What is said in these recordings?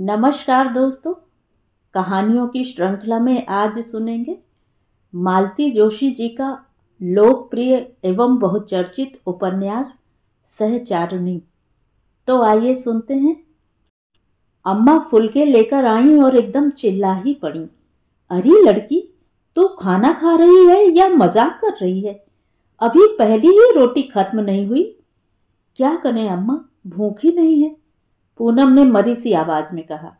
नमस्कार दोस्तों कहानियों की श्रृंखला में आज सुनेंगे मालती जोशी जी का लोकप्रिय एवं बहुचर्चित उपन्यास सहचारिणी तो आइए सुनते हैं अम्मा फुलके लेकर आई और एकदम चिल्ला ही पड़ी अरे लड़की तू खाना खा रही है या मजाक कर रही है अभी पहली ही रोटी खत्म नहीं हुई क्या करें अम्मा भूख ही नहीं है पूनम ने मरी सी आवाज में कहा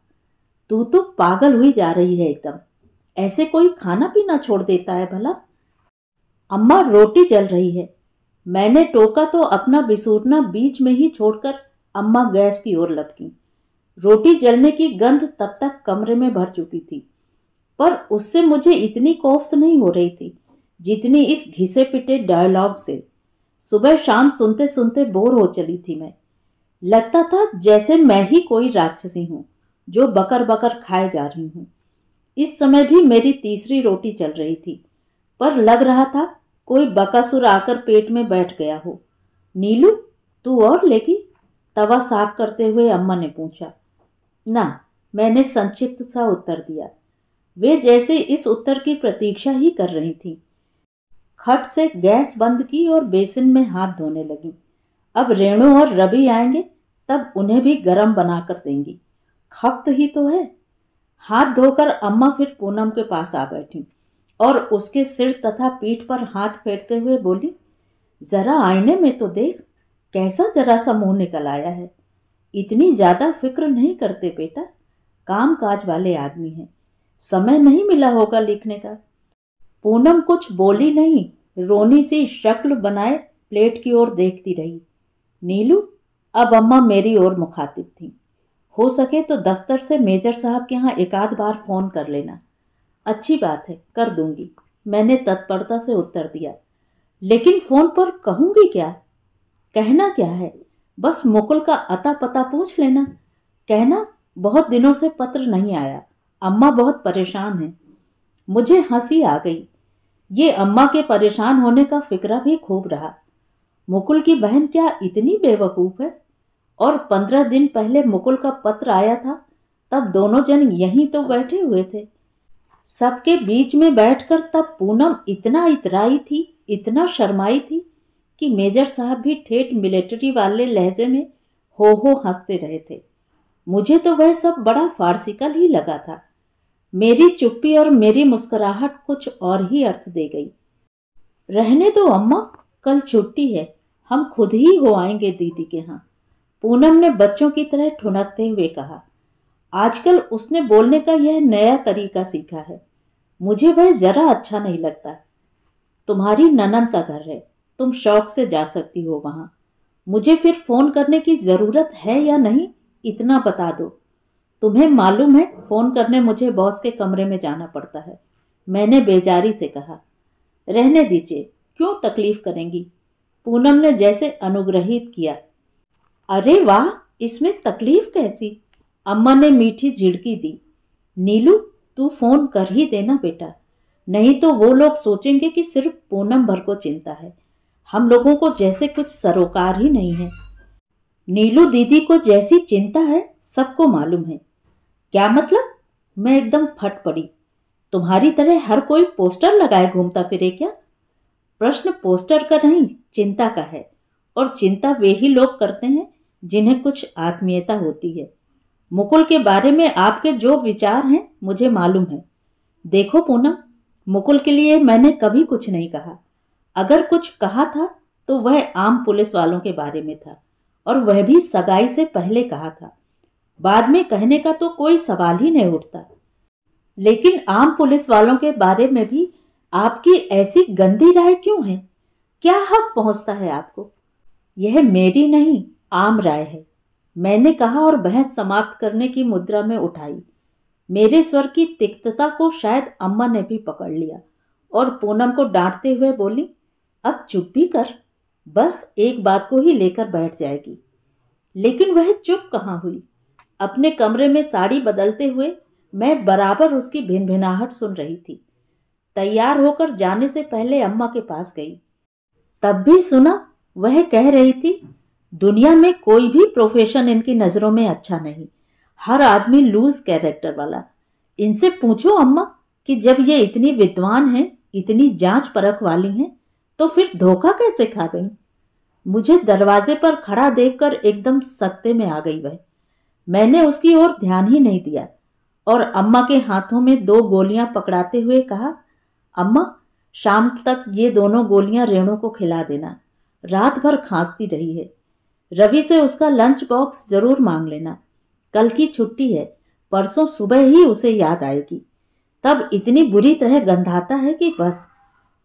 तू तो पागल हुई जा रही है एकदम ऐसे कोई खाना पीना छोड़ देता है भला अम्मा रोटी जल रही है मैंने टोका तो अपना बिसूटना बीच में ही छोड़कर अम्मा गैस की ओर लपकी रोटी जलने की गंध तब तक कमरे में भर चुकी थी पर उससे मुझे इतनी कोफ्त नहीं हो रही थी जितनी इस घिसे पिटे डायलॉग से सुबह शाम सुनते सुनते बोर हो चली थी मैं लगता था जैसे मैं ही कोई राक्षसी हूँ जो बकर बकर खाए जा रही हूँ इस समय भी मेरी तीसरी रोटी चल रही थी पर लग रहा था कोई बकासुर आकर पेट में बैठ गया हो नीलू तू और लेगी तवा साफ करते हुए अम्मा ने पूछा ना मैंने संक्षिप्त सा उत्तर दिया वे जैसे इस उत्तर की प्रतीक्षा ही कर रही थी खट से गैस बंद की और बेसिन में हाथ धोने लगी अब रेणु और रवि आएंगे तब उन्हें भी गर्म बनाकर देंगी खपत ही तो है हाथ धोकर अम्मा फिर पूनम के पास आ बैठी और उसके सिर तथा पीठ पर हाथ फेरते हुए बोली ज़रा आईने में तो देख कैसा जरा सा मुंह निकल आया है इतनी ज़्यादा फिक्र नहीं करते बेटा काम काज वाले आदमी हैं समय नहीं मिला होगा लिखने का पूनम कुछ बोली नहीं रोनी सी शक्ल बनाए प्लेट की ओर देखती रही नीलू अब अम्मा मेरी ओर मुखातिब थीं हो सके तो दफ्तर से मेजर साहब के यहाँ एक आध बार फ़ोन कर लेना अच्छी बात है कर दूंगी मैंने तत्परता से उत्तर दिया लेकिन फ़ोन पर कहूँगी क्या कहना क्या है बस मुकुल का अता पता पूछ लेना कहना बहुत दिनों से पत्र नहीं आया अम्मा बहुत परेशान हैं मुझे हंसी आ गई ये अम्मा के परेशान होने का फिक्र भी खूब रहा मुकुल की बहन क्या इतनी बेवकूफ़ है और पंद्रह दिन पहले मुकुल का पत्र आया था तब दोनों जन यहीं तो बैठे हुए थे सबके बीच में बैठकर तब पूनम इतना इतराई थी इतना शर्माई थी कि मेजर साहब भी ठेठ मिलिट्री वाले लहजे में हो हो हंसते रहे थे मुझे तो वह सब बड़ा फारसिकल ही लगा था मेरी चुप्पी और मेरी मुस्कुराहट कुछ और ही अर्थ दे गई रहने दो अम्मा कल छुट्टी है हम खुद ही हो आएंगे दीदी के यहाँ पूनम ने बच्चों की तरह ठुनकते हुए कहा आजकल उसने बोलने का यह नया तरीका सीखा है मुझे वह जरा अच्छा नहीं लगता तुम्हारी ननन का घर है तुम शौक से जा सकती हो वहाँ मुझे फिर फोन करने की ज़रूरत है या नहीं इतना बता दो तुम्हें मालूम है फ़ोन करने मुझे बॉस के कमरे में जाना पड़ता है मैंने बेजारी से कहा रहने दीजिए क्यों तकलीफ़ करेंगी पूनम ने जैसे अनुग्रहित किया अरे वाह इसमें तकलीफ कैसी अम्मा ने मीठी झिड़की दी नीलू तू फोन कर ही देना बेटा नहीं तो वो लोग सोचेंगे कि सिर्फ पूनम भर को चिंता है हम लोगों को जैसे कुछ सरोकार ही नहीं है नीलू दीदी को जैसी चिंता है सबको मालूम है क्या मतलब मैं एकदम फट पड़ी तुम्हारी तरह हर कोई पोस्टर लगाए घूमता फिरे क्या प्रश्न पोस्टर का नहीं चिंता का है और चिंता वे ही लोग करते हैं जिन्हें कुछ आत्मीयता होती है मुकुल के बारे में आपके जो विचार हैं मुझे मालूम है देखो पूनम मुकुल के लिए मैंने कभी कुछ नहीं कहा अगर कुछ कहा था तो वह आम पुलिस वालों के बारे में था और वह भी सगाई से पहले कहा था बाद में कहने का तो कोई सवाल ही नहीं उठता लेकिन आम पुलिस वालों के बारे में भी आपकी ऐसी गंदी राय क्यों है क्या हक पहुंचता है आपको यह मेरी नहीं आम राय है मैंने कहा और बहस समाप्त करने की मुद्रा में उठाई मेरे स्वर की तिक्तता को शायद अम्मा ने भी पकड़ लिया और पूनम को डांटते हुए बोली अब चुप भी कर बस एक बात को ही लेकर बैठ जाएगी लेकिन वह चुप कहाँ हुई अपने कमरे में साड़ी बदलते हुए मैं बराबर उसकी भिन भिनाहट सुन रही थी तैयार होकर जाने से पहले अम्मा के पास गई तब भी सुना वह कह रही थी दुनिया में कोई भी प्रोफेशन इनकी नज़रों में अच्छा नहीं हर आदमी लूज कैरेक्टर वाला इनसे पूछो अम्मा कि जब ये इतनी विद्वान हैं इतनी जांच परख वाली हैं तो फिर धोखा कैसे खा गई मुझे दरवाजे पर खड़ा देखकर एकदम सत्ते में आ गई वह मैंने उसकी ओर ध्यान ही नहीं दिया और अम्मा के हाथों में दो गोलियां पकड़ाते हुए कहा अम्मा शाम तक ये दोनों गोलियां रेणु को खिला देना रात भर खांसती रही है रवि से उसका लंच बॉक्स जरूर मांग लेना कल की छुट्टी है परसों सुबह ही उसे याद आएगी तब इतनी बुरी तरह गंधाता है कि बस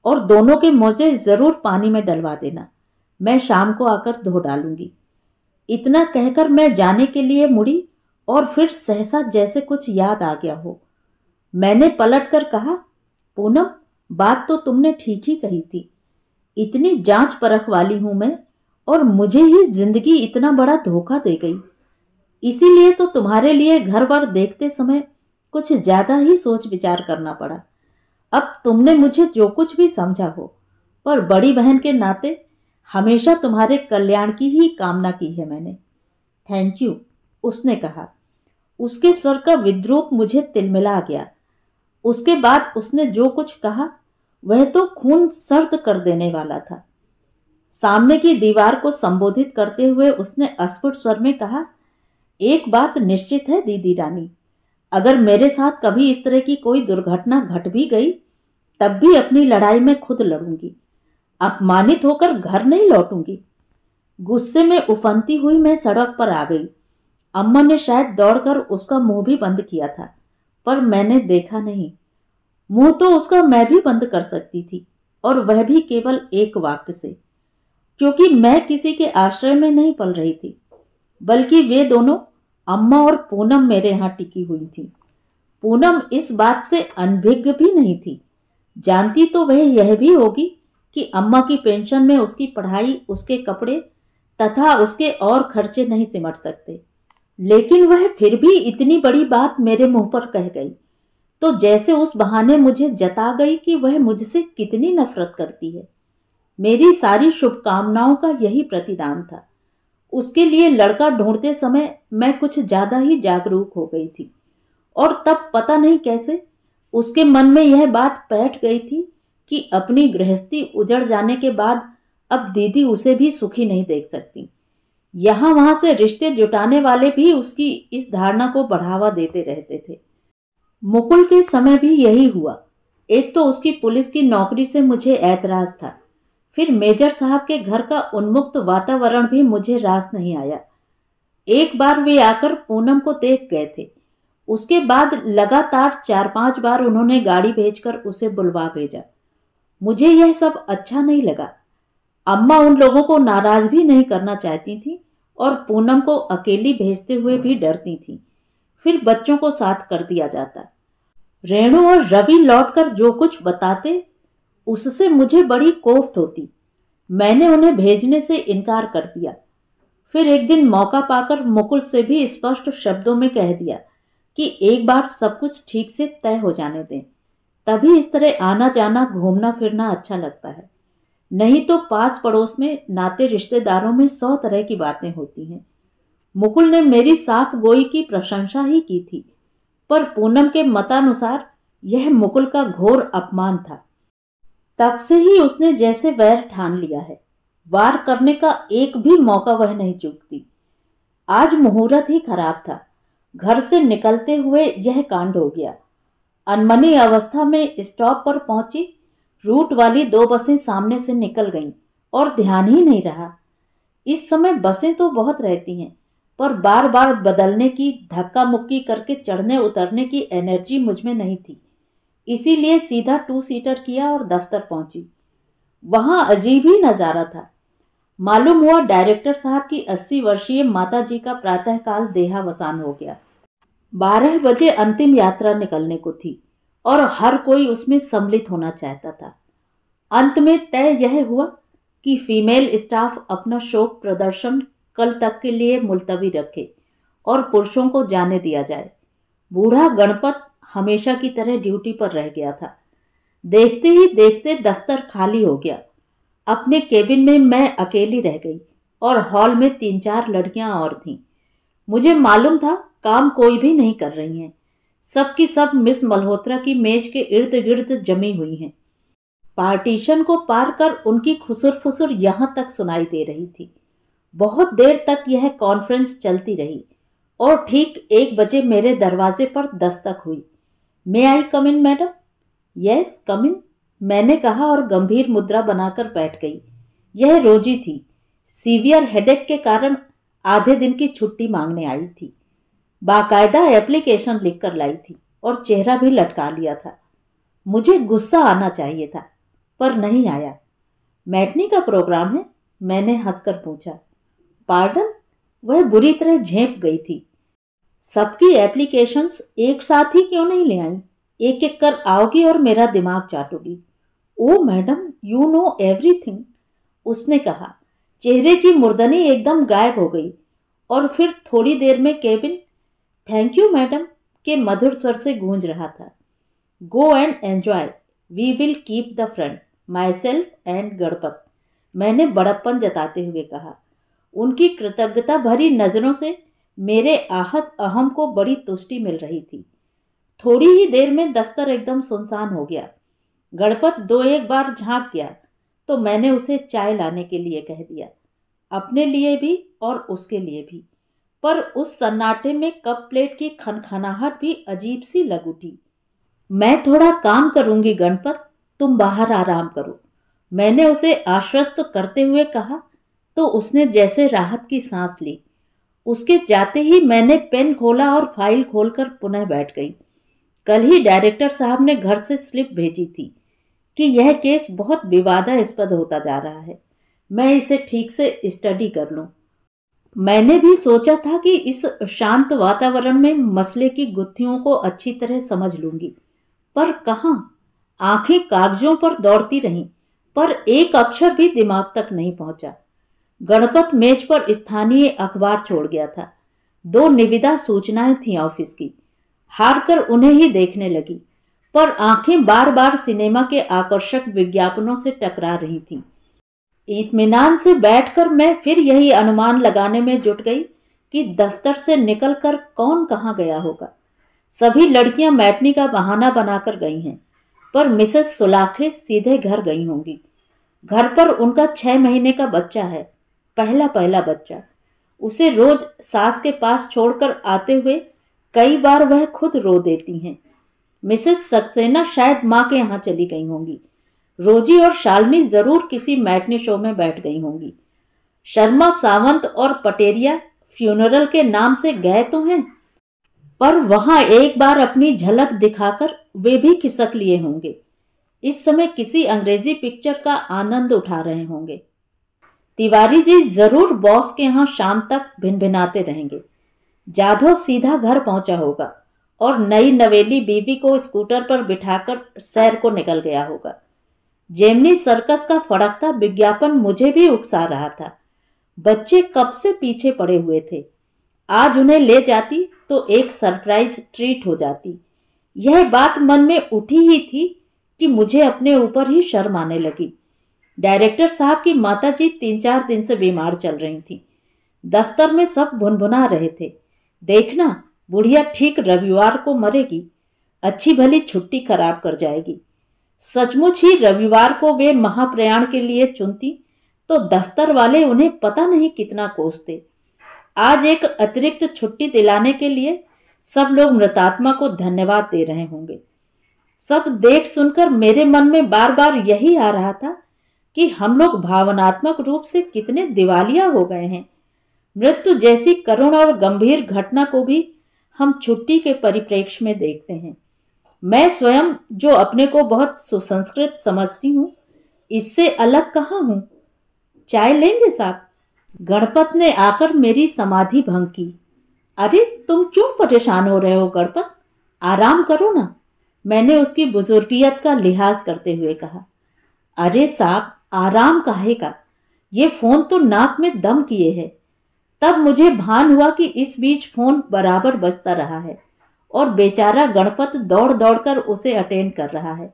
और दोनों के मोजे ज़रूर पानी में डलवा देना मैं शाम को आकर धो डालूंगी इतना कहकर मैं जाने के लिए मुड़ी और फिर सहसा जैसे कुछ याद आ गया हो मैंने पलट कर कहा पूनम बात तो तुमने ठीक ही कही थी इतनी जांच परख वाली हूं मैं और मुझे ही जिंदगी इतना बड़ा धोखा दे गई इसीलिए तो तुम्हारे लिए घर वर देखते समय कुछ ज्यादा ही सोच विचार करना पड़ा अब तुमने मुझे जो कुछ भी समझा हो पर बड़ी बहन के नाते हमेशा तुम्हारे कल्याण की ही कामना की है मैंने थैंक यू उसने कहा उसके स्वर का विद्रोप मुझे तिलमिला गया उसके बाद उसने जो कुछ कहा वह तो खून सर्द कर देने वाला था सामने की दीवार को संबोधित करते हुए उसने अस्फुट स्वर में कहा एक बात निश्चित है दीदी रानी अगर मेरे साथ कभी इस तरह की कोई दुर्घटना घट भी गई तब भी अपनी लड़ाई में खुद लड़ूंगी अपमानित होकर घर नहीं लौटूंगी गुस्से में उफनती हुई मैं सड़क पर आ गई अम्मा ने शायद दौड़कर उसका मुंह भी बंद किया था पर मैंने देखा नहीं मुंह तो उसका मैं भी बंद कर सकती थी और वह भी केवल एक वाक्य से क्योंकि मैं किसी के आश्रय में नहीं पल रही थी बल्कि वे दोनों अम्मा और पूनम मेरे यहाँ टिकी हुई थी पूनम इस बात से अनभिज्ञ भी नहीं थी जानती तो वह यह भी होगी कि अम्मा की पेंशन में उसकी पढ़ाई उसके कपड़े तथा उसके और खर्चे नहीं सिमट सकते लेकिन वह फिर भी इतनी बड़ी बात मेरे मुंह पर कह गई तो जैसे उस बहाने मुझे जता गई कि वह मुझसे कितनी नफरत करती है मेरी सारी शुभकामनाओं का यही प्रतिदान था उसके लिए लड़का ढूंढते समय मैं कुछ ज़्यादा ही जागरूक हो गई थी और तब पता नहीं कैसे उसके मन में यह बात बैठ गई थी कि अपनी गृहस्थी उजड़ जाने के बाद अब दीदी उसे भी सुखी नहीं देख सकती यहाँ वहाँ से रिश्ते जुटाने वाले भी उसकी इस धारणा को बढ़ावा देते रहते थे मुकुल के समय भी यही हुआ एक तो उसकी पुलिस की नौकरी से मुझे ऐतराज था फिर मेजर साहब के घर का उन्मुक्त वातावरण भी मुझे रास नहीं आया एक बार वे आकर पूनम को देख गए थे उसके बाद लगातार चार पांच बार उन्होंने गाड़ी भेजकर उसे बुलवा भेजा मुझे यह सब अच्छा नहीं लगा अम्मा उन लोगों को नाराज भी नहीं करना चाहती थी और पूनम को अकेली भेजते हुए भी डरती थी फिर बच्चों को साथ कर दिया जाता रेणु और रवि लौटकर जो कुछ बताते उससे मुझे बड़ी कोफ्त होती मैंने उन्हें भेजने से इनकार कर दिया फिर एक दिन मौका पाकर मुकुल से भी स्पष्ट शब्दों में कह दिया कि एक बार सब कुछ ठीक से तय हो जाने दें तभी इस तरह आना जाना घूमना फिरना अच्छा लगता है नहीं तो पास पड़ोस में नाते रिश्तेदारों में सौ तरह की बातें होती हैं मुकुल ने मेरी साफ गोई की प्रशंसा ही की थी पर पूनम के मतानुसार यह मुकुल का घोर अपमान था तब से ही उसने जैसे वैर ठान लिया है वार करने का एक भी मौका वह नहीं चूकती आज मुहूर्त ही खराब था घर से निकलते हुए यह कांड हो गया अनमनी अवस्था में स्टॉप पर पहुंची रूट वाली दो बसें सामने से निकल गईं और ध्यान ही नहीं रहा इस समय बसें तो बहुत रहती हैं पर बार बार बदलने की धक्का मुक्की करके चढ़ने उतरने की एनर्जी मुझ में नहीं थी इसीलिए सीधा टू सीटर किया और दफ्तर पहुंची वहां अजीब ही नज़ारा था मालूम हुआ डायरेक्टर साहब की अस्सी वर्षीय माता जी का प्रातःकाल देहावसान हो गया बारह बजे अंतिम यात्रा निकलने को थी और हर कोई उसमें सम्मिलित होना चाहता था अंत में तय यह हुआ कि फीमेल स्टाफ अपना शोक प्रदर्शन कल तक के लिए मुलतवी रखे और पुरुषों को जाने दिया जाए बूढ़ा गणपत हमेशा की तरह ड्यूटी पर रह गया था देखते ही देखते दफ्तर खाली हो गया अपने केबिन में मैं अकेली रह गई और हॉल में तीन चार लड़कियां और थीं मुझे मालूम था काम कोई भी नहीं कर रही हैं सब की सब मिस मल्होत्रा की मेज के इर्द गिर्द जमी हुई हैं पार्टीशन को पार कर उनकी खुसुर फुसुर यहाँ तक सुनाई दे रही थी बहुत देर तक यह कॉन्फ्रेंस चलती रही और ठीक एक बजे मेरे दरवाजे पर दस्तक हुई मे आई कम इन मैडम यस कम इन मैंने कहा और गंभीर मुद्रा बनाकर बैठ गई यह रोजी थी सीवियर हेडेक के कारण आधे दिन की छुट्टी मांगने आई थी बाकायदा एप्लीकेशन लिखकर लाई थी और चेहरा भी लटका लिया था मुझे गुस्सा आना चाहिए था पर नहीं आया मैटनी का प्रोग्राम है मैंने हंसकर पूछा पार्डन वह बुरी तरह झेप गई थी सबकी एप्लीकेशंस एक साथ ही क्यों नहीं ले आई एक एक कर आओगी और मेरा दिमाग चाटोगी oh madam you know everything उसने कहा चेहरे की मुर्दनी एकदम गायब हो गई और फिर थोड़ी देर में केबिन थैंक यू मैडम के मधुर स्वर से गूंज रहा था go and enjoy we will keep the front myself and Ganpat मैंने बड़प्पन जताते हुए कहा उनकी कृतज्ञता भरी नज़रों से मेरे आहत अहम को बड़ी तुष्टि मिल रही थी थोड़ी ही देर में दफ्तर एकदम सुनसान हो गया गणपत दो एक बार झांक गया तो मैंने उसे चाय लाने के लिए कह दिया अपने लिए भी और उसके लिए भी पर उस सन्नाटे में कप प्लेट की खनखनाहट भी अजीब सी लग उठी मैं थोड़ा काम करूंगी गणपत तुम बाहर आराम करो मैंने उसे आश्वस्त करते हुए कहा तो उसने जैसे राहत की सांस ली उसके जाते ही मैंने पेन खोला और फाइल खोलकर पुनः बैठ गई कल ही डायरेक्टर साहब ने घर से स्लिप भेजी थी कि यह केस बहुत विवादास्पद होता जा रहा है मैं इसे ठीक से स्टडी कर लूँ मैंने भी सोचा था कि इस शांत वातावरण में मसले की गुत्थियों को अच्छी तरह समझ लूंगी पर कहाँ आंखें कागजों पर दौड़ती रहीं पर एक अक्षर भी दिमाग तक नहीं पहुंचा गणपत मेज पर स्थानीय अखबार छोड़ गया था दो निविदा सूचनाएं थीं ऑफिस की हार कर उन्हें ही देखने लगी पर आंखें बार बार सिनेमा के आकर्षक विज्ञापनों से टकरा रही थीं। इतमान से बैठकर मैं फिर यही अनुमान लगाने में जुट गई कि दफ्तर से निकलकर कौन कहाँ गया होगा सभी लड़कियां मैटनी का बहाना बनाकर गई हैं पर मिसेस सुलाखे सीधे घर गई होंगी घर पर उनका छह महीने का बच्चा है पहला पहला बच्चा उसे रोज सास के पास छोड़कर आते हुए कई बार वह खुद रो देती हैं मिसेस सक्सेना शायद माँ के यहाँ चली गई होंगी रोजी और शालमी जरूर किसी मैटने शो में बैठ गई होंगी शर्मा सावंत और पटेरिया फ्यूनरल के नाम से गए तो हैं पर वहां एक बार अपनी झलक दिखाकर वे भी खिसक लिए होंगे इस समय किसी अंग्रेजी पिक्चर का आनंद उठा रहे होंगे तिवारी जी जरूर बॉस के यहाँ शाम तक भिनभिनाते रहेंगे जाधव सीधा घर पहुंचा होगा और नई नवेली बीवी को स्कूटर पर बिठाकर सैर को निकल गया होगा जेमनी सर्कस का फड़कता विज्ञापन मुझे भी उकसा रहा था बच्चे कब से पीछे पड़े हुए थे आज उन्हें ले जाती तो एक सरप्राइज ट्रीट हो जाती यह बात मन में उठी ही थी कि मुझे अपने ऊपर ही शर्म आने लगी डायरेक्टर साहब की माताजी तीन चार दिन से बीमार चल रही थी दफ्तर में सब भुनभुना रहे थे देखना बुढ़िया ठीक रविवार को मरेगी अच्छी भली छुट्टी खराब कर जाएगी सचमुच ही रविवार को वे महाप्रयाण के लिए चुनती तो दफ्तर वाले उन्हें पता नहीं कितना कोसते आज एक अतिरिक्त छुट्टी दिलाने के लिए सब लोग मृतात्मा को धन्यवाद दे रहे होंगे सब देख सुनकर मेरे मन में बार बार यही आ रहा था कि हम लोग भावनात्मक रूप से कितने दिवालिया हो गए हैं मृत्यु जैसी करुण और गंभीर घटना को भी हम छुट्टी के परिप्रेक्ष्य में देखते हैं मैं स्वयं जो अपने को बहुत सुसंस्कृत समझती हूँ इससे अलग कहाँ हूँ चाय लेंगे साहब गणपत ने आकर मेरी समाधि भंग की अरे तुम क्यों परेशान हो रहे हो गणपत आराम करो ना मैंने उसकी बुजुर्गियत का लिहाज करते हुए कहा अरे साहब आराम काहे का ये फोन तो नाक में दम किए है तब मुझे भान हुआ कि इस बीच फोन बराबर बजता रहा है और बेचारा गणपत दौड़ दौड़कर उसे अटेंड कर रहा है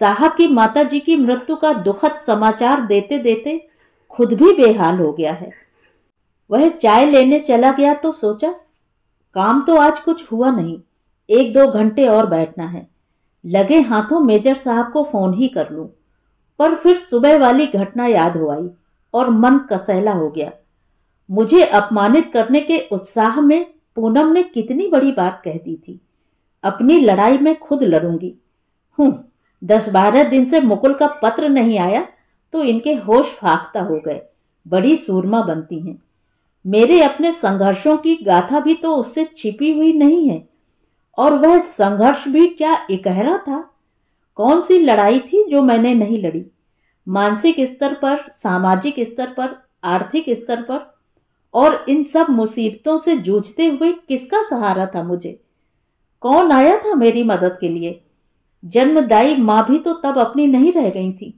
साहब की माता जी की मृत्यु का दुखद समाचार देते देते खुद भी बेहाल हो गया है वह चाय लेने चला गया तो सोचा काम तो आज कुछ हुआ नहीं एक दो घंटे और बैठना है लगे हाथों मेजर साहब को फोन ही कर लूं। पर फिर सुबह वाली घटना याद हो आई और मन कसैला हो गया मुझे अपमानित करने के उत्साह में पूनम ने कितनी बड़ी बात कह दी थी अपनी लड़ाई में खुद लड़ूंगी हूँ दस बारह दिन से मुकुल का पत्र नहीं आया तो इनके होश फाकता हो गए बड़ी सूरमा बनती हैं मेरे अपने संघर्षों की गाथा भी तो उससे छिपी हुई नहीं है और वह संघर्ष भी क्या इकहरा था कौन सी लड़ाई थी जो मैंने नहीं लड़ी मानसिक स्तर पर सामाजिक स्तर पर आर्थिक स्तर पर और इन सब मुसीबतों से जूझते हुए किसका सहारा था मुझे कौन आया था मेरी मदद के लिए जन्मदायी माँ भी तो तब अपनी नहीं रह गई थी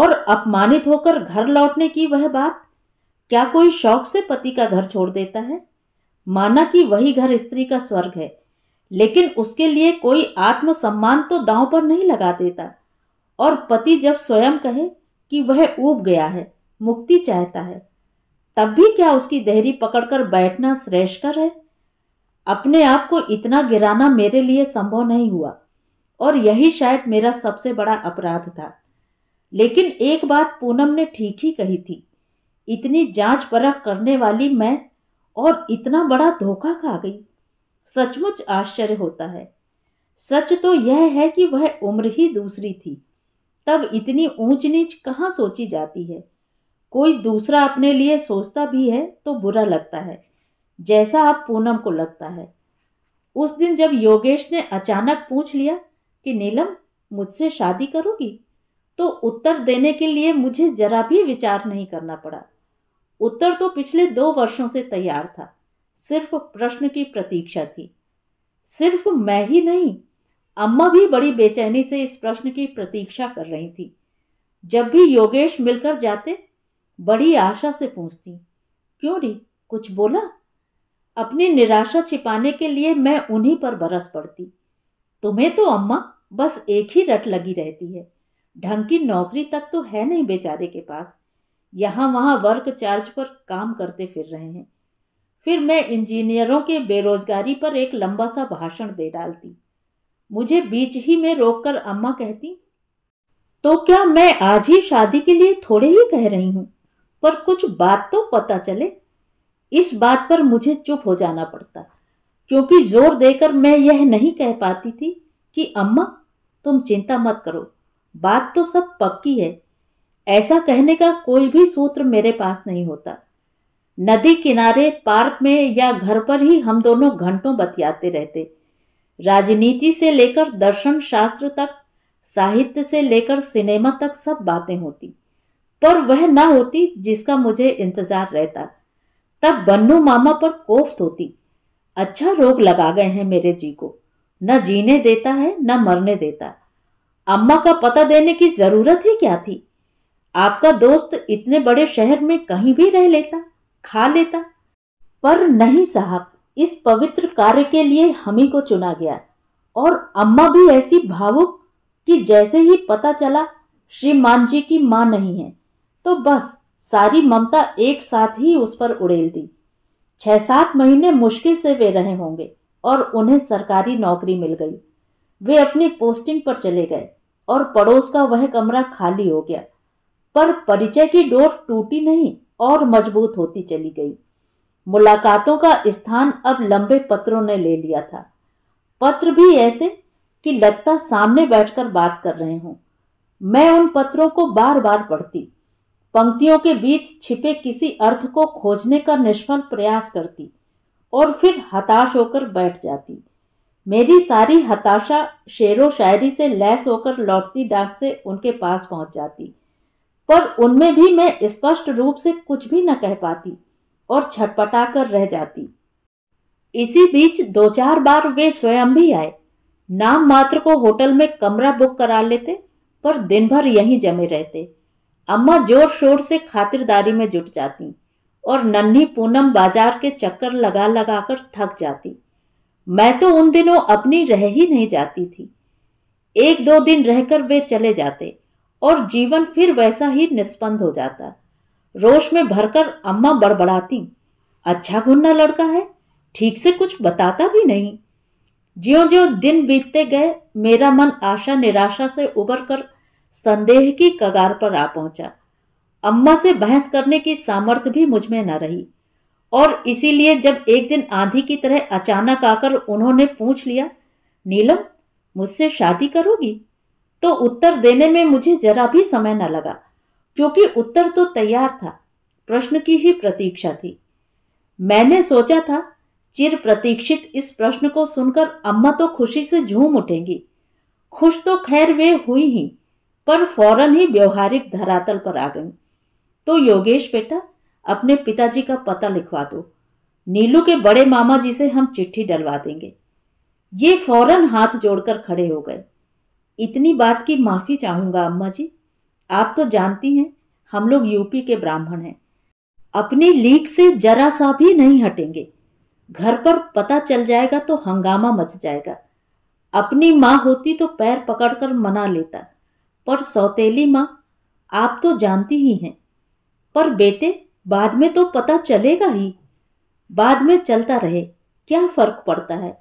और अपमानित होकर घर लौटने की वह बात क्या कोई शौक से पति का घर छोड़ देता है माना कि वही घर स्त्री का स्वर्ग है लेकिन उसके लिए कोई आत्मसम्मान तो दांव पर नहीं लगा देता और पति जब स्वयं कहे कि वह ऊब गया है मुक्ति चाहता है तब भी क्या उसकी देहरी पकड़कर बैठना श्रेष्ठकर है अपने आप को इतना गिराना मेरे लिए संभव नहीं हुआ और यही शायद मेरा सबसे बड़ा अपराध था लेकिन एक बात पूनम ने ठीक ही कही थी इतनी जांच परख करने वाली मैं और इतना बड़ा धोखा खा गई सचमुच आश्चर्य होता है सच तो यह है कि वह उम्र ही दूसरी थी तब इतनी ऊंच नीच कहाँ सोची जाती है कोई दूसरा अपने लिए सोचता भी है तो बुरा लगता है जैसा अब पूनम को लगता है उस दिन जब योगेश ने अचानक पूछ लिया कि नीलम मुझसे शादी करोगी तो उत्तर देने के लिए मुझे जरा भी विचार नहीं करना पड़ा उत्तर तो पिछले दो वर्षों से तैयार था सिर्फ प्रश्न की प्रतीक्षा थी सिर्फ मैं ही नहीं अम्मा भी बड़ी बेचैनी से इस प्रश्न की प्रतीक्षा कर रही थी जब भी योगेश मिलकर जाते बड़ी आशा से पूछती क्यों री कुछ बोला अपनी निराशा छिपाने के लिए मैं उन्हीं पर बरस पड़ती तुम्हें तो अम्मा बस एक ही रट लगी रहती है ढंग की नौकरी तक तो है नहीं बेचारे के पास यहाँ वहाँ वर्क चार्ज पर काम करते फिर रहे हैं फिर मैं इंजीनियरों के बेरोजगारी पर एक लंबा सा भाषण दे डालती मुझे बीच ही में रोककर अम्मा कहती तो क्या मैं आज ही शादी के लिए थोड़े ही कह रही हूं पर कुछ बात तो पता चले इस बात पर मुझे चुप हो जाना पड़ता क्योंकि जोर देकर मैं यह नहीं कह पाती थी कि अम्मा तुम चिंता मत करो बात तो सब पक्की है ऐसा कहने का कोई भी सूत्र मेरे पास नहीं होता नदी किनारे पार्क में या घर पर ही हम दोनों घंटों बतियाते रहते राजनीति से लेकर दर्शन शास्त्र तक साहित्य से लेकर सिनेमा तक सब बातें होती पर वह ना होती जिसका मुझे इंतजार रहता तब बन्नू मामा पर कोफ्त होती अच्छा रोग लगा गए हैं मेरे जी को न जीने देता है न मरने देता अम्मा का पता देने की जरूरत ही क्या थी आपका दोस्त इतने बड़े शहर में कहीं भी रह लेता खा लेता पर नहीं साहब इस पवित्र कार्य के लिए हम ही को चुना गया और अम्मा भी ऐसी भावुक कि जैसे ही पता चला श्रीमान जी की माँ नहीं है तो बस सारी ममता एक साथ ही उस पर उड़ेल दी छह सात महीने मुश्किल से वे रहे होंगे और उन्हें सरकारी नौकरी मिल गई वे अपनी पोस्टिंग पर चले गए और पड़ोस का वह कमरा खाली हो गया पर परिचय की डोर टूटी नहीं और मजबूत होती चली गई मुलाकातों का स्थान अब लंबे पत्रों ने ले लिया था पत्र भी ऐसे कि लगता सामने बैठकर बात कर रहे हों मैं उन पत्रों को बार बार पढ़ती पंक्तियों के बीच छिपे किसी अर्थ को खोजने का निष्फल प्रयास करती और फिर हताश होकर बैठ जाती मेरी सारी हताशा शेरो शायरी से लैस होकर लौटती डाक से उनके पास पहुंच जाती पर उनमें भी मैं स्पष्ट रूप से कुछ भी न कह पाती और छटपटा कर रह जाती इसी बीच दो चार बार वे स्वयं भी आए नाम मात्र को होटल में कमरा बुक करा लेते पर दिन भर यहीं जमे रहते अम्मा जोर शोर से खातिरदारी में जुट जाती और नन्ही पूनम बाजार के चक्कर लगा लगा कर थक जाती मैं तो उन दिनों अपनी रह ही नहीं जाती थी एक दो दिन रहकर वे चले जाते और जीवन फिर वैसा ही निष्पन्द हो जाता रोष में भरकर अम्मा बड़बड़ाती अच्छा घुन्ना लड़का है ठीक से कुछ बताता भी नहीं ज्यो ज्यो दिन बीतते गए मेरा मन आशा निराशा से उबर कर संदेह की कगार पर आ पहुंचा अम्मा से बहस करने की सामर्थ्य भी मुझ में न रही और इसीलिए जब एक दिन आंधी की तरह अचानक आकर उन्होंने पूछ लिया नीलम मुझसे शादी करोगी तो उत्तर देने में मुझे जरा भी समय न लगा क्योंकि उत्तर तो तैयार था प्रश्न की ही प्रतीक्षा थी मैंने सोचा था चिर प्रतीक्षित इस प्रश्न को सुनकर अम्मा तो खुशी से झूम उठेंगी खुश तो खैर वे हुई ही पर फौरन ही व्यवहारिक धरातल पर आ गई तो योगेश बेटा अपने पिताजी का पता लिखवा दो नीलू के बड़े मामा जी से हम चिट्ठी डलवा देंगे ये फौरन हाथ जोड़कर खड़े हो गए इतनी बात की माफ़ी चाहूँगा अम्मा जी आप तो जानती हैं हम लोग यूपी के ब्राह्मण हैं अपनी लीक से जरा सा भी नहीं हटेंगे घर पर पता चल जाएगा तो हंगामा मच जाएगा अपनी माँ होती तो पैर पकड़कर मना लेता पर सौतेली माँ आप तो जानती ही हैं पर बेटे बाद में तो पता चलेगा ही बाद में चलता रहे क्या फर्क पड़ता है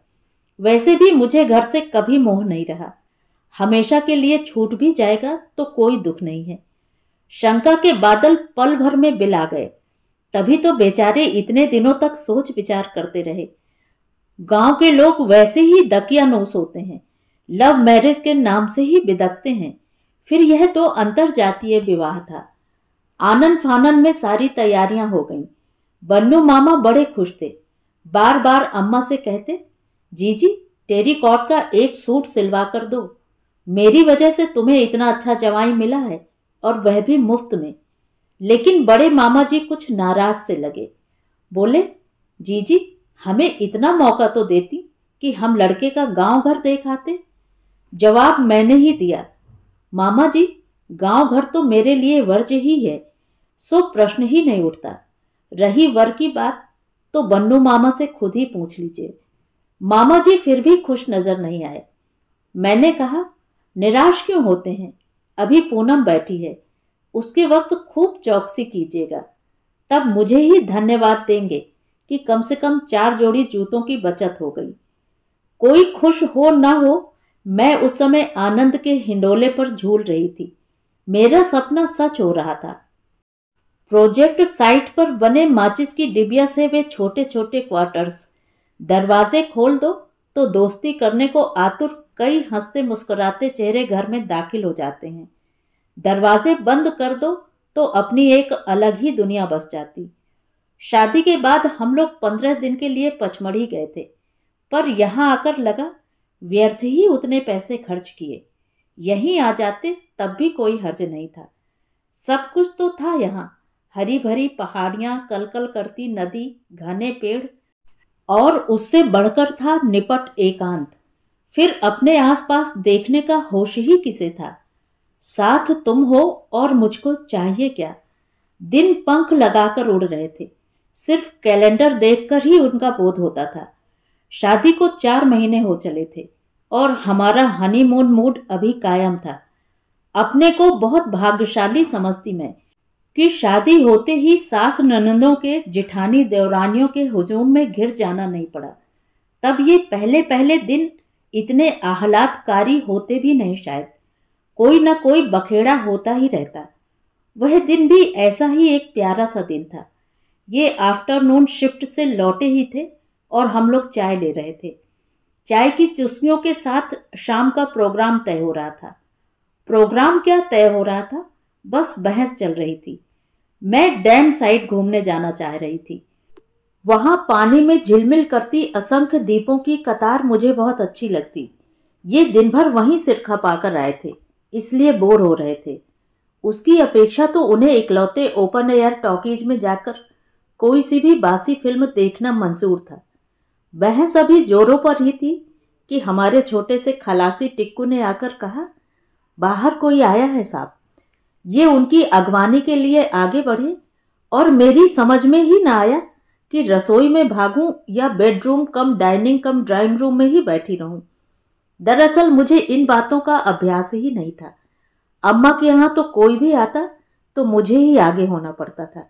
वैसे भी मुझे घर से कभी मोह नहीं रहा हमेशा के लिए छूट भी जाएगा तो कोई दुख नहीं है शंका के बादल पल भर में बिला गए तभी तो बेचारे इतने दिनों तक सोच विचार करते रहे गांव के लोग वैसे ही दकियानोस होते हैं लव मैरिज के नाम से ही बिदकते हैं फिर यह तो अंतर जातीय विवाह था आनंद फानन में सारी तैयारियां हो गईं। बन्नू मामा बड़े खुश थे बार बार अम्मा से कहते जीजी कॉट का एक सूट सिलवा कर दो मेरी वजह से तुम्हें इतना अच्छा जवाई मिला है और वह भी मुफ्त में लेकिन बड़े मामा जी कुछ नाराज से लगे बोले जी जी हमें इतना मौका तो देती कि हम लड़के का गांव घर देखाते जवाब मैंने ही दिया मामा जी गांव घर तो मेरे लिए वर्ज ही है सो प्रश्न ही नहीं उठता रही वर की बात तो बन्नू मामा से खुद ही पूछ लीजिए मामा जी फिर भी खुश नजर नहीं आए मैंने कहा निराश क्यों होते हैं अभी पूनम बैठी है उसके वक्त खूब चौकसी कीजिएगा तब मुझे ही धन्यवाद देंगे कि कम से कम चार जोड़ी जूतों की बचत हो गई कोई खुश हो ना हो मैं उस समय आनंद के हिंडोले पर झूल रही थी मेरा सपना सच हो रहा था प्रोजेक्ट साइट पर बने माचिस की डिबिया से वे छोटे छोटे क्वार्टर्स दरवाजे खोल दो तो दोस्ती करने को आतुर कई हंसते मुस्कुराते चेहरे घर में दाखिल हो जाते हैं दरवाजे बंद कर दो तो अपनी एक अलग ही दुनिया बस जाती शादी के बाद हम लोग पंद्रह दिन के लिए पचमढ़ी गए थे पर यहाँ आकर लगा व्यर्थ ही उतने पैसे खर्च किए यहीं आ जाते तब भी कोई हर्ज नहीं था सब कुछ तो था यहाँ हरी भरी पहाड़ियाँ कलकल करती नदी घने पेड़ और उससे बढ़कर था निपट एकांत फिर अपने आसपास देखने का होश ही किसे था साथ तुम हो और मुझको चाहिए क्या दिन पंख लगाकर उड़ रहे थे सिर्फ कैलेंडर देखकर ही उनका बोध होता था शादी को चार महीने हो चले थे और हमारा हनीमून मूड अभी कायम था अपने को बहुत भाग्यशाली समझती मैं कि शादी होते ही सास ननंदों के जिठानी देवरानियों के हुजूम में घिर जाना नहीं पड़ा तब ये पहले पहले दिन इतने आह्लादकारी होते भी नहीं शायद कोई ना कोई बखेड़ा होता ही रहता वह दिन भी ऐसा ही एक प्यारा सा दिन था ये आफ्टरनून शिफ्ट से लौटे ही थे और हम लोग चाय ले रहे थे चाय की चुस्कियों के साथ शाम का प्रोग्राम तय हो रहा था प्रोग्राम क्या तय हो रहा था बस बहस चल रही थी मैं डैम साइड घूमने जाना चाह रही थी वहाँ पानी में झिलमिल करती असंख्य दीपों की कतार मुझे बहुत अच्छी लगती ये दिन भर वहीं सिर खपाकर आए थे इसलिए बोर हो रहे थे उसकी अपेक्षा तो उन्हें इकलौते ओपन एयर टॉकीज में जाकर कोई सी भी बासी फिल्म देखना मंजूर था बहस अभी जोरों पर ही थी कि हमारे छोटे से खलासी टिक्कू ने आकर कहा बाहर कोई आया है साहब ये उनकी अगवानी के लिए आगे बढ़े और मेरी समझ में ही ना आया कि रसोई में भागूं या bedroom cum dining cum drawing room में ही बैठी रहूं दरअसल मुझे इन बातों का अभ्यास ही नहीं था अम्मा के यहाँ तो कोई भी आता तो मुझे ही आगे होना पड़ता था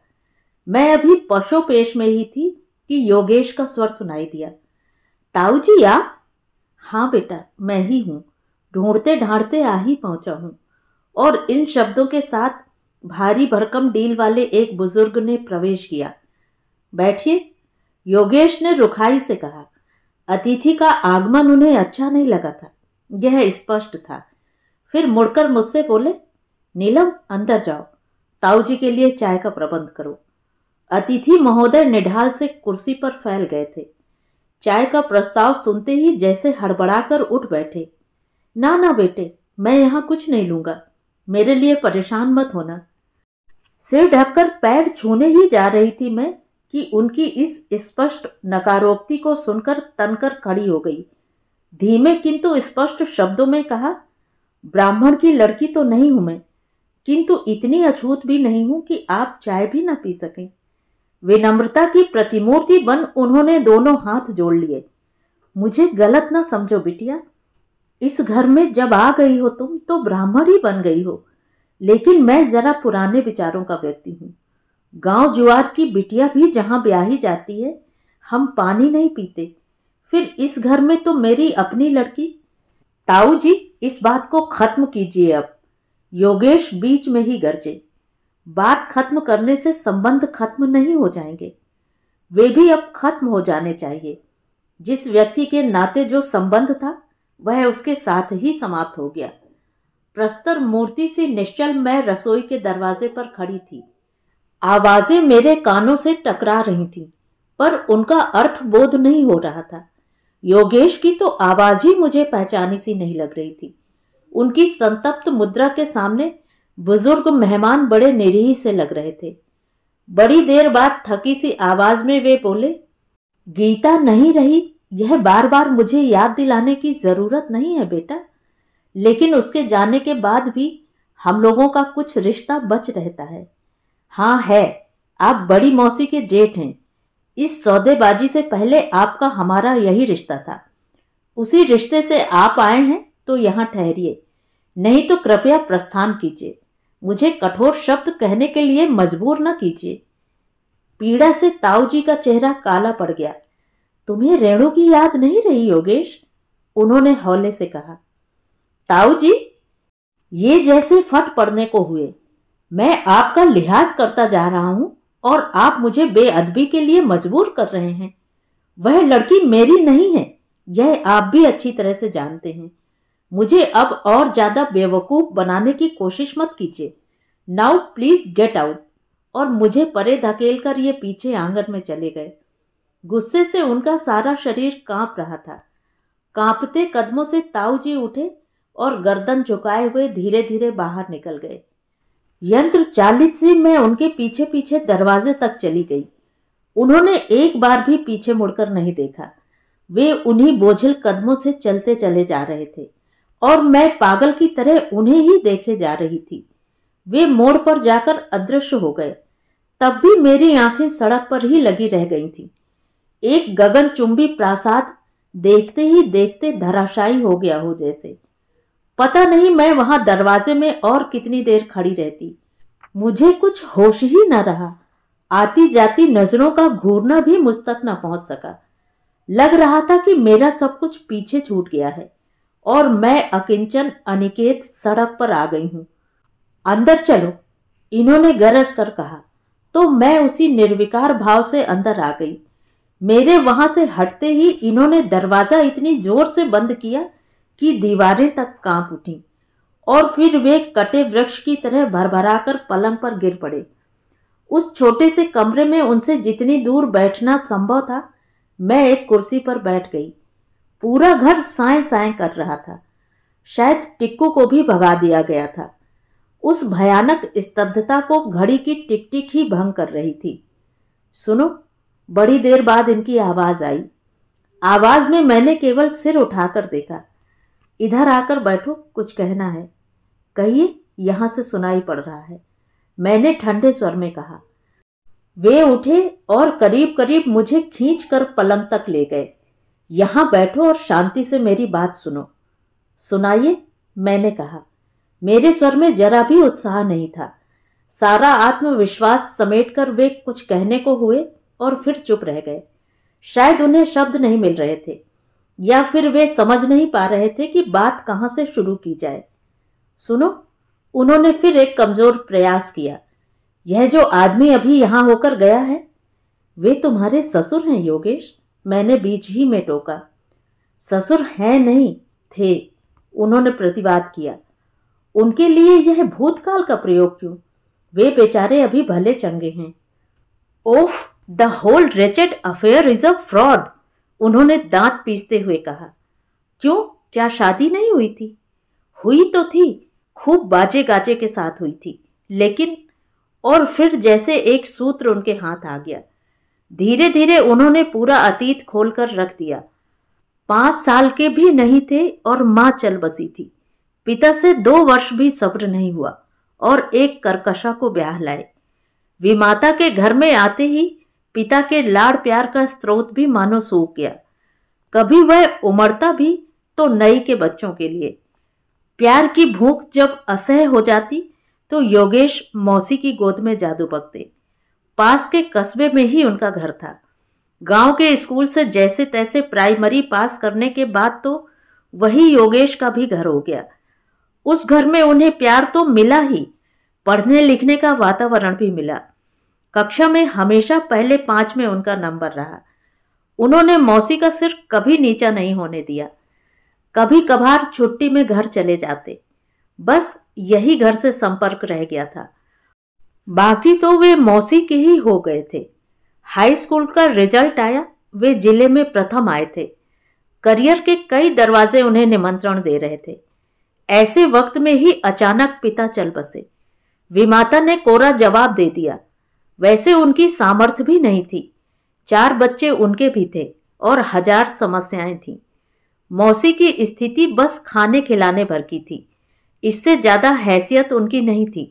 मैं अभी पशो पेश में ही थी कि योगेश का स्वर सुनाई दिया ताऊ जी आप हाँ बेटा मैं ही हूँ ढूंढते ढांढते आ ही पहुँचा हूँ और इन शब्दों के साथ भारी भरकम डील वाले एक बुजुर्ग ने प्रवेश किया बैठिए योगेश ने रुखाई से कहा अतिथि का आगमन उन्हें अच्छा नहीं लगा था यह स्पष्ट था फिर मुड़कर मुझसे बोले नीलम अंदर जाओ ताऊ जी के लिए चाय का प्रबंध करो अतिथि महोदय निढाल से कुर्सी पर फैल गए थे चाय का प्रस्ताव सुनते ही जैसे हड़बड़ाकर उठ बैठे ना ना बेटे मैं यहाँ कुछ नहीं लूँगा मेरे लिए परेशान मत होना सिर ढककर पैर छूने ही जा रही थी मैं कि उनकी इस स्पष्ट नकारोक्ति को सुनकर तनकर खड़ी हो गई धीमे किंतु स्पष्ट शब्दों में कहा ब्राह्मण की लड़की तो नहीं हूं मैं किंतु इतनी अछूत भी नहीं हूं कि आप चाय भी ना पी सकें विनम्रता की प्रतिमूर्ति बन उन्होंने दोनों हाथ जोड़ लिए मुझे गलत ना समझो बिटिया इस घर में जब आ गई हो तुम तो ब्राह्मण ही बन गई हो लेकिन मैं जरा पुराने विचारों का व्यक्ति हूँ गांव जुआर की बिटिया भी जहाँ ब्याही जाती है हम पानी नहीं पीते फिर इस घर में तो मेरी अपनी लड़की ताऊ जी इस बात को खत्म कीजिए अब योगेश बीच में ही गरजे बात खत्म करने से संबंध खत्म नहीं हो जाएंगे वे भी अब खत्म हो जाने चाहिए जिस व्यक्ति के नाते जो संबंध था वह उसके साथ ही समाप्त हो गया प्रस्तर मूर्ति से निश्चल मैं रसोई के दरवाजे पर खड़ी थी आवाज़ें मेरे कानों से टकरा रही थी पर उनका अर्थ बोध नहीं हो रहा था योगेश की तो आवाज़ ही मुझे पहचानी सी नहीं लग रही थी उनकी संतप्त मुद्रा के सामने बुजुर्ग मेहमान बड़े निरीह से लग रहे थे बड़ी देर बाद थकी सी आवाज़ में वे बोले गीता नहीं रही यह बार बार मुझे याद दिलाने की ज़रूरत नहीं है बेटा लेकिन उसके जाने के बाद भी हम लोगों का कुछ रिश्ता बच रहता है हाँ है आप बड़ी मौसी के जेठ हैं इस सौदेबाजी से पहले आपका हमारा यही रिश्ता था उसी रिश्ते से आप आए हैं तो यहाँ ठहरिए नहीं तो कृपया प्रस्थान कीजिए मुझे कठोर शब्द कहने के लिए मजबूर न कीजिए पीड़ा से ताऊ जी का चेहरा काला पड़ गया तुम्हें रेणु की याद नहीं रही योगेश उन्होंने हौले से कहा ताऊ जी ये जैसे फट पड़ने को हुए मैं आपका लिहाज करता जा रहा हूँ और आप मुझे बेअदबी के लिए मजबूर कर रहे हैं वह लड़की मेरी नहीं है यह आप भी अच्छी तरह से जानते हैं मुझे अब और ज़्यादा बेवकूफ़ बनाने की कोशिश मत कीजिए नाउ प्लीज़ गेट आउट और मुझे परे धकेल कर ये पीछे आंगन में चले गए गुस्से से उनका सारा शरीर कांप रहा था कांपते कदमों से ताऊ जी उठे और गर्दन झुकाए हुए धीरे धीरे बाहर निकल गए यंत्र चालित से मैं उनके पीछे पीछे दरवाजे तक चली गई उन्होंने एक बार भी पीछे मुड़कर नहीं देखा वे उन्हीं बोझिल कदमों से चलते चले जा रहे थे और मैं पागल की तरह उन्हें ही देखे जा रही थी वे मोड़ पर जाकर अदृश्य हो गए तब भी मेरी आंखें सड़क पर ही लगी रह गई थीं। एक गगनचुंबी प्रासाद देखते ही देखते धराशायी हो गया हो जैसे पता नहीं मैं वहां दरवाजे में और कितनी देर खड़ी रहती मुझे कुछ होश ही न रहा आती जाती नजरों का घूरना भी मुझ तक न पहुंच सका लग रहा था कि मेरा सब कुछ पीछे छूट गया है और मैं अकिंचन अनिकेत सड़क पर आ गई हूं अंदर चलो इन्होंने गरज कर कहा तो मैं उसी निर्विकार भाव से अंदर आ गई मेरे वहां से हटते ही इन्होंने दरवाजा इतनी जोर से बंद किया की दीवारें तक कांप उठी और फिर वे कटे वृक्ष की तरह भरभरा कर पलंग पर गिर पड़े उस छोटे से कमरे में उनसे जितनी दूर बैठना संभव था मैं एक कुर्सी पर बैठ गई पूरा घर साय साय कर रहा था शायद टिक्कू को भी भगा दिया गया था उस भयानक स्तब्धता को घड़ी की टिकटिक ही भंग कर रही थी सुनो बड़ी देर बाद इनकी आवाज़ आई आवाज़ में मैंने केवल सिर उठाकर देखा इधर आकर बैठो कुछ कहना है कहिए यहाँ से सुनाई पड़ रहा है मैंने ठंडे स्वर में कहा वे उठे और करीब करीब मुझे खींच कर पलंग तक ले गए यहाँ बैठो और शांति से मेरी बात सुनो सुनाइए मैंने कहा मेरे स्वर में जरा भी उत्साह नहीं था सारा आत्मविश्वास समेट कर वे कुछ कहने को हुए और फिर चुप रह गए शायद उन्हें शब्द नहीं मिल रहे थे या फिर वे समझ नहीं पा रहे थे कि बात कहाँ से शुरू की जाए सुनो उन्होंने फिर एक कमजोर प्रयास किया यह जो आदमी अभी यहाँ होकर गया है वे तुम्हारे ससुर हैं योगेश मैंने बीच ही में टोका ससुर हैं नहीं थे उन्होंने प्रतिवाद किया उनके लिए यह भूतकाल का प्रयोग क्यों वे बेचारे अभी भले चंगे हैं oof the whole wretched affair is a fraud उन्होंने दांत पीसते हुए कहा क्यों क्या शादी नहीं हुई थी हुई तो थी खूब बाजे गाजे के साथ हुई थी लेकिन और फिर जैसे एक सूत्र उनके हाथ आ गया धीरे धीरे उन्होंने पूरा अतीत खोलकर रख दिया पांच साल के भी नहीं थे और माँ चल बसी थी पिता से दो वर्ष भी सब्र नहीं हुआ और एक करकशा को ब्याह लाए विमाता के घर में आते ही पिता के लाड़ प्यार का स्रोत भी मानो सूख गया कभी वह उमड़ता भी तो नई के बच्चों के लिए प्यार की भूख जब असह्य हो जाती तो योगेश मौसी की गोद में जादू पकते पास के कस्बे में ही उनका घर था गांव के स्कूल से जैसे तैसे प्राइमरी पास करने के बाद तो वही योगेश का भी घर हो गया उस घर में उन्हें प्यार तो मिला ही पढ़ने लिखने का वातावरण भी मिला कक्षा में हमेशा पहले पाँच में उनका नंबर रहा उन्होंने मौसी का सिर कभी नीचा नहीं होने दिया कभी कभार छुट्टी में घर चले जाते बस यही घर से संपर्क रह गया था बाकी तो वे मौसी के ही हो गए थे हाई स्कूल का रिजल्ट आया वे जिले में प्रथम आए थे करियर के कई दरवाजे उन्हें निमंत्रण दे रहे थे ऐसे वक्त में ही अचानक पिता चल बसे विमाता ने कोरा जवाब दे दिया वैसे उनकी सामर्थ्य भी नहीं थी चार बच्चे उनके भी थे और हजार समस्याएं थीं मौसी की स्थिति बस खाने खिलाने भर की थी इससे ज़्यादा हैसियत उनकी नहीं थी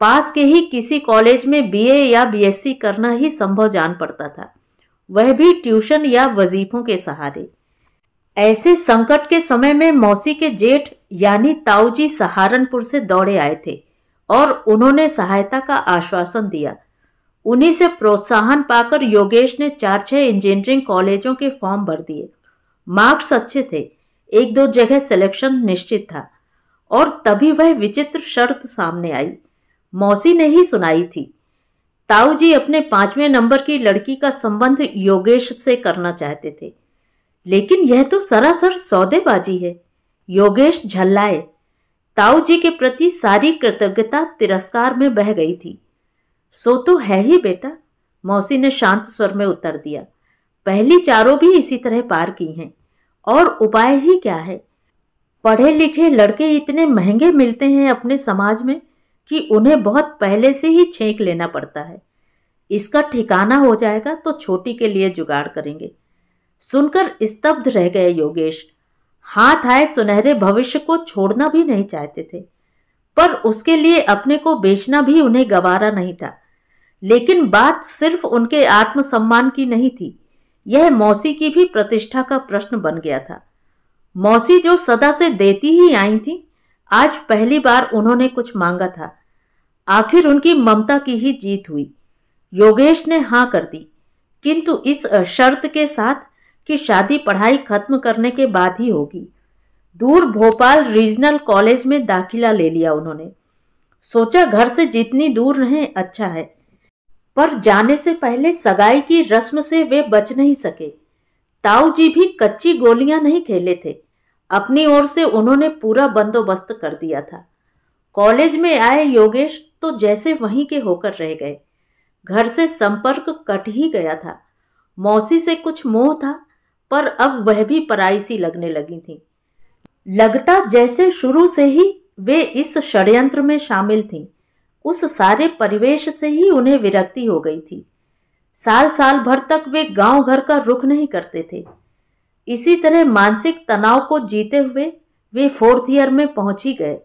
पास के ही किसी कॉलेज में बीए या बीएससी करना ही संभव जान पड़ता था वह भी ट्यूशन या वजीफों के सहारे ऐसे संकट के समय में मौसी के जेठ यानी ताऊजी सहारनपुर से दौड़े आए थे और उन्होंने सहायता का आश्वासन दिया उन्हीं से प्रोत्साहन पाकर योगेश ने चार छह इंजीनियरिंग कॉलेजों के फॉर्म भर दिए मार्क्स अच्छे थे एक दो जगह सिलेक्शन निश्चित था और तभी वह विचित्र शर्त सामने आई मौसी ने ही सुनाई थी ताऊ जी अपने पांचवें नंबर की लड़की का संबंध योगेश से करना चाहते थे लेकिन यह तो सरासर सौदेबाजी है योगेश झल्लाए ताऊ जी के प्रति सारी कृतज्ञता तिरस्कार में बह गई थी सो तो है ही बेटा मौसी ने शांत स्वर में उत्तर दिया पहली चारों भी इसी तरह पार की हैं और उपाय ही क्या है पढ़े लिखे लड़के इतने महंगे मिलते हैं अपने समाज में कि उन्हें बहुत पहले से ही छेंक लेना पड़ता है इसका ठिकाना हो जाएगा तो छोटी के लिए जुगाड़ करेंगे सुनकर स्तब्ध रह गए योगेश हाथ आए सुनहरे भविष्य को छोड़ना भी नहीं चाहते थे पर उसके लिए अपने को बेचना भी उन्हें गवारा नहीं था लेकिन बात सिर्फ उनके आत्मसम्मान की नहीं थी यह मौसी की भी प्रतिष्ठा का प्रश्न बन गया था मौसी जो सदा से देती ही आई थी आज पहली बार उन्होंने कुछ मांगा था आखिर उनकी ममता की ही जीत हुई योगेश ने हाँ कर दी किंतु इस शर्त के साथ कि शादी पढ़ाई खत्म करने के बाद ही होगी दूर भोपाल रीजनल कॉलेज में दाखिला ले लिया उन्होंने सोचा घर से जितनी दूर रहें अच्छा है पर जाने से पहले सगाई की रस्म से वे बच नहीं सके ताऊ जी भी कच्ची गोलियां नहीं खेले थे अपनी ओर से उन्होंने पूरा बंदोबस्त कर दिया था कॉलेज में आए योगेश तो जैसे वहीं के होकर रह गए घर से संपर्क कट ही गया था मौसी से कुछ मोह था पर अब वह भी पराई सी लगने लगी थी लगता जैसे शुरू से ही वे इस षड्यंत्र में शामिल थीं उस सारे परिवेश से ही उन्हें विरक्ति हो गई थी साल साल भर तक वे गांव घर का रुख नहीं करते थे इसी तरह मानसिक तनाव को जीते हुए वे फोर्थ ईयर में पहुंच ही गए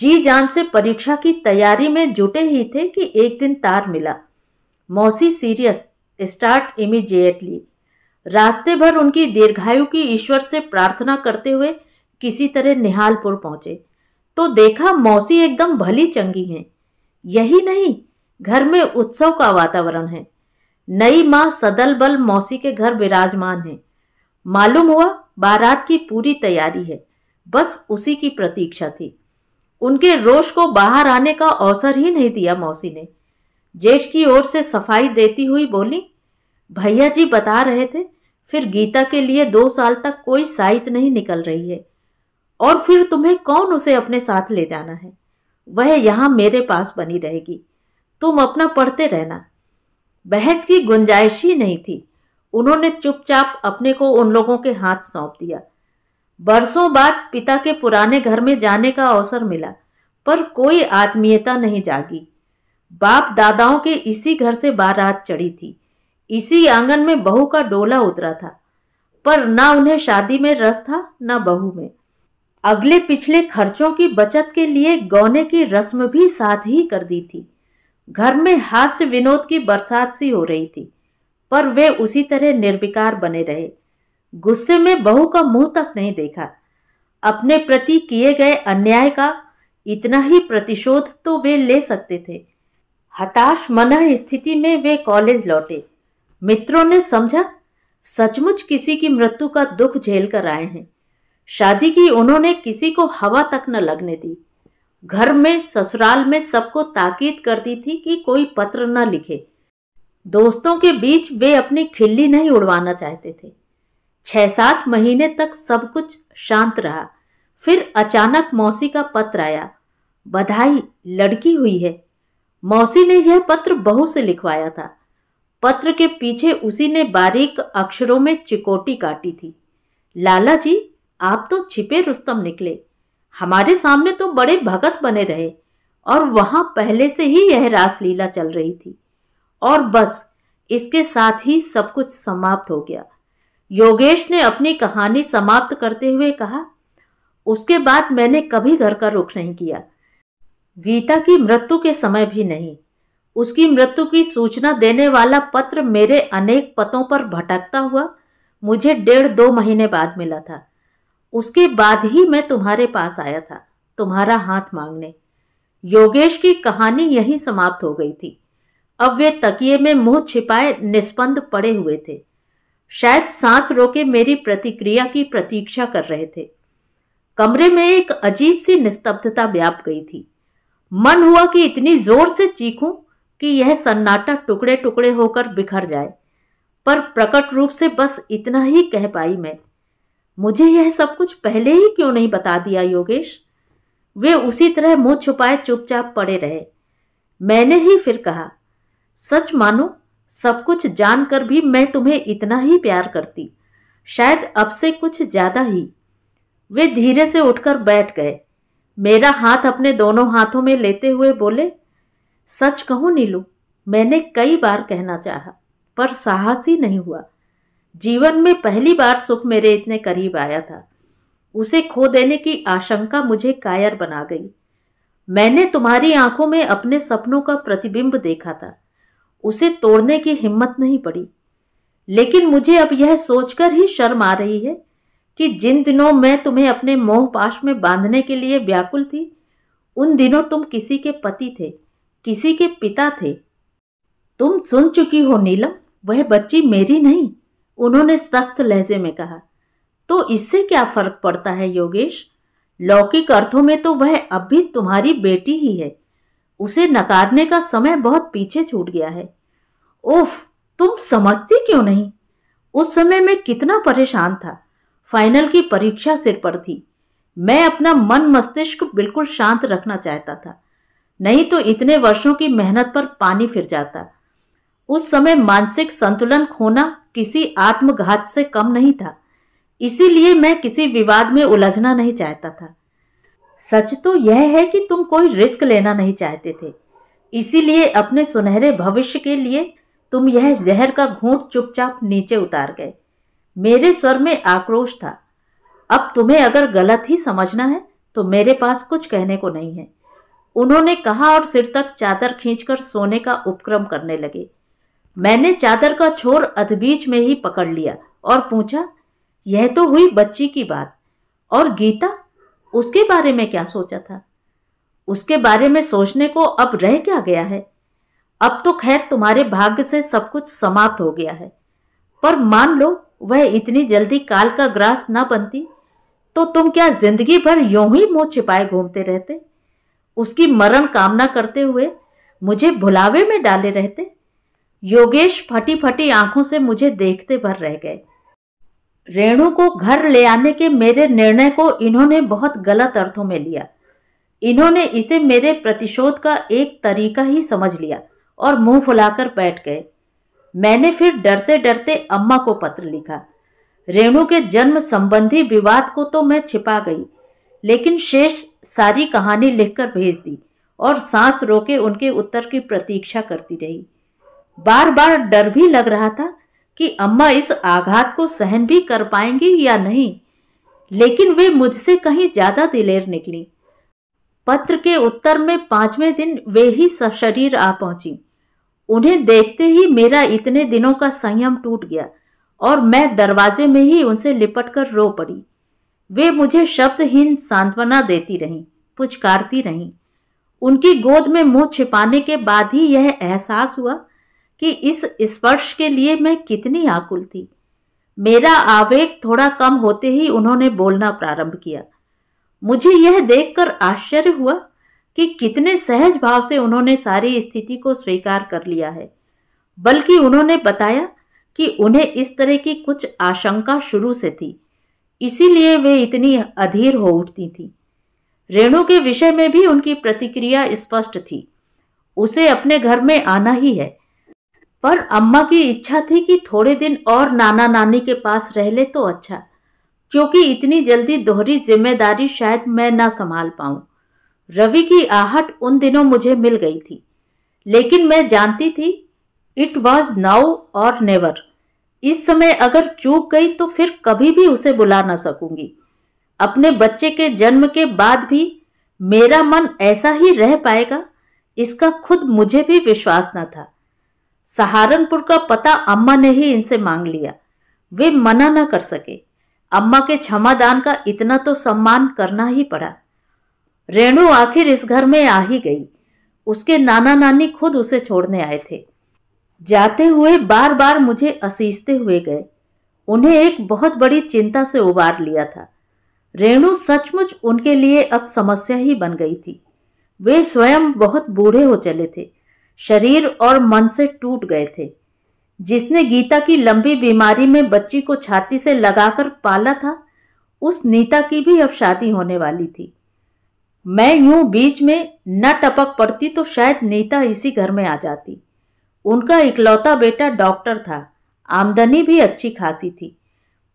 जी जान से परीक्षा की तैयारी में जुटे ही थे कि एक दिन तार मिला मौसी सीरियस स्टार्ट इमीजिएटली रास्ते भर उनकी दीर्घायु की ईश्वर से प्रार्थना करते हुए किसी तरह निहालपुर पहुंचे तो देखा मौसी एकदम भली चंगी हैं यही नहीं घर में उत्सव का वातावरण है नई माँ सदल बल मौसी के घर विराजमान है मालूम हुआ बारात की पूरी तैयारी है बस उसी की प्रतीक्षा थी उनके रोष को बाहर आने का अवसर ही नहीं दिया मौसी ने जेठ की ओर से सफाई देती हुई बोली भैया जी बता रहे थे फिर गीता के लिए दो साल तक कोई साइट नहीं निकल रही है और फिर तुम्हें कौन उसे अपने साथ ले जाना है वह यहाँ मेरे पास बनी रहेगी तुम अपना पढ़ते रहना बहस की गुंजाइश ही नहीं थी उन्होंने चुपचाप अपने को उन लोगों के हाथ सौंप दिया बरसों बाद पिता के पुराने घर में जाने का अवसर मिला पर कोई आत्मीयता नहीं जागी बाप दादाओं के इसी घर से बारात चढ़ी थी इसी आंगन में बहू का डोला उतरा था पर ना उन्हें शादी में रस था ना बहू में अगले पिछले खर्चों की बचत के लिए गौने की रस्म भी साथ ही कर दी थी घर में हास्य विनोद की बरसात सी हो रही थी पर वे उसी तरह निर्विकार बने रहे गुस्से में बहू का मुंह तक नहीं देखा अपने प्रति किए गए अन्याय का इतना ही प्रतिशोध तो वे ले सकते थे हताश मन स्थिति में वे कॉलेज लौटे मित्रों ने समझा सचमुच किसी की मृत्यु का दुख झेल कर आए हैं शादी की उन्होंने किसी को हवा तक न लगने दी घर में ससुराल में सबको ताकीद कर दी थी कि कोई पत्र न लिखे दोस्तों के बीच वे अपनी खिल्ली नहीं उड़वाना चाहते थे छः सात महीने तक सब कुछ शांत रहा फिर अचानक मौसी का पत्र आया बधाई लड़की हुई है मौसी ने यह पत्र बहू से लिखवाया था पत्र के पीछे उसी ने बारीक अक्षरों में चिकोटी काटी थी लाला जी आप तो छिपे रुस्तम निकले हमारे सामने तो बड़े भगत बने रहे और वहां पहले से ही यह रासलीला चल रही थी और बस इसके साथ ही सब कुछ समाप्त हो गया योगेश ने अपनी कहानी समाप्त करते हुए कहा उसके बाद मैंने कभी घर का रुख नहीं किया गीता की मृत्यु के समय भी नहीं उसकी मृत्यु की सूचना देने वाला पत्र मेरे अनेक पतों पर भटकता हुआ मुझे डेढ़ दो महीने बाद मिला था उसके बाद ही मैं तुम्हारे पास आया था तुम्हारा हाथ मांगने योगेश की कहानी यहीं समाप्त हो गई थी अब वे तकिए में मुंह छिपाए निस्पंद पड़े हुए थे शायद सांस रोके मेरी प्रतिक्रिया की प्रतीक्षा कर रहे थे कमरे में एक अजीब सी निस्तब्धता व्याप गई थी मन हुआ कि इतनी जोर से चीखूं कि यह सन्नाटा टुकड़े टुकड़े होकर बिखर जाए पर प्रकट रूप से बस इतना ही कह पाई मैं मुझे यह सब कुछ पहले ही क्यों नहीं बता दिया योगेश वे उसी तरह मुंह छुपाए चुपचाप पड़े रहे मैंने ही फिर कहा सच मानो सब कुछ जानकर भी मैं तुम्हें इतना ही प्यार करती शायद अब से कुछ ज़्यादा ही वे धीरे से उठकर बैठ गए मेरा हाथ अपने दोनों हाथों में लेते हुए बोले सच कहूँ नीलू मैंने कई बार कहना चाहा पर साहस ही नहीं हुआ जीवन में पहली बार सुख मेरे इतने करीब आया था उसे खो देने की आशंका मुझे कायर बना गई मैंने तुम्हारी आंखों में अपने सपनों का प्रतिबिंब देखा था उसे तोड़ने की हिम्मत नहीं पड़ी लेकिन मुझे अब यह सोचकर ही शर्म आ रही है कि जिन दिनों मैं तुम्हें अपने मोह पाश में बांधने के लिए व्याकुल थी उन दिनों तुम किसी के पति थे किसी के पिता थे तुम सुन चुकी हो नीलम वह बच्ची मेरी नहीं उन्होंने सख्त लहजे में कहा तो इससे क्या फर्क पड़ता है योगेश लौकिक अर्थों में तो वह अब भी तुम्हारी बेटी ही है उसे नकारने का समय बहुत पीछे छूट गया है उफ तुम समझती क्यों नहीं उस समय मैं कितना परेशान था फाइनल की परीक्षा सिर पर थी मैं अपना मन मस्तिष्क बिल्कुल शांत रखना चाहता था नहीं तो इतने वर्षों की मेहनत पर पानी फिर जाता उस समय मानसिक संतुलन खोना किसी आत्मघात से कम नहीं था इसीलिए मैं किसी विवाद में उलझना नहीं चाहता था सच तो यह है कि तुम कोई रिस्क लेना नहीं चाहते थे इसीलिए अपने सुनहरे भविष्य के लिए तुम यह जहर का घूंट चुपचाप नीचे उतार गए मेरे स्वर में आक्रोश था अब तुम्हें अगर गलत ही समझना है तो मेरे पास कुछ कहने को नहीं है उन्होंने कहा और सिर तक चादर खींचकर सोने का उपक्रम करने लगे मैंने चादर का छोर अधबीच में ही पकड़ लिया और पूछा यह तो हुई बच्ची की बात और गीता उसके बारे में क्या सोचा था उसके बारे में सोचने को अब रह क्या गया है अब तो खैर तुम्हारे भाग्य से सब कुछ समाप्त हो गया है पर मान लो वह इतनी जल्दी काल का ग्रास न बनती तो तुम क्या जिंदगी भर यू ही मुंह छिपाए घूमते रहते उसकी मरण कामना करते हुए मुझे भुलावे में डाले रहते योगेश फटी फटी आंखों से मुझे देखते भर रह गए रेणु को घर ले आने के मेरे निर्णय को इन्होंने बहुत गलत अर्थों में लिया इन्होंने इसे मेरे प्रतिशोध का एक तरीका ही समझ लिया और मुंह फुलाकर बैठ गए मैंने फिर डरते डरते अम्मा को पत्र लिखा रेणु के जन्म संबंधी विवाद को तो मैं छिपा गई लेकिन शेष सारी कहानी लिखकर भेज दी और सांस रोके उनके उत्तर की प्रतीक्षा करती रही बार बार डर भी लग रहा था कि अम्मा इस आघात को सहन भी कर पाएंगी या नहीं लेकिन वे मुझसे कहीं ज्यादा दिलेर निकली पत्र के उत्तर में पांचवें दिन वे ही सशरीर आ पहुंची उन्हें देखते ही मेरा इतने दिनों का संयम टूट गया और मैं दरवाजे में ही उनसे लिपट कर रो पड़ी वे मुझे शब्दहीन सांत्वना देती रहीं पुचकारती रहीं उनकी गोद में मुंह छिपाने के बाद ही यह एहसास हुआ कि इस स्पर्श के लिए मैं कितनी आकुल थी मेरा आवेग थोड़ा कम होते ही उन्होंने बोलना प्रारंभ किया मुझे यह देखकर आश्चर्य हुआ कि कितने सहज भाव से उन्होंने सारी स्थिति को स्वीकार कर लिया है बल्कि उन्होंने बताया कि उन्हें इस तरह की कुछ आशंका शुरू से थी इसीलिए वे इतनी अधीर हो उठती थी रेणु के विषय में भी उनकी प्रतिक्रिया स्पष्ट थी उसे अपने घर में आना ही है पर अम्मा की इच्छा थी कि थोड़े दिन और नाना नानी के पास रह ले तो अच्छा क्योंकि इतनी जल्दी दोहरी जिम्मेदारी शायद मैं ना संभाल पाऊँ रवि की आहट उन दिनों मुझे मिल गई थी लेकिन मैं जानती थी इट वॉज नाउ और नेवर इस समय अगर चूक गई तो फिर कभी भी उसे बुला ना सकूंगी अपने बच्चे के जन्म के बाद भी मेरा मन ऐसा ही रह पाएगा इसका खुद मुझे भी विश्वास न था सहारनपुर का पता अम्मा ने ही इनसे मांग लिया वे मना न कर सके अम्मा के क्षमादान का इतना तो सम्मान करना ही पड़ा रेणु आखिर इस घर में आ ही गई उसके नाना नानी खुद उसे छोड़ने आए थे जाते हुए बार बार मुझे असीसते हुए गए उन्हें एक बहुत बड़ी चिंता से उबार लिया था रेणु सचमुच उनके लिए अब समस्या ही बन गई थी वे स्वयं बहुत बूढ़े हो चले थे शरीर और मन से टूट गए थे जिसने गीता की लंबी बीमारी में बच्ची को छाती से लगाकर पाला था उस नीता की भी अब शादी होने वाली थी मैं यूं बीच में न टपक पड़ती तो शायद नीता इसी घर में आ जाती उनका इकलौता बेटा डॉक्टर था आमदनी भी अच्छी खासी थी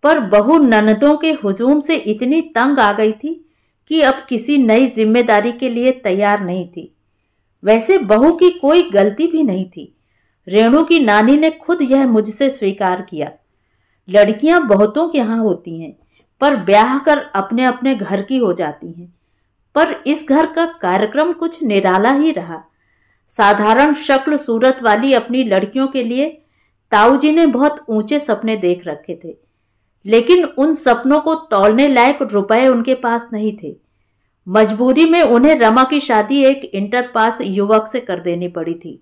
पर बहु ननदों के हुजूम से इतनी तंग आ गई थी कि अब किसी नई जिम्मेदारी के लिए तैयार नहीं थी वैसे बहू की कोई गलती भी नहीं थी रेणु की नानी ने खुद यह मुझसे स्वीकार किया लड़कियां बहुतों के यहाँ होती हैं पर ब्याह कर अपने अपने घर की हो जाती हैं पर इस घर का कार्यक्रम कुछ निराला ही रहा साधारण शक्ल सूरत वाली अपनी लड़कियों के लिए ताऊ जी ने बहुत ऊंचे सपने देख रखे थे लेकिन उन सपनों को तोड़ने लायक रुपए उनके पास नहीं थे मजबूरी में उन्हें रमा की शादी एक इंटर पास युवक से कर देनी पड़ी थी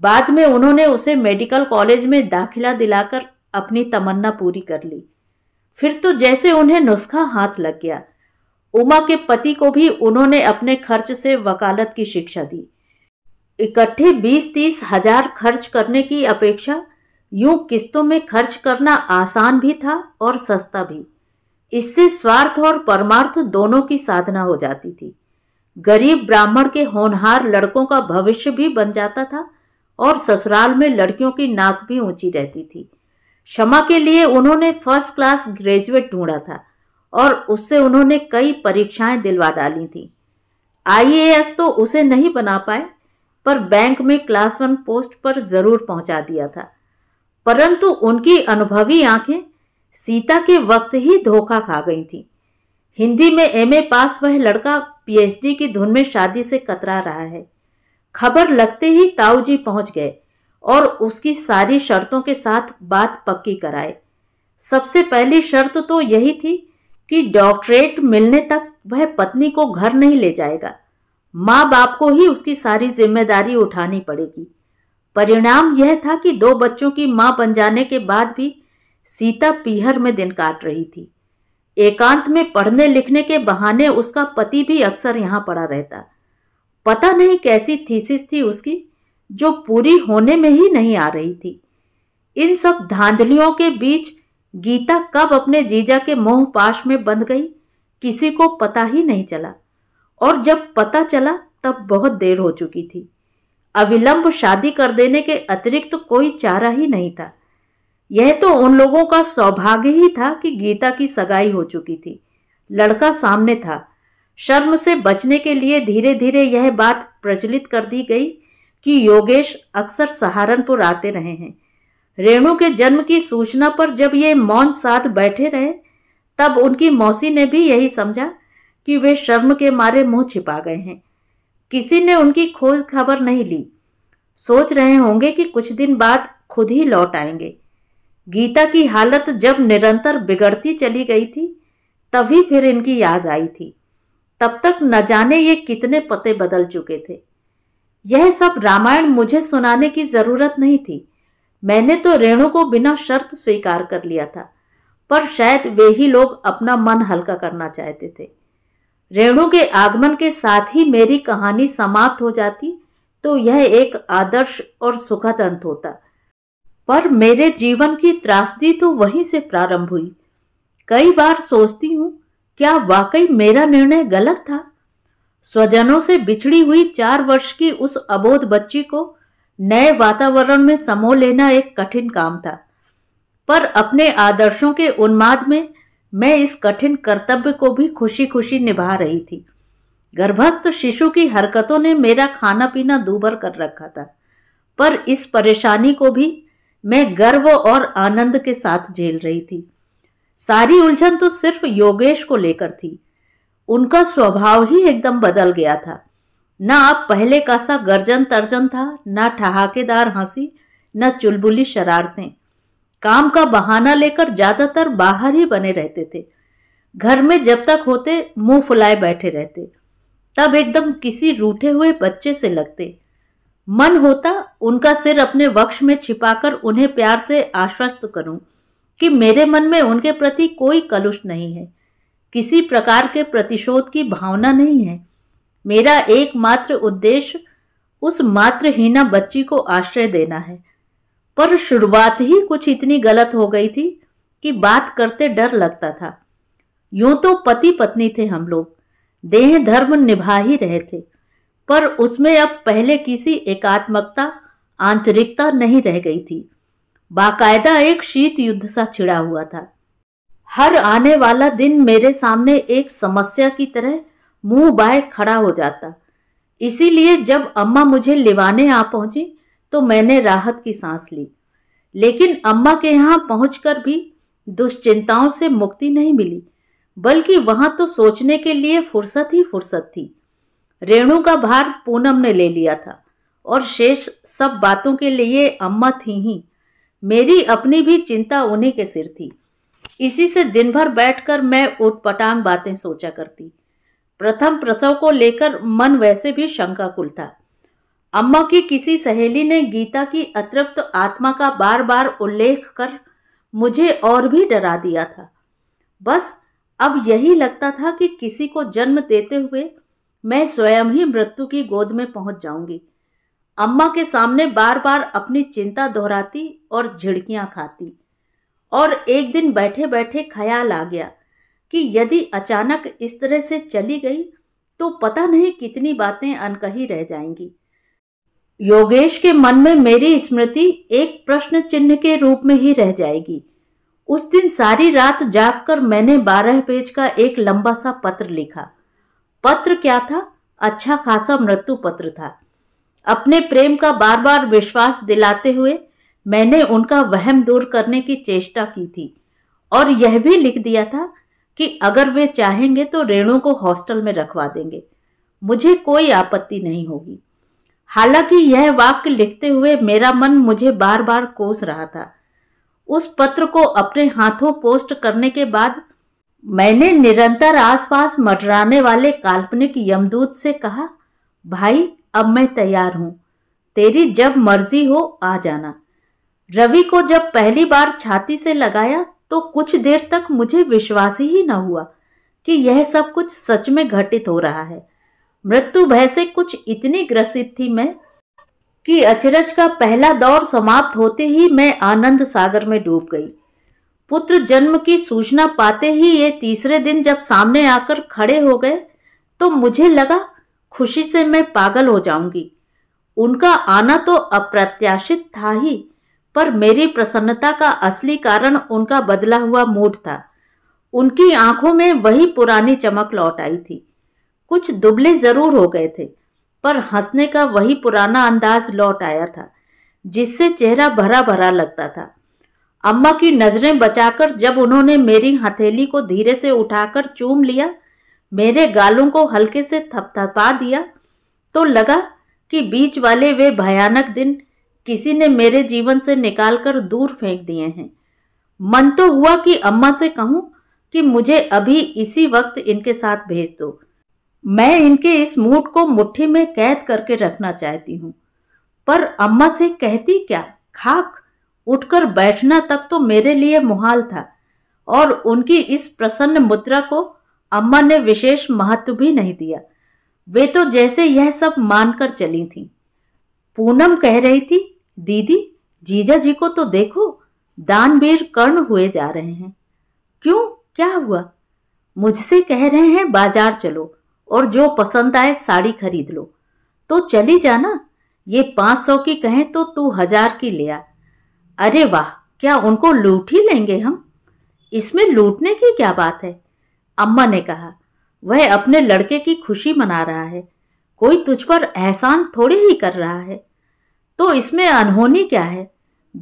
बाद में उन्होंने उसे मेडिकल कॉलेज में दाखिला दिलाकर अपनी तमन्ना पूरी कर ली फिर तो जैसे उन्हें नुस्खा हाथ लग गया उमा के पति को भी उन्होंने अपने खर्च से वकालत की शिक्षा दी इकट्ठे बीस तीस हजार खर्च करने की अपेक्षा यूं किस्तों में खर्च करना आसान भी था और सस्ता भी इससे स्वार्थ और परमार्थ दोनों की साधना हो जाती थी गरीब ब्राह्मण के होनहार लड़कों का भविष्य भी बन जाता था और ससुराल में लड़कियों की नाक भी ऊंची रहती थी क्षमा के लिए उन्होंने फर्स्ट क्लास ग्रेजुएट ढूंढा था और उससे उन्होंने कई परीक्षाएं दिलवा डाली थी आईएएस तो उसे नहीं बना पाए पर बैंक में क्लास वन पोस्ट पर जरूर पहुंचा दिया था परंतु उनकी अनुभवी आंखें सीता के वक्त ही धोखा खा गई थी हिंदी में एमए पास वह लड़का पीएचडी की धुन में शादी से कतरा रहा है खबर लगते ही ताऊ जी पहुंच गए और उसकी सारी शर्तों के साथ बात पक्की कराए सबसे पहली शर्त तो यही थी कि डॉक्टरेट मिलने तक वह पत्नी को घर नहीं ले जाएगा माँ बाप को ही उसकी सारी जिम्मेदारी उठानी पड़ेगी परिणाम यह था कि दो बच्चों की माँ बन जाने के बाद भी सीता पीहर में दिन काट रही थी एकांत में पढ़ने लिखने के बहाने उसका पति भी अक्सर यहाँ पड़ा रहता पता नहीं कैसी थीसिस थी उसकी जो पूरी होने में ही नहीं आ रही थी इन सब धांधलियों के बीच गीता कब अपने जीजा के मोह पाश में बंध गई किसी को पता ही नहीं चला और जब पता चला तब बहुत देर हो चुकी थी अविलंब शादी कर देने के अतिरिक्त तो कोई चारा ही नहीं था यह तो उन लोगों का सौभाग्य ही था कि गीता की सगाई हो चुकी थी लड़का सामने था शर्म से बचने के लिए धीरे धीरे यह बात प्रचलित कर दी गई कि योगेश अक्सर सहारनपुर आते रहे हैं रेणु के जन्म की सूचना पर जब ये मौन साथ बैठे रहे तब उनकी मौसी ने भी यही समझा कि वे शर्म के मारे मुंह छिपा गए हैं किसी ने उनकी खोज खबर नहीं ली सोच रहे होंगे कि कुछ दिन बाद खुद ही लौट आएंगे गीता की हालत जब निरंतर बिगड़ती चली गई थी तभी फिर इनकी याद आई थी तब तक न जाने ये कितने पते बदल चुके थे यह सब रामायण मुझे सुनाने की जरूरत नहीं थी मैंने तो रेणु को बिना शर्त स्वीकार कर लिया था पर शायद वे ही लोग अपना मन हल्का करना चाहते थे रेणु के आगमन के साथ ही मेरी कहानी समाप्त हो जाती तो यह एक आदर्श और सुखद अंत होता पर मेरे जीवन की त्रासदी तो वहीं से प्रारंभ हुई कई बार सोचती हूँ क्या वाकई मेरा निर्णय गलत था स्वजनों से बिछड़ी हुई चार वर्ष की उस अबोध बच्ची को नए वातावरण में समो लेना एक कठिन काम था पर अपने आदर्शों के उन्माद में मैं इस कठिन कर्तव्य को भी खुशी खुशी निभा रही थी गर्भस्थ शिशु की हरकतों ने मेरा खाना पीना दूभर कर रखा था पर इस परेशानी को भी मैं गर्व और आनंद के साथ झेल रही थी सारी उलझन तो सिर्फ योगेश को लेकर थी उनका स्वभाव ही एकदम बदल गया था ना अब पहले का सा गर्जन तर्जन था ना ठहाकेदार हंसी न चुलबुली शरारतें काम का बहाना लेकर ज़्यादातर बाहर ही बने रहते थे घर में जब तक होते मुंह फुलाए बैठे रहते तब एकदम किसी रूठे हुए बच्चे से लगते मन होता उनका सिर अपने वक्ष में छिपाकर उन्हें प्यार से आश्वस्त करूं कि मेरे मन में उनके प्रति कोई कलुष नहीं है किसी प्रकार के प्रतिशोध की भावना नहीं है मेरा एकमात्र उद्देश्य उस मात्रहीना बच्ची को आश्रय देना है पर शुरुआत ही कुछ इतनी गलत हो गई थी कि बात करते डर लगता था यूं तो पति पत्नी थे हम लोग देह धर्म निभा ही रहे थे पर उसमें अब पहले किसी एकात्मकता आंतरिकता नहीं रह गई थी बाकायदा एक शीत युद्ध सा छिड़ा हुआ था हर आने वाला दिन मेरे सामने एक समस्या की तरह मुंह बाय खड़ा हो जाता इसीलिए जब अम्मा मुझे लिवाने आ पहुंची तो मैंने राहत की सांस ली लेकिन अम्मा के यहाँ पहुंचकर भी दुश्चिंताओं से मुक्ति नहीं मिली बल्कि वहाँ तो सोचने के लिए फुर्सत ही फुर्सत थी रेणु का भार पूनम ने ले लिया था और शेष सब बातों के लिए अम्मा थी ही मेरी अपनी भी चिंता उन्हीं के सिर थी इसी से दिन भर बैठकर मैं उठपटांग बातें सोचा करती प्रथम प्रसव को लेकर मन वैसे भी शंकाकुल था अम्मा की किसी सहेली ने गीता की अतृप्त आत्मा का बार बार उल्लेख कर मुझे और भी डरा दिया था बस अब यही लगता था कि किसी को जन्म देते हुए मैं स्वयं ही मृत्यु की गोद में पहुंच जाऊंगी अम्मा के सामने बार बार अपनी चिंता दोहराती और झिड़कियां खाती और एक दिन बैठे बैठे ख्याल आ गया कि यदि अचानक इस तरह से चली गई तो पता नहीं कितनी बातें अनकही रह जाएंगी योगेश के मन में मेरी स्मृति एक प्रश्न चिन्ह के रूप में ही रह जाएगी उस दिन सारी रात जागकर मैंने बारह पेज का एक लंबा सा पत्र लिखा पत्र क्या था अच्छा खासा मृत्यु पत्र था अपने प्रेम का बार बार विश्वास दिलाते हुए मैंने उनका वहम दूर करने की चेष्टा की थी और यह भी लिख दिया था कि अगर वे चाहेंगे तो रेणु को हॉस्टल में रखवा देंगे मुझे कोई आपत्ति नहीं होगी हालांकि यह वाक्य लिखते हुए मेरा मन मुझे बार बार कोस रहा था उस पत्र को अपने हाथों पोस्ट करने के बाद मैंने निरंतर आसपास मटराने वाले काल्पनिक यमदूत से कहा भाई अब मैं तैयार हूँ तेरी जब मर्जी हो आ जाना रवि को जब पहली बार छाती से लगाया तो कुछ देर तक मुझे विश्वास ही न हुआ कि यह सब कुछ सच में घटित हो रहा है मृत्यु भय से कुछ इतनी ग्रसित थी मैं कि अचरज का पहला दौर समाप्त होते ही मैं आनंद सागर में डूब गई पुत्र जन्म की सूचना पाते ही ये तीसरे दिन जब सामने आकर खड़े हो गए तो मुझे लगा खुशी से मैं पागल हो जाऊंगी उनका आना तो अप्रत्याशित था ही पर मेरी प्रसन्नता का असली कारण उनका बदला हुआ मूड था उनकी आंखों में वही पुरानी चमक लौट आई थी कुछ दुबले जरूर हो गए थे पर हंसने का वही पुराना अंदाज लौट आया था जिससे चेहरा भरा भरा लगता था अम्मा की नज़रें बचाकर जब उन्होंने मेरी हथेली को धीरे से उठाकर चूम लिया मेरे गालों को हल्के से थपथपा दिया तो लगा कि बीच वाले वे भयानक दिन किसी ने मेरे जीवन से निकालकर दूर फेंक दिए हैं मन तो हुआ कि अम्मा से कहूँ कि मुझे अभी इसी वक्त इनके साथ भेज दो मैं इनके इस मूड को मुट्ठी में कैद करके रखना चाहती हूँ पर अम्मा से कहती क्या खाक उठकर बैठना तक तो मेरे लिए मुहाल था और उनकी इस प्रसन्न मुद्रा को अम्मा ने विशेष महत्व भी नहीं दिया वे तो जैसे यह सब मानकर चली थीं पूनम कह रही थी दीदी जीजा जी को तो देखो दानवीर कर्ण हुए जा रहे हैं क्यों क्या हुआ मुझसे कह रहे हैं बाजार चलो और जो पसंद आए साड़ी खरीद लो तो चली जाना ये पांच सौ की कहें तो तू हजार की ले आ अरे वाह क्या उनको लूट ही लेंगे हम इसमें लूटने की क्या बात है अम्मा ने कहा वह अपने लड़के की खुशी मना रहा है कोई तुझ पर एहसान थोड़े ही कर रहा है तो इसमें अनहोनी क्या है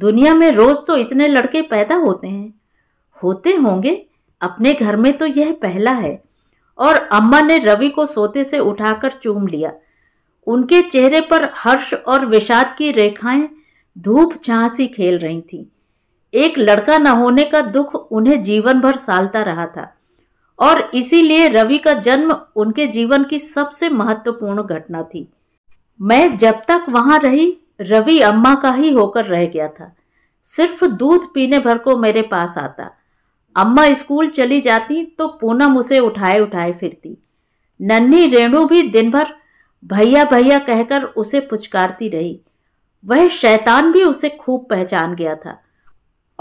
दुनिया में रोज तो इतने लड़के पैदा होते हैं होते होंगे अपने घर में तो यह पहला है और अम्मा ने रवि को सोते से उठाकर चूम लिया उनके चेहरे पर हर्ष और विषाद की रेखाएं धूप झांसी खेल रही थी एक लड़का न होने का दुख उन्हें जीवन भर सालता रहा था और इसीलिए रवि का जन्म उनके जीवन की सबसे महत्वपूर्ण घटना थी मैं जब तक वहां रही रवि अम्मा का ही होकर रह गया था सिर्फ दूध पीने भर को मेरे पास आता अम्मा स्कूल चली जाती तो पूनम उसे उठाए उठाए फिरती नन्ही रेणु भी दिन भर भैया भैया कहकर उसे पुचकारती रही वह शैतान भी उसे खूब पहचान गया था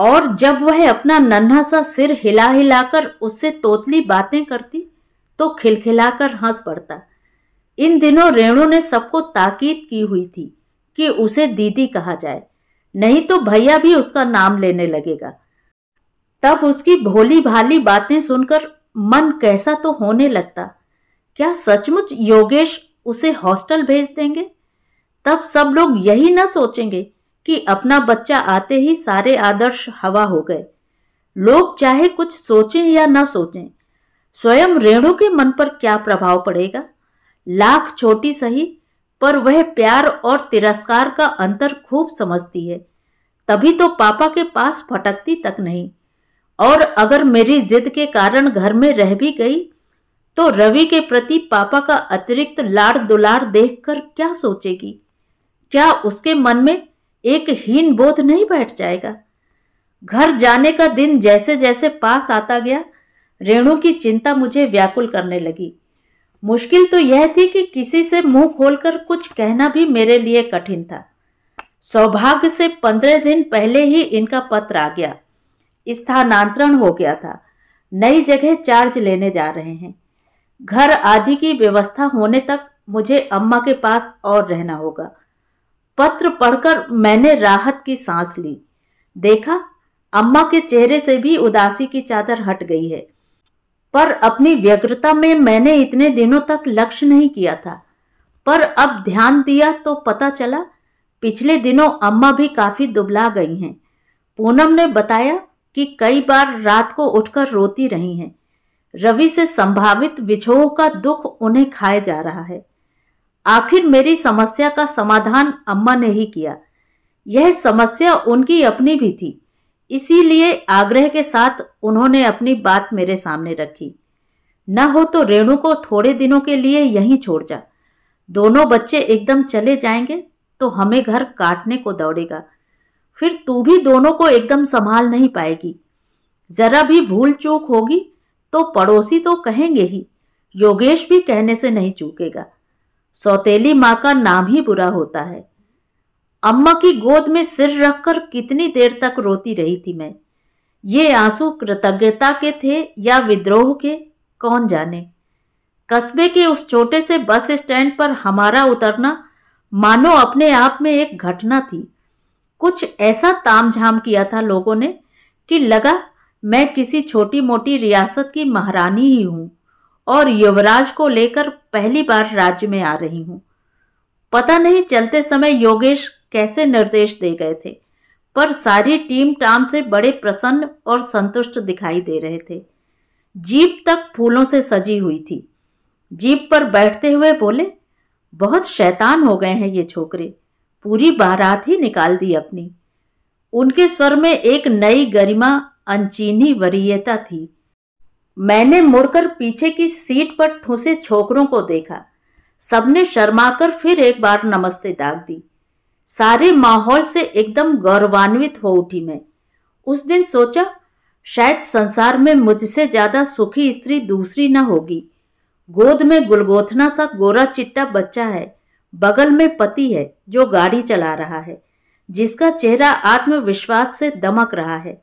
और जब वह अपना नन्हा सा सिर हिला हिलाकर उससे तोतली बातें करती तो खिलखिलाकर हंस पड़ता इन दिनों रेणु ने सबको ताकीद की हुई थी कि उसे दीदी कहा जाए नहीं तो भैया भी उसका नाम लेने लगेगा तब उसकी भोली भाली बातें सुनकर मन कैसा तो होने लगता क्या सचमुच योगेश उसे हॉस्टल भेज देंगे तब सब लोग यही न सोचेंगे कि अपना बच्चा आते ही सारे आदर्श हवा हो गए लोग चाहे कुछ सोचें या न सोचें स्वयं रेणु के मन पर क्या प्रभाव पड़ेगा लाख छोटी सही पर वह प्यार और तिरस्कार का अंतर खूब समझती है तभी तो पापा के पास फटकती तक नहीं और अगर मेरी जिद के कारण घर में रह भी गई तो रवि के प्रति पापा का अतिरिक्त लाड़ दुलार देखकर क्या सोचेगी क्या उसके मन में एक हीन बोध नहीं बैठ जाएगा घर जाने का दिन जैसे जैसे पास आता गया रेणु की चिंता मुझे व्याकुल करने लगी मुश्किल तो यह थी कि किसी से मुंह खोलकर कुछ कहना भी मेरे लिए कठिन था सौभाग्य से पंद्रह दिन पहले ही इनका पत्र आ गया स्थानांतरण हो गया था नई जगह चार्ज लेने जा रहे हैं घर आदि की व्यवस्था होने तक मुझे अम्मा के पास और रहना होगा पत्र पढ़कर मैंने राहत की सांस ली देखा अम्मा के चेहरे से भी उदासी की चादर हट गई है पर अपनी व्यग्रता में मैंने इतने दिनों तक लक्ष्य नहीं किया था पर अब ध्यान दिया तो पता चला पिछले दिनों अम्मा भी काफ़ी दुबला गई हैं पूनम ने बताया कि कई बार रात को उठकर रोती रही हैं रवि से संभावित विछोह का दुख उन्हें खाए जा रहा है आखिर मेरी समस्या का समाधान अम्मा ने ही किया यह समस्या उनकी अपनी भी थी इसीलिए आग्रह के साथ उन्होंने अपनी बात मेरे सामने रखी न हो तो रेणु को थोड़े दिनों के लिए यहीं छोड़ जा दोनों बच्चे एकदम चले जाएंगे तो हमें घर काटने को दौड़ेगा फिर तू भी दोनों को एकदम संभाल नहीं पाएगी जरा भी भूल चूक होगी तो पड़ोसी तो कहेंगे ही योगेश भी कहने से नहीं चूकेगा सौतेली माँ का नाम ही बुरा होता है अम्मा की गोद में सिर रखकर कितनी देर तक रोती रही थी मैं ये आंसू कृतज्ञता के थे या विद्रोह के कौन जाने कस्बे के उस छोटे से बस स्टैंड पर हमारा उतरना मानो अपने आप में एक घटना थी कुछ ऐसा तामझाम किया था लोगों ने कि लगा मैं किसी छोटी मोटी रियासत की महारानी ही हूँ और युवराज को लेकर पहली बार राज्य में आ रही हूँ पता नहीं चलते समय योगेश कैसे निर्देश दे गए थे पर सारी टीम टाम से बड़े प्रसन्न और संतुष्ट दिखाई दे रहे थे जीप तक फूलों से सजी हुई थी जीप पर बैठते हुए बोले बहुत शैतान हो गए हैं ये छोकरे पूरी बारात ही निकाल दी अपनी उनके स्वर में एक नई गरिमा अनचीनी वरीयता थी मैंने मुड़कर पीछे की सीट पर ठूसे छोकरों को देखा सबने शर्माकर फिर एक बार नमस्ते दाग दी सारे माहौल से एकदम गौरवान्वित हो उठी मैं उस दिन सोचा शायद संसार में मुझसे ज़्यादा सुखी स्त्री दूसरी न होगी गोद में गुलगोथना सा गोरा चिट्टा बच्चा है बगल में पति है जो गाड़ी चला रहा है जिसका चेहरा आत्मविश्वास से दमक रहा है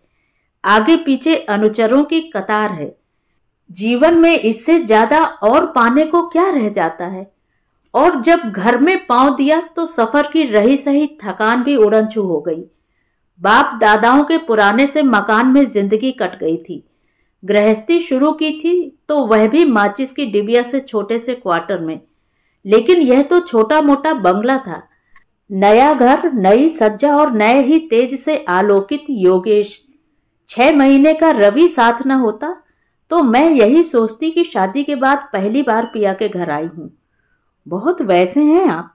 आगे पीछे अनुचरों की कतार है जीवन में इससे ज्यादा और पाने को क्या रह जाता है और जब घर में पांव दिया तो सफर की रही सही थकान भी उड़नछू हो गई बाप दादाओं के पुराने से मकान में जिंदगी कट गई थी गृहस्थी शुरू की थी तो वह भी माचिस की डिबिया से छोटे से क्वार्टर में लेकिन यह तो छोटा मोटा बंगला था नया घर नई सज्जा और नए ही तेज से आलोकित योगेश छह महीने का रवि साथ न होता तो मैं यही सोचती कि शादी के बाद पहली बार पिया के घर आई हूँ बहुत वैसे हैं आप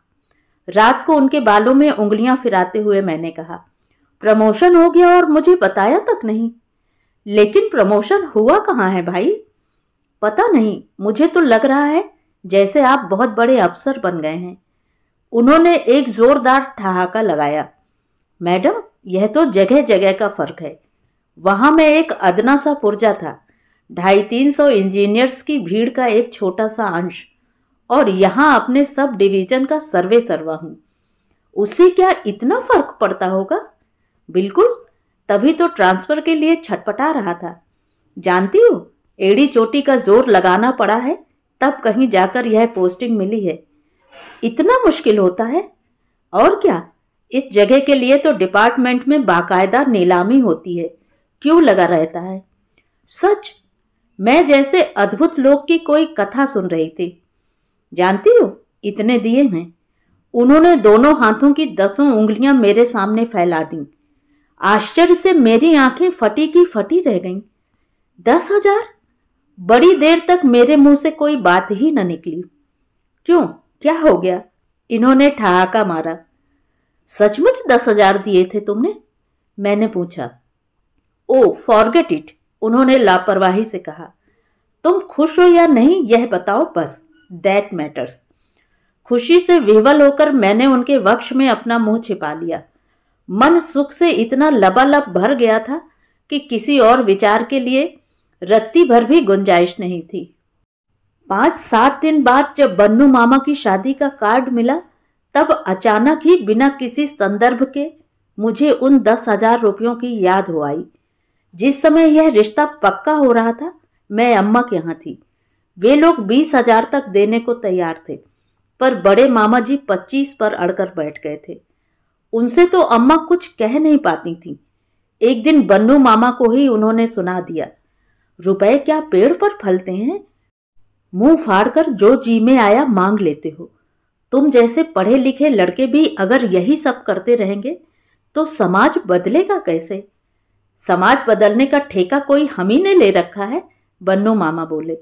रात को उनके बालों में उंगलियां फिराते हुए मैंने कहा प्रमोशन हो गया और मुझे बताया तक नहीं लेकिन प्रमोशन हुआ कहाँ है भाई पता नहीं मुझे तो लग रहा है जैसे आप बहुत बड़े अफसर बन गए हैं उन्होंने एक जोरदार ठहाका लगाया मैडम यह तो जगह जगह का फर्क है वहां मैं एक अदना सा पुर्जा था ढाई तीन सौ इंजीनियर्स की भीड़ का एक छोटा सा अंश और यहाँ अपने सब डिवीजन का सर्वे सर्वा हूँ उससे क्या इतना फर्क पड़ता होगा बिल्कुल तभी तो ट्रांसफर के लिए छटपटा रहा था जानती हो एड़ी चोटी का जोर लगाना पड़ा है तब कहीं जाकर यह पोस्टिंग मिली है इतना मुश्किल होता है और क्या इस जगह के लिए तो डिपार्टमेंट में बाकायदा नीलामी होती है क्यों लगा रहता है सच मैं जैसे अद्भुत लोक की कोई कथा सुन रही थी जानती हो इतने दिए हैं उन्होंने दोनों हाथों की दसों उंगलियां मेरे सामने फैला दी आश्चर्य से मेरी आंखें फटी की फटी रह गईं दस हजार बड़ी देर तक मेरे मुंह से कोई बात ही न निकली क्यों क्या हो गया इन्होंने ठहाका मारा सचमुच दस हजार दिए थे तुमने मैंने पूछा ओ फॉरगेट इट उन्होंने लापरवाही से कहा तुम खुश हो या नहीं यह बताओ बस दैट मैटर्स खुशी से विवल होकर मैंने उनके वक्ष में अपना मुंह छिपा लिया मन सुख से इतना लबालब भर गया था कि किसी और विचार के लिए रत्ती भर भी गुंजाइश नहीं थी पांच सात दिन बाद जब बन्नू मामा की शादी का कार्ड मिला तब अचानक ही बिना किसी संदर्भ के मुझे उन दस हजार रुपयों की याद हो आई जिस समय यह रिश्ता पक्का हो रहा था मैं अम्मा के यहाँ थी वे लोग बीस हजार तक देने को तैयार थे पर बड़े मामा जी पच्चीस पर अड़कर बैठ गए थे उनसे तो अम्मा कुछ कह नहीं पाती थी एक दिन बन्नू मामा को ही उन्होंने सुना दिया रुपए क्या पेड़ पर फलते हैं मुंह फाड़कर जो जी में आया मांग लेते हो तुम जैसे पढ़े लिखे लड़के भी अगर यही सब करते रहेंगे तो समाज बदलेगा कैसे समाज बदलने का ठेका कोई हम ही ने ले रखा है बन्नू मामा बोले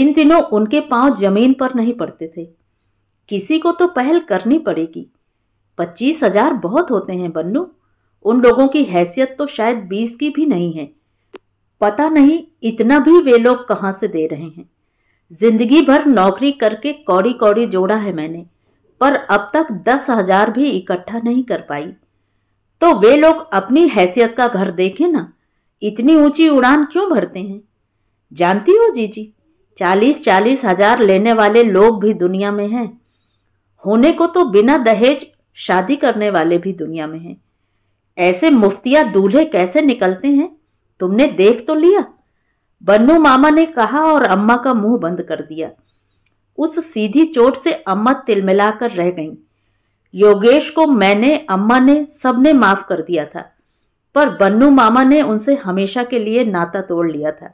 इन दिनों उनके पांव जमीन पर नहीं पड़ते थे किसी को तो पहल करनी पड़ेगी पच्चीस हजार बहुत होते हैं बन्नू उन लोगों की हैसियत तो शायद बीस की भी नहीं है पता नहीं इतना भी वे लोग कहाँ से दे रहे हैं जिंदगी भर नौकरी करके कौड़ी कौड़ी जोड़ा है मैंने पर अब तक दस हजार भी इकट्ठा नहीं कर पाई तो वे लोग अपनी हैसियत का घर देखें ना इतनी ऊंची उड़ान क्यों भरते हैं जानती हो जीजी चालीस चालीस हजार लेने वाले लोग भी दुनिया में हैं होने को तो बिना दहेज शादी करने वाले भी दुनिया में हैं ऐसे मुफ्तिया दूल्हे कैसे निकलते हैं तुमने देख तो लिया बन्नू मामा ने कहा और अम्मा का मुंह बंद कर दिया उस सीधी चोट से अम्मा तिलमिलाकर रह गईं योगेश को मैंने अम्मा ने सबने माफ कर दिया था पर बन्नू मामा ने उनसे हमेशा के लिए नाता तोड़ लिया था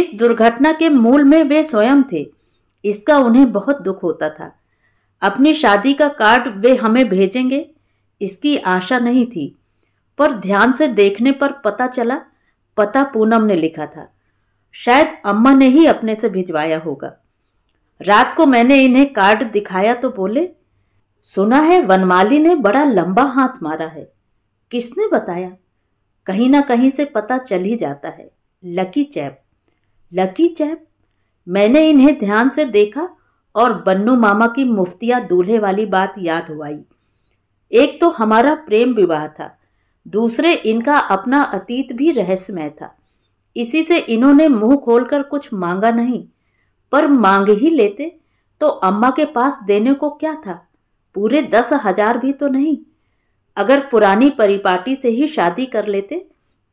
इस दुर्घटना के मूल में वे स्वयं थे इसका उन्हें बहुत दुख होता था अपनी शादी का कार्ड वे हमें भेजेंगे इसकी आशा नहीं थी पर ध्यान से देखने पर पता चला पता पूनम ने लिखा था शायद अम्मा ने ही अपने से भिजवाया होगा रात को मैंने इन्हें कार्ड दिखाया तो बोले सुना है वनमाली ने बड़ा लंबा हाथ मारा है किसने बताया कहीं ना कहीं से पता चल ही जाता है लकी चैप लकी चैप मैंने इन्हें ध्यान से देखा और बन्नू मामा की मुफ्तिया दूल्हे वाली बात याद हुआई एक तो हमारा प्रेम विवाह था दूसरे इनका अपना अतीत भी रहस्यमय था इसी से इन्होंने मुंह खोलकर कुछ मांगा नहीं पर मांग ही लेते तो अम्मा के पास देने को क्या था पूरे दस हजार भी तो नहीं अगर पुरानी परिपाटी से ही शादी कर लेते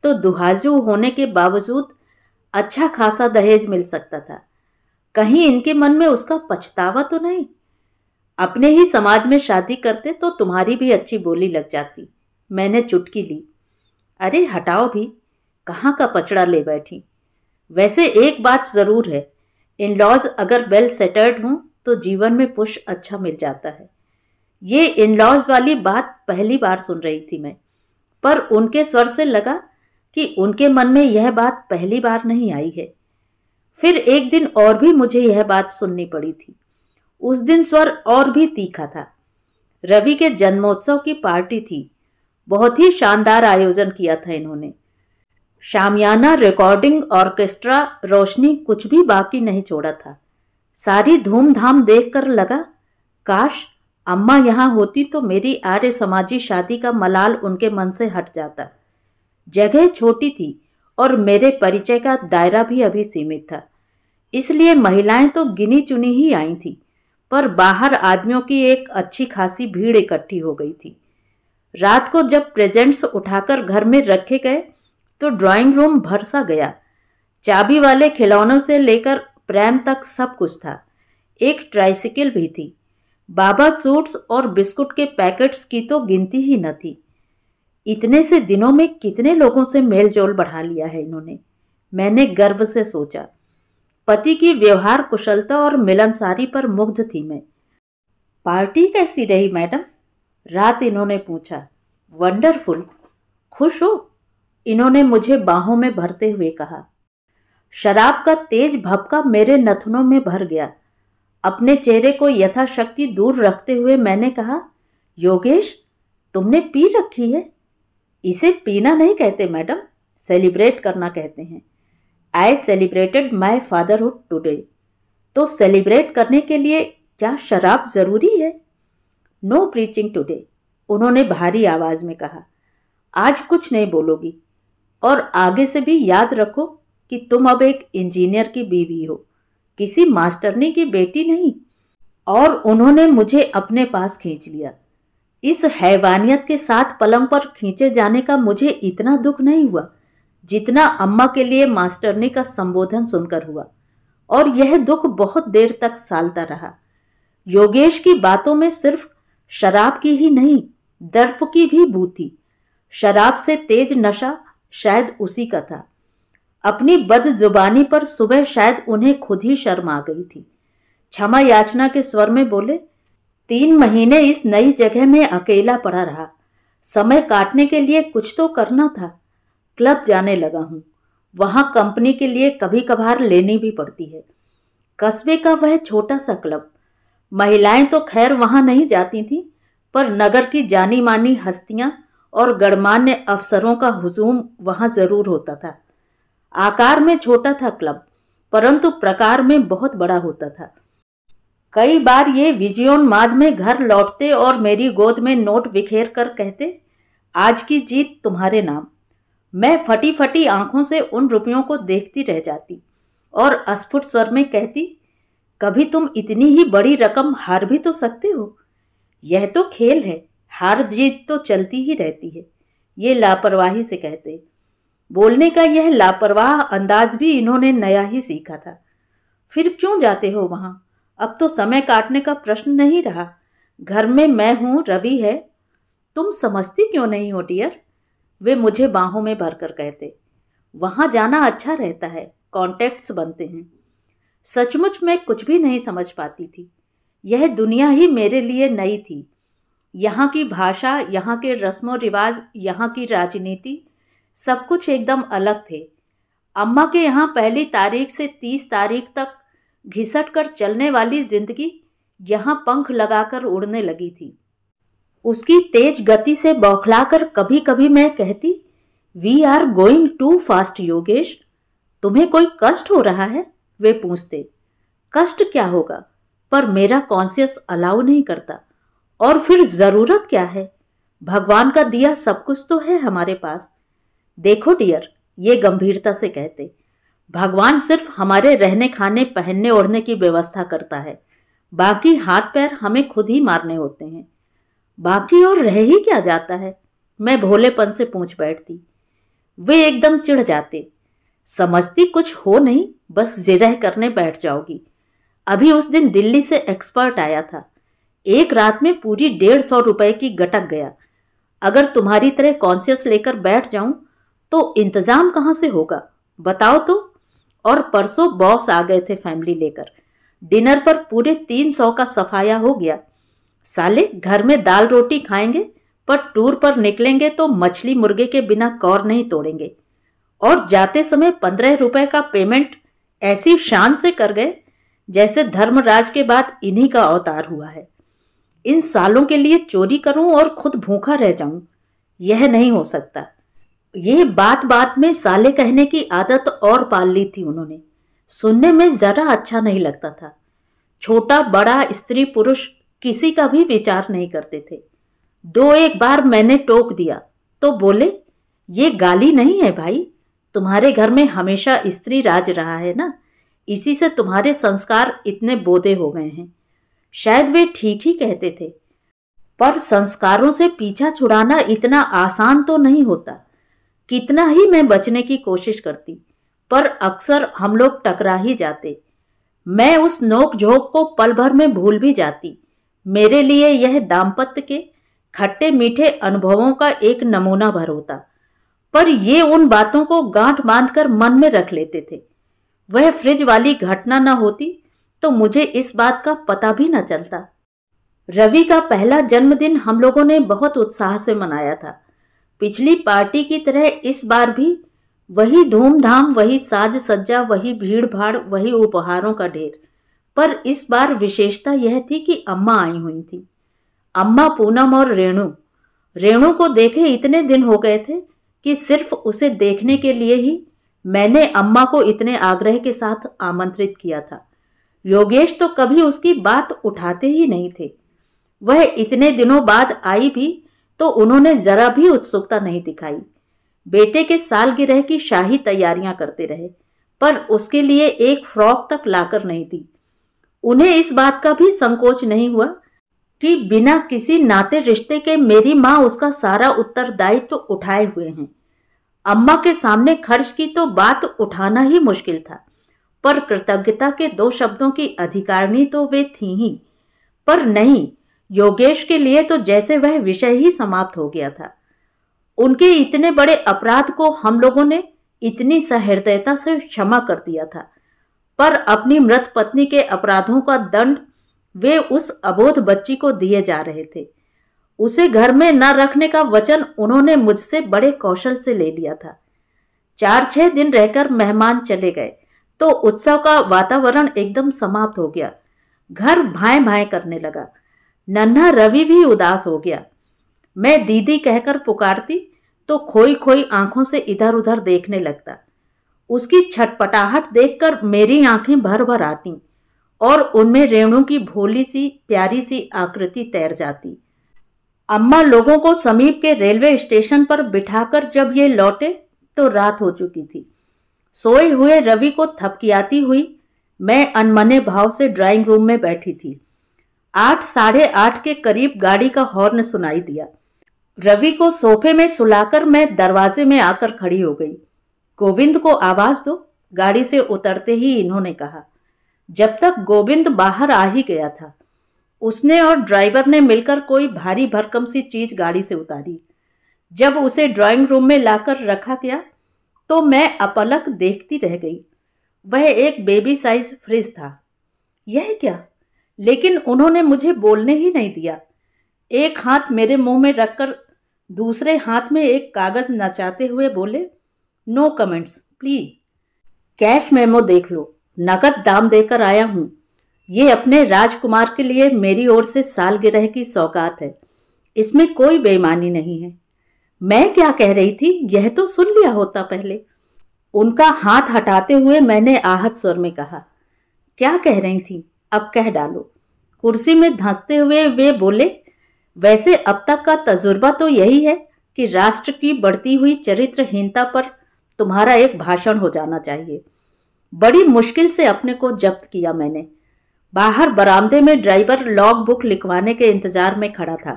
तो दुहाजू होने के बावजूद अच्छा खासा दहेज मिल सकता था कहीं इनके मन में उसका पछतावा तो नहीं अपने ही समाज में शादी करते तो तुम्हारी भी अच्छी बोली लग जाती मैंने चुटकी ली अरे हटाओ भी कहाँ का पचड़ा ले बैठी वैसे एक बात ज़रूर है इन लॉज अगर वेल सेटल्ड हों तो जीवन में पुश अच्छा मिल जाता है ये इन लॉज वाली बात पहली बार सुन रही थी मैं पर उनके स्वर से लगा कि उनके मन में यह बात पहली बार नहीं आई है फिर एक दिन और भी मुझे यह बात सुननी पड़ी थी उस दिन स्वर और भी तीखा था रवि के जन्मोत्सव की पार्टी थी बहुत ही शानदार आयोजन किया था इन्होंने शामियाना रिकॉर्डिंग ऑर्केस्ट्रा रोशनी कुछ भी बाकी नहीं छोड़ा था सारी धूमधाम देखकर लगा काश अम्मा यहाँ होती तो मेरी आर्य समाजी शादी का मलाल उनके मन से हट जाता जगह छोटी थी और मेरे परिचय का दायरा भी अभी सीमित था इसलिए महिलाएं तो गिनी चुनी ही आई थीं पर बाहर आदमियों की एक अच्छी खासी भीड़ इकट्ठी हो गई थी रात को जब प्रेजेंट्स उठाकर घर में रखे गए तो ड्राइंग रूम भर सा गया चाबी वाले खिलौनों से लेकर प्रेम तक सब कुछ था एक ट्राइसिकल भी थी बाबा सूट्स और बिस्कुट के पैकेट्स की तो गिनती ही न थी इतने से दिनों में कितने लोगों से मेल जोल बढ़ा लिया है इन्होंने मैंने गर्व से सोचा पति की व्यवहार कुशलता और मिलनसारी पर मुग्ध थी मैं पार्टी कैसी रही मैडम रात इन्होंने पूछा वंडरफुल खुश हो इन्होंने मुझे बाहों में भरते हुए कहा शराब का तेज भपका मेरे नथनों में भर गया अपने चेहरे को यथाशक्ति दूर रखते हुए मैंने कहा योगेश तुमने पी रखी है इसे पीना नहीं कहते मैडम सेलिब्रेट करना कहते हैं I celebrated my fatherhood today तो सेलिब्रेट करने के लिए क्या शराब ज़रूरी है नो प्रीचिंग टुडे उन्होंने भारी आवाज़ में कहा आज कुछ नहीं बोलोगी और आगे से भी याद रखो कि तुम अब एक इंजीनियर की बीवी हो किसी मास्टरनी की बेटी नहीं और उन्होंने मुझे अपने पास खींच लिया इस हैवानियत के साथ पलंग पर खींचे जाने का मुझे इतना दुख नहीं हुआ जितना अम्मा के लिए मास्टरनी का संबोधन सुनकर हुआ और यह दुख बहुत देर तक सालता रहा योगेश की बातों में सिर्फ शराब की ही नहीं दर्प की भी बू थी शराब से तेज नशा शायद उसी का था अपनी बदजुबानी पर सुबह शायद उन्हें खुद ही शर्म आ गई थी क्षमा याचना के स्वर में बोले तीन महीने इस नई जगह में अकेला पड़ा रहा समय काटने के लिए कुछ तो करना था क्लब जाने लगा हूँ वहाँ कंपनी के लिए कभी कभार लेनी भी पड़ती है कस्बे का वह छोटा सा क्लब महिलाएं तो खैर वहाँ नहीं जाती थीं पर नगर की जानी मानी हस्तियाँ और गणमान्य अफसरों का हुजूम वहाँ ज़रूर होता था आकार में छोटा था क्लब परंतु प्रकार में बहुत बड़ा होता था कई बार ये विजयोन्माद में घर लौटते और मेरी गोद में नोट बिखेर कर कहते आज की जीत तुम्हारे नाम मैं फटी फटी आंखों से उन रुपयों को देखती रह जाती और अस्फुट स्वर में कहती कभी तुम इतनी ही बड़ी रकम हार भी तो सकते हो यह तो खेल है हार जीत तो चलती ही रहती है ये लापरवाही से कहते बोलने का यह लापरवाह अंदाज भी इन्होंने नया ही सीखा था फिर क्यों जाते हो वहाँ अब तो समय काटने का प्रश्न नहीं रहा घर में मैं हूँ रवि है तुम समझती क्यों नहीं हो डियर वे मुझे बाहों में भरकर कहते वहाँ जाना अच्छा रहता है कॉन्टैक्ट्स बनते हैं सचमुच मैं कुछ भी नहीं समझ पाती थी यह दुनिया ही मेरे लिए नई थी यहाँ की भाषा यहाँ के रस्म व रिवाज यहाँ की राजनीति सब कुछ एकदम अलग थे अम्मा के यहाँ पहली तारीख से तीस तारीख तक घिसट कर चलने वाली जिंदगी यहाँ पंख लगाकर उड़ने लगी थी उसकी तेज गति से बौखलाकर कभी कभी मैं कहती we are going too fast Yogesh तुम्हें कोई कष्ट हो रहा है वे पूछते कष्ट क्या होगा पर मेरा कॉन्सियस अलाउ नहीं करता और फिर ज़रूरत क्या है भगवान का दिया सब कुछ तो है हमारे पास देखो डियर ये गंभीरता से कहते भगवान सिर्फ हमारे रहने खाने पहनने ओढ़ने की व्यवस्था करता है बाकी हाथ पैर हमें खुद ही मारने होते हैं बाकी और रह ही क्या जाता है मैं भोलेपन से पूछ बैठती वे एकदम चिढ़ जाते समझती कुछ हो नहीं बस जिरह करने बैठ जाओगी अभी उस दिन दिल्ली से एक्सपर्ट आया था एक रात में पूरी डेढ़ सौ रुपए की गटक गया अगर तुम्हारी तरह कॉन्शियस लेकर बैठ जाऊं तो इंतज़ाम कहाँ से होगा बताओ तो और परसों बॉस आ गए थे फैमिली लेकर डिनर पर पूरे तीन सौ का सफाया हो गया साले घर में दाल रोटी खाएंगे पर टूर पर निकलेंगे तो मछली मुर्गे के बिना कौर नहीं तोड़ेंगे और जाते समय पंद्रह रुपए का पेमेंट ऐसी शान से कर गए जैसे धर्मराज के बाद इन्हीं का अवतार हुआ है इन सालों के लिए चोरी करूं और खुद भूखा रह जाऊं यह नहीं हो सकता ये बात बात में साले कहने की आदत और पाल ली थी उन्होंने सुनने में ज़रा अच्छा नहीं लगता था छोटा बड़ा स्त्री पुरुष किसी का भी विचार नहीं करते थे दो एक बार मैंने टोक दिया तो बोले ये गाली नहीं है भाई तुम्हारे घर में हमेशा स्त्री राज रहा है ना इसी से तुम्हारे संस्कार इतने बोधे हो गए हैं शायद वे ठीक ही कहते थे पर संस्कारों से पीछा छुड़ाना इतना आसान तो नहीं होता कितना ही मैं बचने की कोशिश करती पर अक्सर हम लोग टकरा ही जाते मैं उस नोक झोंक को पल भर में भूल भी जाती मेरे लिए यह दाम्पत्य के खट्टे मीठे अनुभवों का एक नमूना भर होता पर ये उन बातों को गांठ बांधकर मन में रख लेते थे वह फ्रिज वाली घटना न होती तो मुझे इस बात का पता भी न चलता रवि का पहला जन्मदिन हम लोगों ने बहुत उत्साह से मनाया था पिछली पार्टी की तरह इस बार भी वही धूमधाम वही साज सज्जा वही भीड़ भाड़ वही उपहारों का ढेर पर इस बार विशेषता यह थी कि अम्मा आई हुई थी अम्मा पूनम और रेणु रेणु को देखे इतने दिन हो गए थे कि सिर्फ उसे देखने के लिए ही मैंने अम्मा को इतने आग्रह के साथ आमंत्रित किया था योगेश तो कभी उसकी बात उठाते ही नहीं थे वह इतने दिनों बाद आई भी तो उन्होंने जरा भी उत्सुकता नहीं दिखाई बेटे के सालगिरह की शाही तैयारियां करते रहे पर उसके लिए एक फ्रॉक तक लाकर नहीं दी उन्हें इस बात का भी संकोच नहीं हुआ कि बिना किसी नाते रिश्ते के मेरी माँ उसका सारा उत्तरदायित्व तो उठाए हुए हैं अम्मा के सामने खर्च की तो बात उठाना ही मुश्किल था पर कृतज्ञता के दो शब्दों की अधिकारिणी तो वे थी ही पर नहीं योगेश के लिए तो जैसे वह विषय ही समाप्त हो गया था उनके इतने बड़े अपराध को हम लोगों ने इतनी सहृदयता से क्षमा कर दिया था पर अपनी मृत पत्नी के अपराधों का दंड वे उस अबोध बच्ची को दिए जा रहे थे उसे घर में न रखने का वचन उन्होंने मुझसे बड़े कौशल से ले लिया था चार छह दिन रहकर मेहमान चले गए तो उत्सव का वातावरण एकदम समाप्त हो गया घर भाए भाए करने लगा नन्हा रवि भी उदास हो गया मैं दीदी कहकर पुकारती तो खोई खोई आंखों से इधर उधर देखने लगता उसकी छटपटाहट देखकर मेरी आंखें भर भर आती और उनमें रेणु की भोली सी प्यारी सी आकृति तैर जाती अम्मा लोगों को समीप के रेलवे स्टेशन पर बिठाकर जब ये लौटे तो रात हो चुकी थी सोए हुए रवि को थपकियाती हुई मैं अनमने भाव से ड्राइंग रूम में बैठी थी आठ साढ़े आठ के करीब गाड़ी का हॉर्न सुनाई दिया रवि को सोफे में सुलाकर मैं दरवाजे में आकर खड़ी हो गई गोविंद को आवाज दो गाड़ी से उतरते ही इन्होंने कहा जब तक गोविंद बाहर आ ही गया था उसने और ड्राइवर ने मिलकर कोई भारी भरकम सी चीज गाड़ी से उतारी जब उसे ड्राइंग रूम में लाकर रखा गया तो मैं अपलक देखती रह गई वह एक बेबी साइज फ्रिज था यह क्या लेकिन उन्होंने मुझे बोलने ही नहीं दिया एक हाथ मेरे मुंह में रखकर दूसरे हाथ में एक कागज़ नचाते हुए बोले no comments please cash memo देख लो नकद दाम देकर आया हूँ ये अपने राजकुमार के लिए मेरी ओर से सालगिरह की सौगात है इसमें कोई बेईमानी नहीं है मैं क्या कह रही थी यह तो सुन लिया होता पहले उनका हाथ हटाते हुए मैंने आहत स्वर में कहा क्या कह रही थी अब कह डालो कुर्सी में धंसते हुए वे बोले वैसे अब तक का तजुर्बा तो यही है कि राष्ट्र की बढ़ती हुई चरित्रहीनता पर तुम्हारा एक भाषण हो जाना चाहिए बड़ी मुश्किल से अपने को जब्त किया मैंने बाहर बरामदे में ड्राइवर लॉग बुक लिखवाने के इंतजार में खड़ा था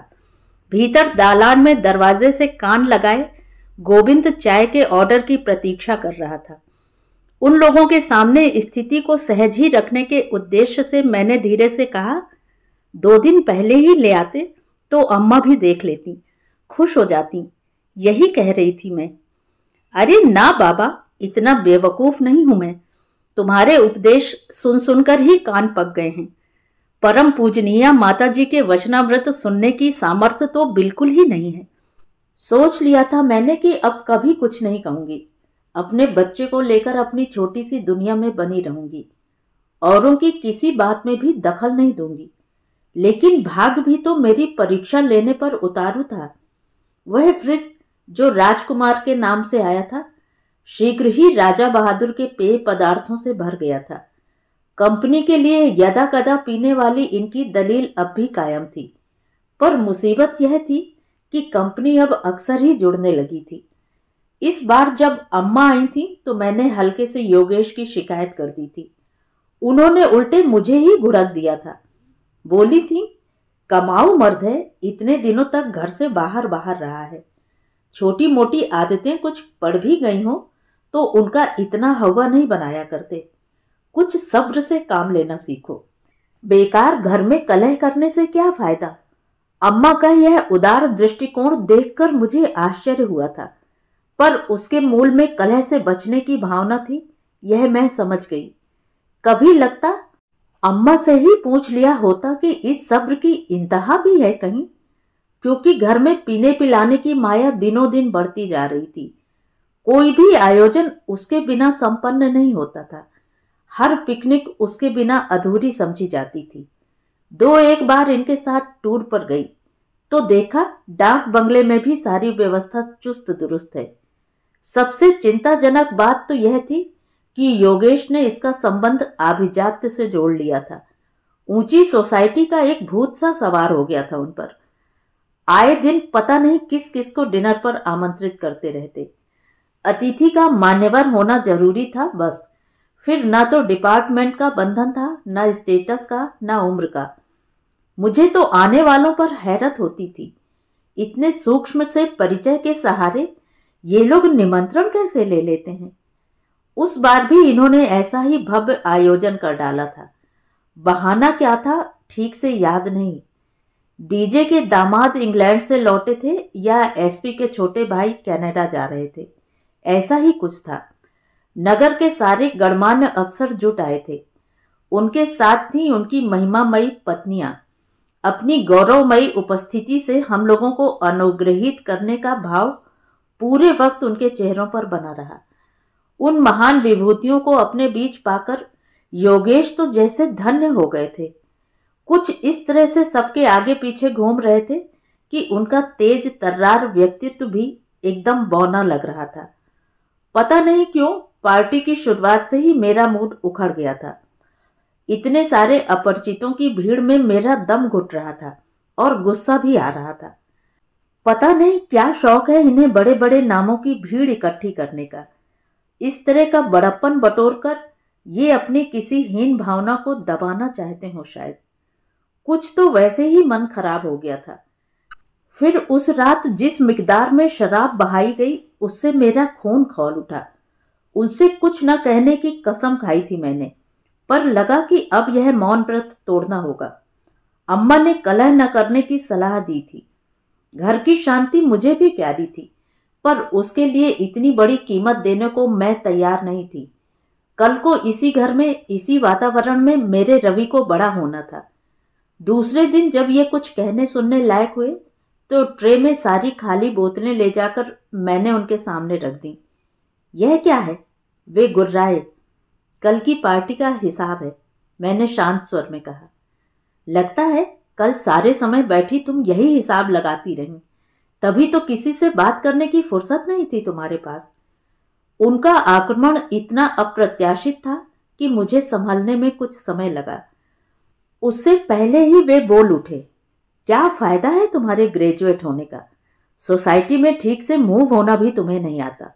भीतर दालान में दरवाजे से कान लगाए गोविंद चाय के ऑर्डर की प्रतीक्षा कर रहा था उन लोगों के सामने स्थिति को सहज ही रखने के उद्देश्य से मैंने धीरे से कहा दो दिन पहले ही ले आते तो अम्मा भी देख लेती खुश हो जाती यही कह रही थी मैं अरे ना बाबा इतना बेवकूफ़ नहीं हूं मैं तुम्हारे उपदेश सुन सुनकर ही कान पक गए हैं परम पूजनीय माता जी के वचनाव्रत सुनने की सामर्थ्य तो बिल्कुल ही नहीं है सोच लिया था मैंने कि अब कभी कुछ नहीं कहूंगी अपने बच्चे को लेकर अपनी छोटी सी दुनिया में बनी रहूंगी औरों की किसी बात में भी दखल नहीं दूंगी लेकिन भाग भी तो मेरी परीक्षा लेने पर उतारू था वह फ्रिज जो राजकुमार के नाम से आया था शीघ्र ही राजा बहादुर के पेय पदार्थों से भर गया था कंपनी के लिए यदा कदा पीने वाली इनकी दलील अब भी कायम थी पर मुसीबत यह थी कि कंपनी अब अक्सर ही जुड़ने लगी थी इस बार जब अम्मा आई थी तो मैंने हल्के से योगेश की शिकायत कर दी थी उन्होंने उल्टे मुझे ही घुड़क दिया था बोली थी कमाऊ मर्द है इतने दिनों तक घर से बाहर बाहर रहा है छोटी मोटी आदतें कुछ पड़ भी गई हों तो उनका इतना हवा नहीं बनाया करते कुछ सब्र से काम लेना सीखो बेकार घर में कलह करने से क्या फायदा अम्मा का यह उदार दृष्टिकोण देखकर मुझे आश्चर्य हुआ था पर उसके मूल में कलह से बचने की भावना थी यह मैं समझ गई कभी लगता अम्मा से ही पूछ लिया होता कि इस सब्र की इंतहा भी है कहीं क्योंकि घर में पीने पिलाने की माया दिनों दिन बढ़ती जा रही थी कोई भी आयोजन उसके बिना संपन्न नहीं होता था हर पिकनिक उसके बिना अधूरी समझी जाती थी दो एक बार इनके साथ टूर पर गई तो देखा डाक बंगले में भी सारी व्यवस्था चुस्त दुरुस्त है सबसे चिंताजनक बात तो यह थी कि योगेश ने इसका संबंध आभिजात्य से जोड़ लिया था ऊंची सोसाइटी का एक भूत सा सवार हो गया था उन पर आए दिन पता नहीं किस किस को डिनर पर आमंत्रित करते रहते अतिथि का मान्यवर होना जरूरी था बस फिर ना तो डिपार्टमेंट का बंधन था ना स्टेटस का ना उम्र का मुझे तो आने वालों पर हैरत होती थी इतने सूक्ष्म से परिचय के सहारे ये लोग निमंत्रण कैसे ले लेते हैं उस बार भी इन्होंने ऐसा ही भव्य आयोजन कर डाला था बहाना क्या था ठीक से याद नहीं डीजे के दामाद इंग्लैंड से लौटे थे या एसपी के छोटे भाई कनाडा जा रहे थे ऐसा ही कुछ था नगर के सारे गणमान्य अफसर जुट आए थे उनके साथ थी उनकी महिमामयी पत्नियां अपनी गौरवमयी उपस्थिति से हम लोगों को अनुग्रहित करने का भाव पूरे वक्त उनके चेहरों पर बना रहा उन महान विभूतियों को अपने बीच पाकर योगेश तो जैसे धन्य हो गए थे कुछ इस तरह से सबके आगे पीछे घूम रहे थे कि उनका तेज तर्रार व्यक्तित्व भी एकदम बौना लग रहा था पता नहीं क्यों पार्टी की शुरुआत से ही मेरा मूड उखड़ गया था इतने सारे अपरिचितों की भीड़ में मेरा दम घुट रहा था और गुस्सा भी आ रहा था पता नहीं क्या शौक है इन्हें बड़े बड़े नामों की भीड़ इकट्ठी करने का इस तरह का बड़प्पन बटोर कर ये अपनी किसी हीन भावना को दबाना चाहते हो शायद कुछ तो वैसे ही मन खराब हो गया था फिर उस रात जिस मिकदार में शराब बहाई गई उससे मेरा खून खौल उठा उनसे कुछ न कहने की कसम खाई थी मैंने पर लगा कि अब यह मौन व्रत तोड़ना होगा अम्मा ने कलह न करने की सलाह दी थी घर की शांति मुझे भी प्यारी थी पर उसके लिए इतनी बड़ी कीमत देने को मैं तैयार नहीं थी कल को इसी घर में इसी वातावरण में मेरे रवि को बड़ा होना था दूसरे दिन जब ये कुछ कहने सुनने लायक हुए तो ट्रे में सारी खाली बोतलें ले जाकर मैंने उनके सामने रख दी यह क्या है वे गुर्राए कल की पार्टी का हिसाब है मैंने शांत स्वर में कहा लगता है कल सारे समय बैठी तुम यही हिसाब लगाती रही तभी तो किसी से बात करने की फुर्सत नहीं थी तुम्हारे पास उनका आक्रमण इतना अप्रत्याशित था कि मुझे संभालने में कुछ समय लगा उससे पहले ही वे बोल उठे क्या फायदा है तुम्हारे ग्रेजुएट होने का सोसाइटी में ठीक से मूव होना भी तुम्हें नहीं आता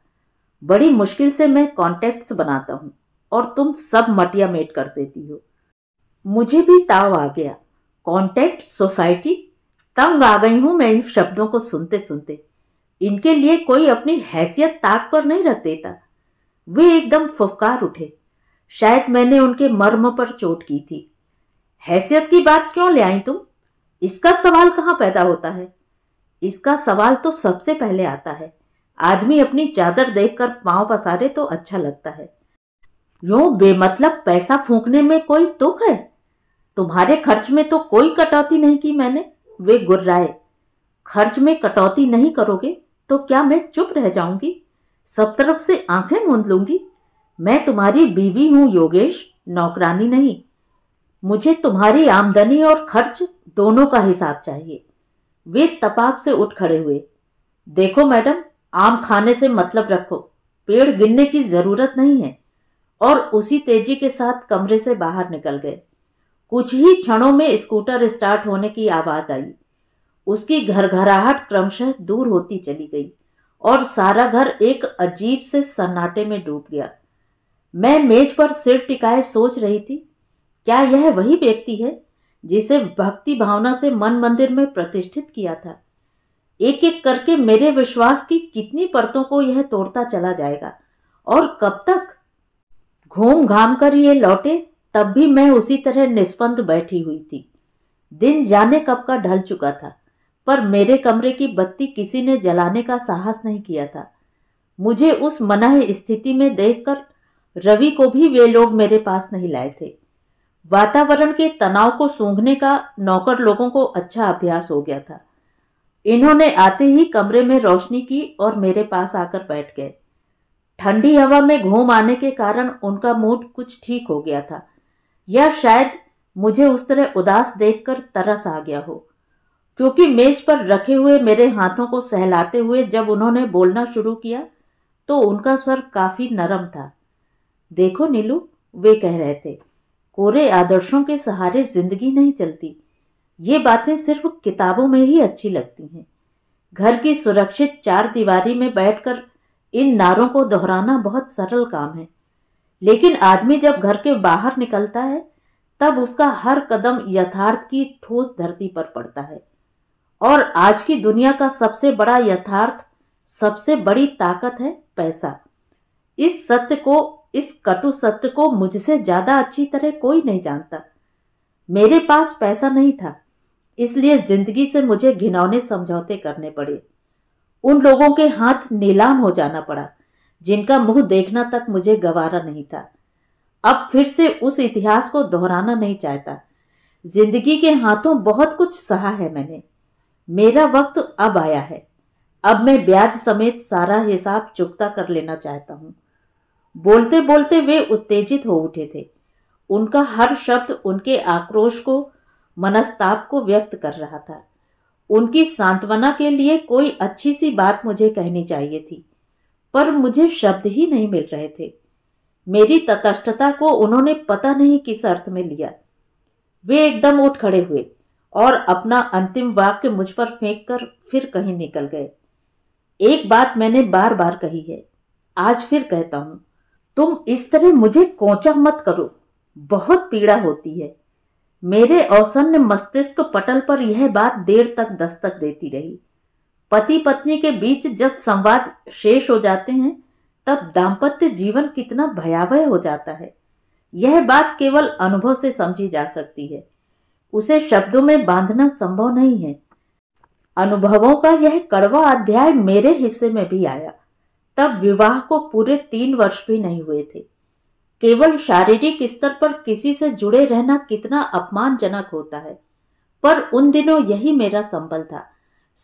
बड़ी मुश्किल से मैं कॉन्टेक्ट्स बनाता हूँ और तुम सब मटिया मेट कर देती हो मुझे भी ताव आ गया कॉन्टेक्ट सोसाइटी तंग आ गई हूँ मैं इन शब्दों को सुनते सुनते इनके लिए कोई अपनी हैसियत ताक पर नहीं रख देता वे एकदम फुफकार उठे शायद मैंने उनके मर्म पर चोट की थी हैसियत की बात क्यों ले आई तुम इसका सवाल कहाँ पैदा होता है इसका सवाल तो सबसे पहले आता है आदमी अपनी चादर देखकर पांव पसारे तो अच्छा लगता है यूं बेमतलब पैसा फूंकने में कोई दुख है तुम्हारे खर्च में तो कोई कटौती नहीं की मैंने वे गुर्राए खर्च में कटौती नहीं करोगे तो क्या मैं चुप रह जाऊंगी सब तरफ से आंखें मूंद लूंगी मैं तुम्हारी बीवी हूं योगेश नौकरानी नहीं मुझे तुम्हारी आमदनी और खर्च दोनों का हिसाब चाहिए वे तपाप से उठ खड़े हुए देखो मैडम आम खाने से मतलब रखो पेड़ गिनने की ज़रूरत नहीं है और उसी तेजी के साथ कमरे से बाहर निकल गए कुछ ही क्षणों में स्कूटर स्टार्ट होने की आवाज आई उसकी घरघराहट क्रमशः दूर होती चली गई और सारा घर एक अजीब से सन्नाटे में डूब गया मैं मेज पर सिर टिकाए सोच रही थी क्या यह वही व्यक्ति है जिसे भक्ति भावना से मन मंदिर में प्रतिष्ठित किया था एक एक करके मेरे विश्वास की कितनी परतों को यह तोड़ता चला जाएगा और कब तक घूम घाम कर ये लौटे तब भी मैं उसी तरह निष्पंद बैठी हुई थी दिन जाने कब का ढल चुका था पर मेरे कमरे की बत्ती किसी ने जलाने का साहस नहीं किया था मुझे उस मनाह स्थिति में देखकर रवि को भी वे लोग मेरे पास नहीं लाए थे वातावरण के तनाव को सूंघने का नौकर लोगों को अच्छा अभ्यास हो गया था इन्होंने आते ही कमरे में रोशनी की और मेरे पास आकर बैठ गए ठंडी हवा में घूम आने के कारण उनका मूड कुछ ठीक हो गया था या शायद मुझे उस तरह उदास देखकर तरस आ गया हो क्योंकि मेज पर रखे हुए मेरे हाथों को सहलाते हुए जब उन्होंने बोलना शुरू किया तो उनका स्वर काफ़ी नरम था देखो नीलू वे कह रहे थे कोरे आदर्शों के सहारे जिंदगी नहीं चलती ये बातें सिर्फ किताबों में ही अच्छी लगती हैं घर की सुरक्षित चार दीवारी में बैठकर इन नारों को दोहराना बहुत सरल काम है लेकिन आदमी जब घर के बाहर निकलता है तब उसका हर कदम यथार्थ की ठोस धरती पर पड़ता है और आज की दुनिया का सबसे बड़ा यथार्थ सबसे बड़ी ताकत है पैसा इस सत्य को इस कटु सत्य को मुझसे ज़्यादा अच्छी तरह कोई नहीं जानता मेरे पास पैसा नहीं था इसलिए ज़िंदगी से मुझे घिनौने समझौते करने पड़े उन लोगों के हाथ नीलाम हो जाना पड़ा जिनका मुंह देखना तक मुझे गवारा नहीं था अब फिर से उस इतिहास को दोहराना नहीं चाहता जिंदगी के हाथों बहुत कुछ सहा है मैंने मेरा वक्त अब आया है अब मैं ब्याज समेत सारा हिसाब चुकता कर लेना चाहता हूँ बोलते बोलते वे उत्तेजित हो उठे थे उनका हर शब्द उनके आक्रोश को मनस्ताप को व्यक्त कर रहा था उनकी सांत्वना के लिए कोई अच्छी सी बात मुझे कहनी चाहिए थी पर मुझे शब्द ही नहीं मिल रहे थे मेरी तटस्थता को उन्होंने पता नहीं किस अर्थ में लिया वे एकदम उठ खड़े हुए और अपना अंतिम वाक्य मुझ पर फेंक कर फिर कहीं निकल गए एक बात मैंने बार बार कही है आज फिर कहता हूं तुम इस तरह मुझे कोचा मत करो बहुत पीड़ा होती है मेरे औसन्य मस्तिष्क पटल पर यह बात देर तक दस्तक देती रही पति पत्नी के बीच जब संवाद शेष हो जाते हैं तब दाम्पत्य जीवन कितना भयावह हो जाता है यह बात केवल अनुभव से समझी जा सकती है उसे शब्दों में बांधना संभव नहीं है अनुभवों का यह कड़वा अध्याय मेरे हिस्से में भी आया तब विवाह को पूरे तीन वर्ष भी नहीं हुए थे केवल शारीरिक स्तर पर किसी से जुड़े रहना कितना अपमानजनक होता है पर उन दिनों यही मेरा संबल था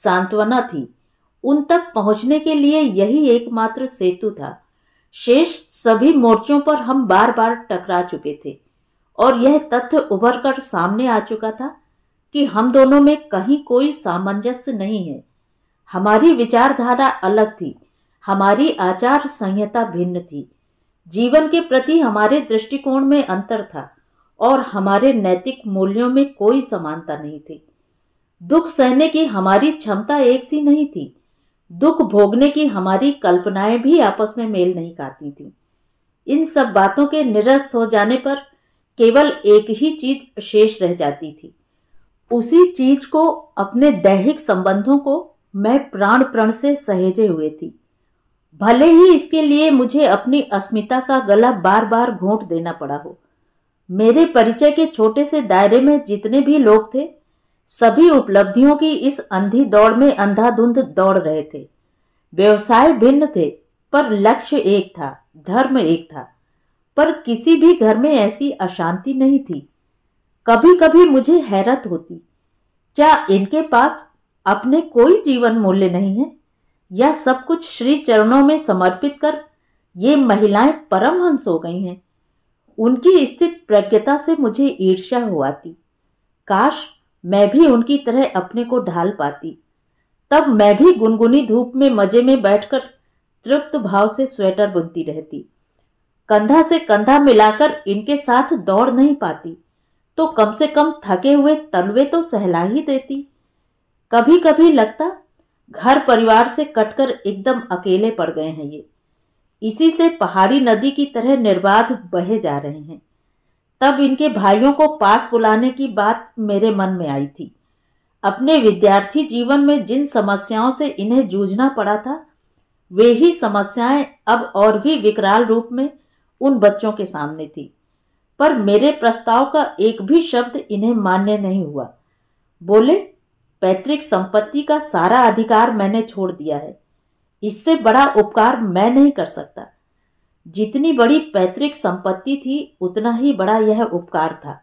सांत्वना थी उन तक पहुंचने के लिए यही एकमात्र सेतु था शेष सभी मोर्चों पर हम बार बार टकरा चुके थे और यह तथ्य उभर कर सामने आ चुका था कि हम दोनों में कहीं कोई सामंजस्य नहीं है हमारी विचारधारा अलग थी हमारी आचार संहिता भिन्न थी जीवन के प्रति हमारे दृष्टिकोण में अंतर था और हमारे नैतिक मूल्यों में कोई समानता नहीं थी दुख सहने की हमारी क्षमता एक सी नहीं थी दुख भोगने की हमारी कल्पनाएं भी आपस में मेल नहीं खाती थी इन सब बातों के निरस्त हो जाने पर केवल एक ही चीज शेष रह जाती थी उसी चीज को अपने दैहिक संबंधों को मैं प्राण प्रण से सहेजे हुए थी भले ही इसके लिए मुझे अपनी अस्मिता का गला बार बार घोंट देना पड़ा हो मेरे परिचय के छोटे से दायरे में जितने भी लोग थे सभी उपलब्धियों की इस अंधी दौड़ में अंधाधुंध दौड़ रहे थे व्यवसाय भिन्न थे पर लक्ष्य एक था धर्म एक था पर किसी भी घर में ऐसी अशांति नहीं थी कभी कभी मुझे हैरत होती क्या इनके पास अपने कोई जीवन मूल्य नहीं है या सब कुछ श्री चरणों में समर्पित कर ये महिलाएं परमहंस हो गई हैं उनकी स्थित प्रज्ञता से मुझे ईर्ष्या हुआ थी काश मैं भी उनकी तरह अपने को ढाल पाती तब मैं भी गुनगुनी धूप में मजे में बैठकर तृप्त भाव से स्वेटर बुनती रहती कंधा से कंधा मिलाकर इनके साथ दौड़ नहीं पाती तो कम से कम थके हुए तलवे तो सहला ही देती कभी कभी लगता घर परिवार से कटकर एकदम अकेले पड़ गए हैं ये इसी से पहाड़ी नदी की तरह निर्बाध बहे जा रहे हैं तब इनके भाइयों को पास बुलाने की बात मेरे मन में आई थी अपने विद्यार्थी जीवन में जिन समस्याओं से इन्हें जूझना पड़ा था वे ही समस्याएं अब और भी विकराल रूप में उन बच्चों के सामने थी पर मेरे प्रस्ताव का एक भी शब्द इन्हें मान्य नहीं हुआ बोले पैतृक संपत्ति का सारा अधिकार मैंने छोड़ दिया है इससे बड़ा उपकार मैं नहीं कर सकता जितनी बड़ी पैतृक संपत्ति थी उतना ही बड़ा यह उपकार था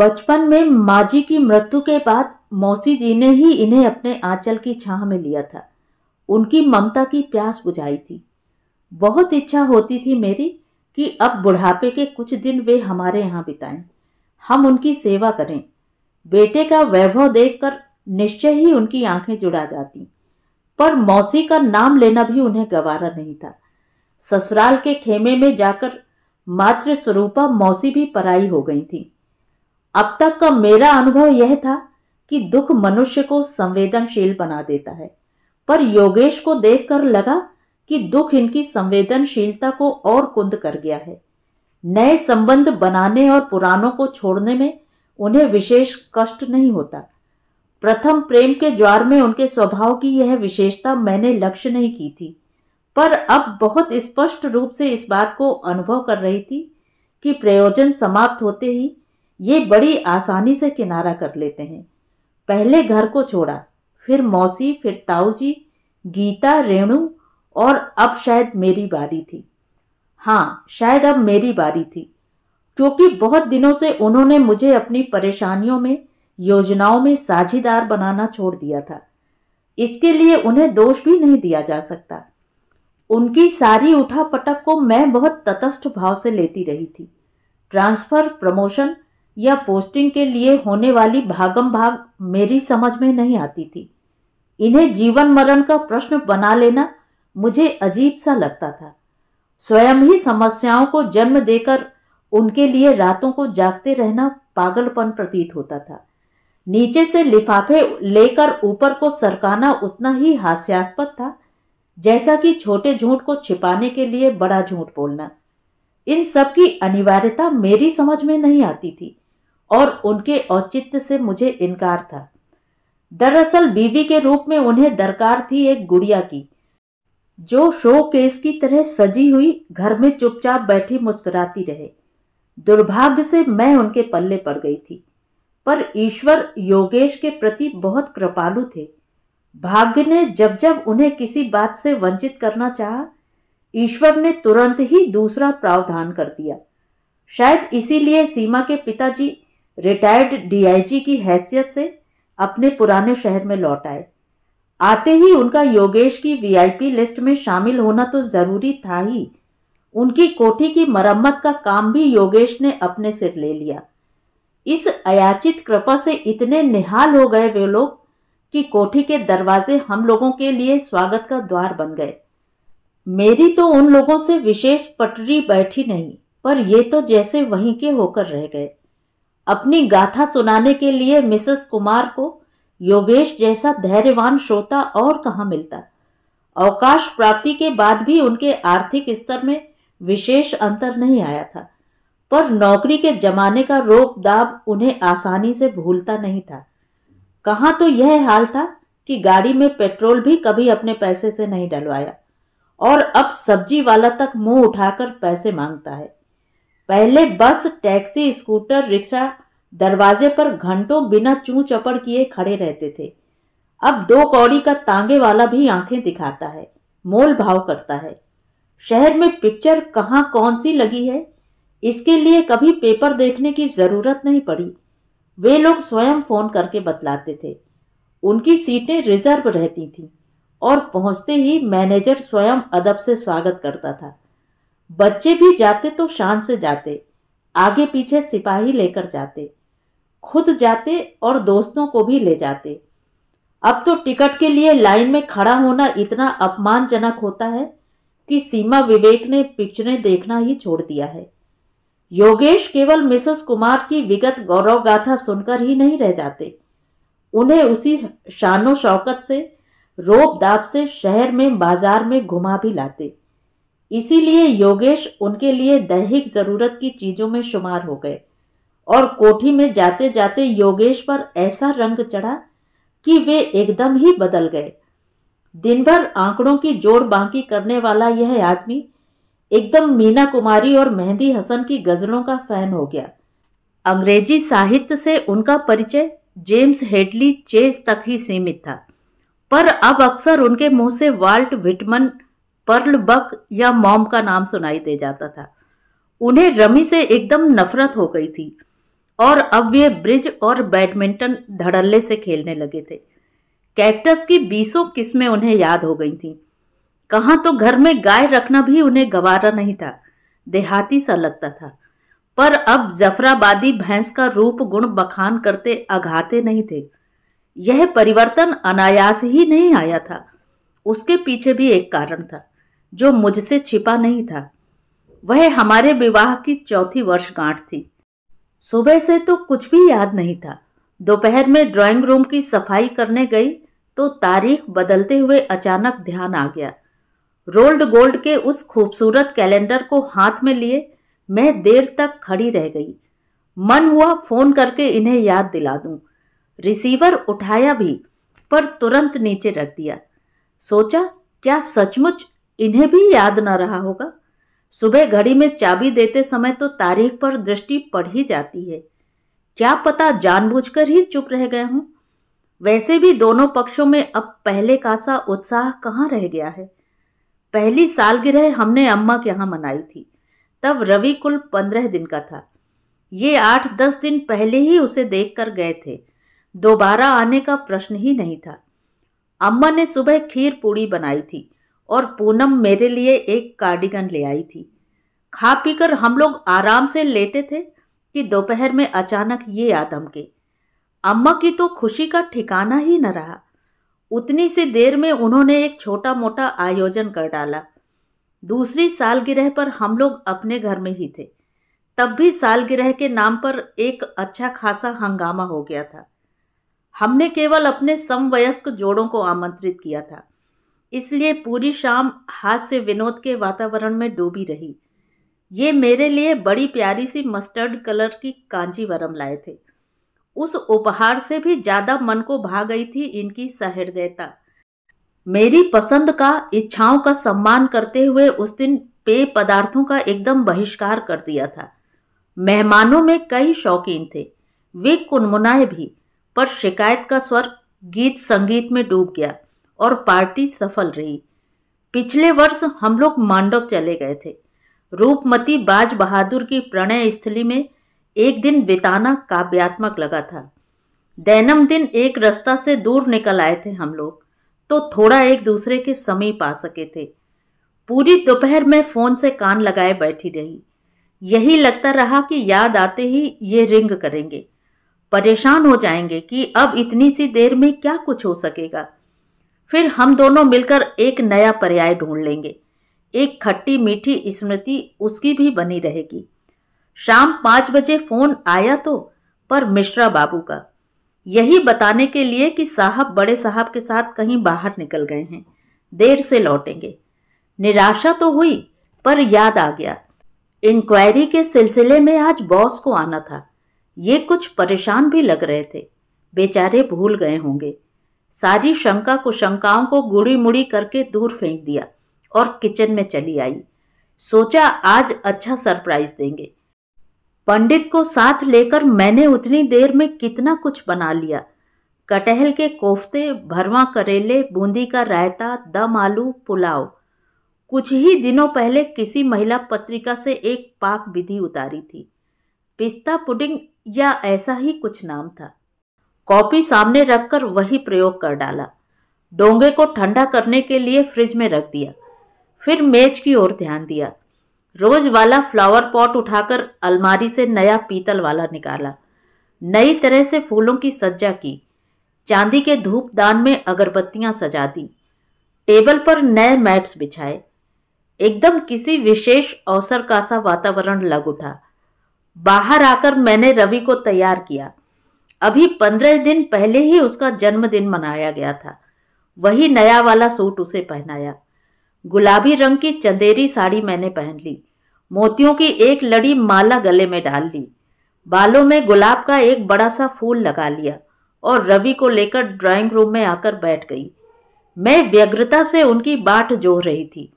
बचपन में माँ जी की मृत्यु के बाद मौसी जी ने ही इन्हें अपने आंचल की छाह में लिया था उनकी ममता की प्यास बुझाई थी बहुत इच्छा होती थी मेरी कि अब बुढ़ापे के कुछ दिन वे हमारे यहाँ बिताएं हम उनकी सेवा करें बेटे का वैभव देखकर निश्चय ही उनकी आंखें जुड़ा जाती पर मौसी का नाम लेना भी उन्हें गवारा नहीं था ससुराल के खेमे में जाकर मात्र स्वरूपा मौसी भी पराई हो गई थी अब तक का मेरा अनुभव यह था कि दुख मनुष्य को संवेदनशील बना देता है पर योगेश को देखकर लगा कि दुख इनकी संवेदनशीलता को और कुंद कर गया है नए संबंध बनाने और पुरानों को छोड़ने में उन्हें विशेष कष्ट नहीं होता प्रथम प्रेम के ज्वार में उनके स्वभाव की यह विशेषता मैंने लक्ष्य नहीं की थी पर अब बहुत स्पष्ट रूप से इस बात को अनुभव कर रही थी कि प्रयोजन समाप्त होते ही ये बड़ी आसानी से किनारा कर लेते हैं पहले घर को छोड़ा फिर मौसी फिर ताऊ जी गीता रेणु और अब शायद मेरी बारी थी हाँ शायद अब मेरी बारी थी क्योंकि बहुत दिनों से उन्होंने मुझे अपनी परेशानियों में योजनाओं में साझीदार बनाना छोड़ दिया था इसके लिए उन्हें दोष भी नहीं दिया जा सकता उनकी सारी उठा पटक को मैं बहुत तटस्थ भाव से लेती रही थी ट्रांसफ़र प्रमोशन या पोस्टिंग के लिए होने वाली भागम भाग मेरी समझ में नहीं आती थी इन्हें जीवन मरण का प्रश्न बना लेना मुझे अजीब सा लगता था स्वयं ही समस्याओं को जन्म देकर उनके लिए रातों को जागते रहना पागलपन प्रतीत होता था नीचे से लिफाफे लेकर ऊपर को सरकाना उतना ही हास्यास्पद था जैसा कि छोटे झूठ को छिपाने के लिए बड़ा झूठ बोलना इन सब की अनिवार्यता मेरी समझ में नहीं आती थी और उनके औचित्य से मुझे इनकार था दरअसल बीवी के रूप में उन्हें दरकार थी एक गुड़िया की जो शो केस की तरह सजी हुई घर में चुपचाप बैठी मुस्कुराती रहे दुर्भाग्य से मैं उनके पल्ले पड़ गई थी पर ईश्वर योगेश के प्रति बहुत कृपालु थे भाग्य ने जब जब उन्हें किसी बात से वंचित करना चाहा ईश्वर ने तुरंत ही दूसरा प्रावधान कर दिया शायद इसीलिए सीमा के पिताजी रिटायर्ड डीआईजी की हैसियत से अपने पुराने शहर में लौट आए आते ही उनका योगेश की वीआईपी लिस्ट में शामिल होना तो ज़रूरी था ही उनकी कोठी की मरम्मत का काम भी योगेश ने अपने सिर ले लिया इस अयाचित कृपा से इतने निहाल हो गए वे लोग कि कोठी के दरवाजे हम लोगों के लिए स्वागत का द्वार बन गए मेरी तो उन लोगों से विशेष पटरी बैठी नहीं पर ये तो जैसे वहीं के होकर रह गए अपनी गाथा सुनाने के लिए मिसेस कुमार को योगेश जैसा धैर्यवान श्रोता और कहाँ मिलता अवकाश प्राप्ति के बाद भी उनके आर्थिक स्तर में विशेष अंतर नहीं आया था पर नौकरी के जमाने का रोक दाब उन्हें आसानी से भूलता नहीं था कहाँ तो यह हाल था कि गाड़ी में पेट्रोल भी कभी अपने पैसे से नहीं डलवाया और अब सब्जी वाला तक मुंह उठाकर पैसे मांगता है पहले बस टैक्सी स्कूटर रिक्शा दरवाजे पर घंटों बिना चूँ चपड़ किए खड़े रहते थे अब दो कौड़ी का तांगे वाला भी आंखें दिखाता है मोल भाव करता है शहर में पिक्चर कहाँ कौन सी लगी है इसके लिए कभी पेपर देखने की ज़रूरत नहीं पड़ी वे लोग स्वयं फ़ोन करके बतलाते थे उनकी सीटें रिजर्व रहती थीं और पहुंचते ही मैनेजर स्वयं अदब से स्वागत करता था बच्चे भी जाते तो शान से जाते आगे पीछे सिपाही लेकर जाते खुद जाते और दोस्तों को भी ले जाते अब तो टिकट के लिए लाइन में खड़ा होना इतना अपमानजनक होता है कि सीमा विवेक ने पिक्चरें देखना ही छोड़ दिया है योगेश केवल मिसेस कुमार की विगत गौरव गाथा सुनकर ही नहीं रह जाते उन्हें उसी शानो शौकत से रोब दाप से शहर में बाजार में घुमा भी लाते इसीलिए योगेश उनके लिए दैहिक ज़रूरत की चीज़ों में शुमार हो गए और कोठी में जाते जाते योगेश पर ऐसा रंग चढ़ा कि वे एकदम ही बदल गए दिन भर आंकड़ों की जोड़ बांकी करने वाला यह आदमी एकदम मीना कुमारी और मेहंदी हसन की गज़लों का फैन हो गया अंग्रेजी साहित्य से उनका परिचय जेम्स हेडली चेज तक ही सीमित था पर अब अक्सर उनके मुंह से वाल्ट विटमन पर्ल बक या मॉम का नाम सुनाई दे जाता था उन्हें रमी से एकदम नफरत हो गई थी और अब वे ब्रिज और बैडमिंटन धड़ल्ले से खेलने लगे थे कैक्टस की बीसों किस्में उन्हें याद हो गई थीं कहाँ तो घर में गाय रखना भी उन्हें गवारा नहीं था देहाती सा लगता था पर अब जफराबादी भैंस का रूप गुण बखान करते अघाते नहीं थे यह परिवर्तन अनायास ही नहीं आया था उसके पीछे भी एक कारण था जो मुझसे छिपा नहीं था वह हमारे विवाह की चौथी वर्षगांठ थी सुबह से तो कुछ भी याद नहीं था दोपहर में ड्राइंग रूम की सफाई करने गई तो तारीख बदलते हुए अचानक ध्यान आ गया रोल्ड गोल्ड के उस खूबसूरत कैलेंडर को हाथ में लिए मैं देर तक खड़ी रह गई मन हुआ फोन करके इन्हें याद दिला दूं। रिसीवर उठाया भी पर तुरंत नीचे रख दिया सोचा क्या सचमुच इन्हें भी याद ना रहा होगा सुबह घड़ी में चाबी देते समय तो तारीख पर दृष्टि पड़ ही जाती है क्या पता जानबूझकर ही चुप रह गए हूँ वैसे भी दोनों पक्षों में अब पहले का सा उत्साह कहाँ रह गया है पहली सालगिरह हमने अम्मा के यहाँ मनाई थी तब रवि कुल पंद्रह दिन का था ये आठ दस दिन पहले ही उसे देख कर गए थे दोबारा आने का प्रश्न ही नहीं था अम्मा ने सुबह खीर पूड़ी बनाई थी और पूनम मेरे लिए एक कार्डिगन ले आई थी खा पीकर हम लोग आराम से लेटे थे कि दोपहर में अचानक ये याद हमके अम्मा की तो खुशी का ठिकाना ही न रहा उतनी सी देर में उन्होंने एक छोटा मोटा आयोजन कर डाला दूसरी सालगिरह पर हम लोग अपने घर में ही थे तब भी सालगिरह के नाम पर एक अच्छा खासा हंगामा हो गया था हमने केवल अपने समवयस्क जोड़ों को आमंत्रित किया था इसलिए पूरी शाम हास्य विनोद के वातावरण में डूबी रही ये मेरे लिए बड़ी प्यारी सी मस्टर्ड कलर की कांजीवरम लाए थे उस उपहार से भी ज़्यादा मन को भा गई थी इनकी सहृदयता मेरी पसंद का इच्छाओं का सम्मान करते हुए उस दिन पेय पदार्थों का एकदम बहिष्कार कर दिया था मेहमानों में कई शौकीन थे वे कुनमुनाए भी पर शिकायत का स्वर गीत संगीत में डूब गया और पार्टी सफल रही पिछले वर्ष हम लोग मांडव चले गए थे रूपमती बाज बहादुर की प्रणय स्थली में एक दिन बिताना काव्यात्मक लगा था दैनम दिन एक रास्ता से दूर निकल आए थे हम लोग तो थोड़ा एक दूसरे के समीप आ सके थे पूरी दोपहर में फ़ोन से कान लगाए बैठी रही यही लगता रहा कि याद आते ही ये रिंग करेंगे परेशान हो जाएंगे कि अब इतनी सी देर में क्या कुछ हो सकेगा फिर हम दोनों मिलकर एक नया पर्याय ढूंढ लेंगे एक खट्टी मीठी स्मृति उसकी भी बनी रहेगी शाम पांच बजे फोन आया तो पर मिश्रा बाबू का यही बताने के लिए कि साहब बड़े साहब के साथ कहीं बाहर निकल गए हैं देर से लौटेंगे निराशा तो हुई पर याद आ गया इंक्वायरी के सिलसिले में आज बॉस को आना था ये कुछ परेशान भी लग रहे थे बेचारे भूल गए होंगे सारी शंका कुशंकाओं को गुड़ी मुड़ी करके दूर फेंक दिया और किचन में चली आई सोचा आज अच्छा सरप्राइज देंगे पंडित को साथ लेकर मैंने उतनी देर में कितना कुछ बना लिया कटहल के कोफ्ते भरवा करेले बूंदी का रायता दम आलू पुलाव कुछ ही दिनों पहले किसी महिला पत्रिका से एक पाक विधि उतारी थी पिस्ता पुडिंग या ऐसा ही कुछ नाम था कॉपी सामने रखकर वही प्रयोग कर डाला डोंगे को ठंडा करने के लिए फ्रिज में रख दिया फिर मेज की ओर ध्यान दिया रोज वाला फ्लावर पॉट उठाकर अलमारी से नया पीतल वाला निकाला नई तरह से फूलों की सज्जा की चांदी के धूपदान में अगरबत्तियां सजा दी टेबल पर नए मैट्स बिछाए एकदम किसी विशेष अवसर का सा वातावरण लग उठा बाहर आकर मैंने रवि को तैयार किया अभी पंद्रह दिन पहले ही उसका जन्मदिन मनाया गया था वही नया वाला सूट उसे पहनाया गुलाबी रंग की चंदेरी साड़ी मैंने पहन ली मोतियों की एक लड़ी माला गले में डाल ली बालों में गुलाब का एक बड़ा सा फूल लगा लिया और रवि को लेकर ड्राइंग रूम में आकर बैठ गई मैं व्यग्रता से उनकी बाट जोह रही थी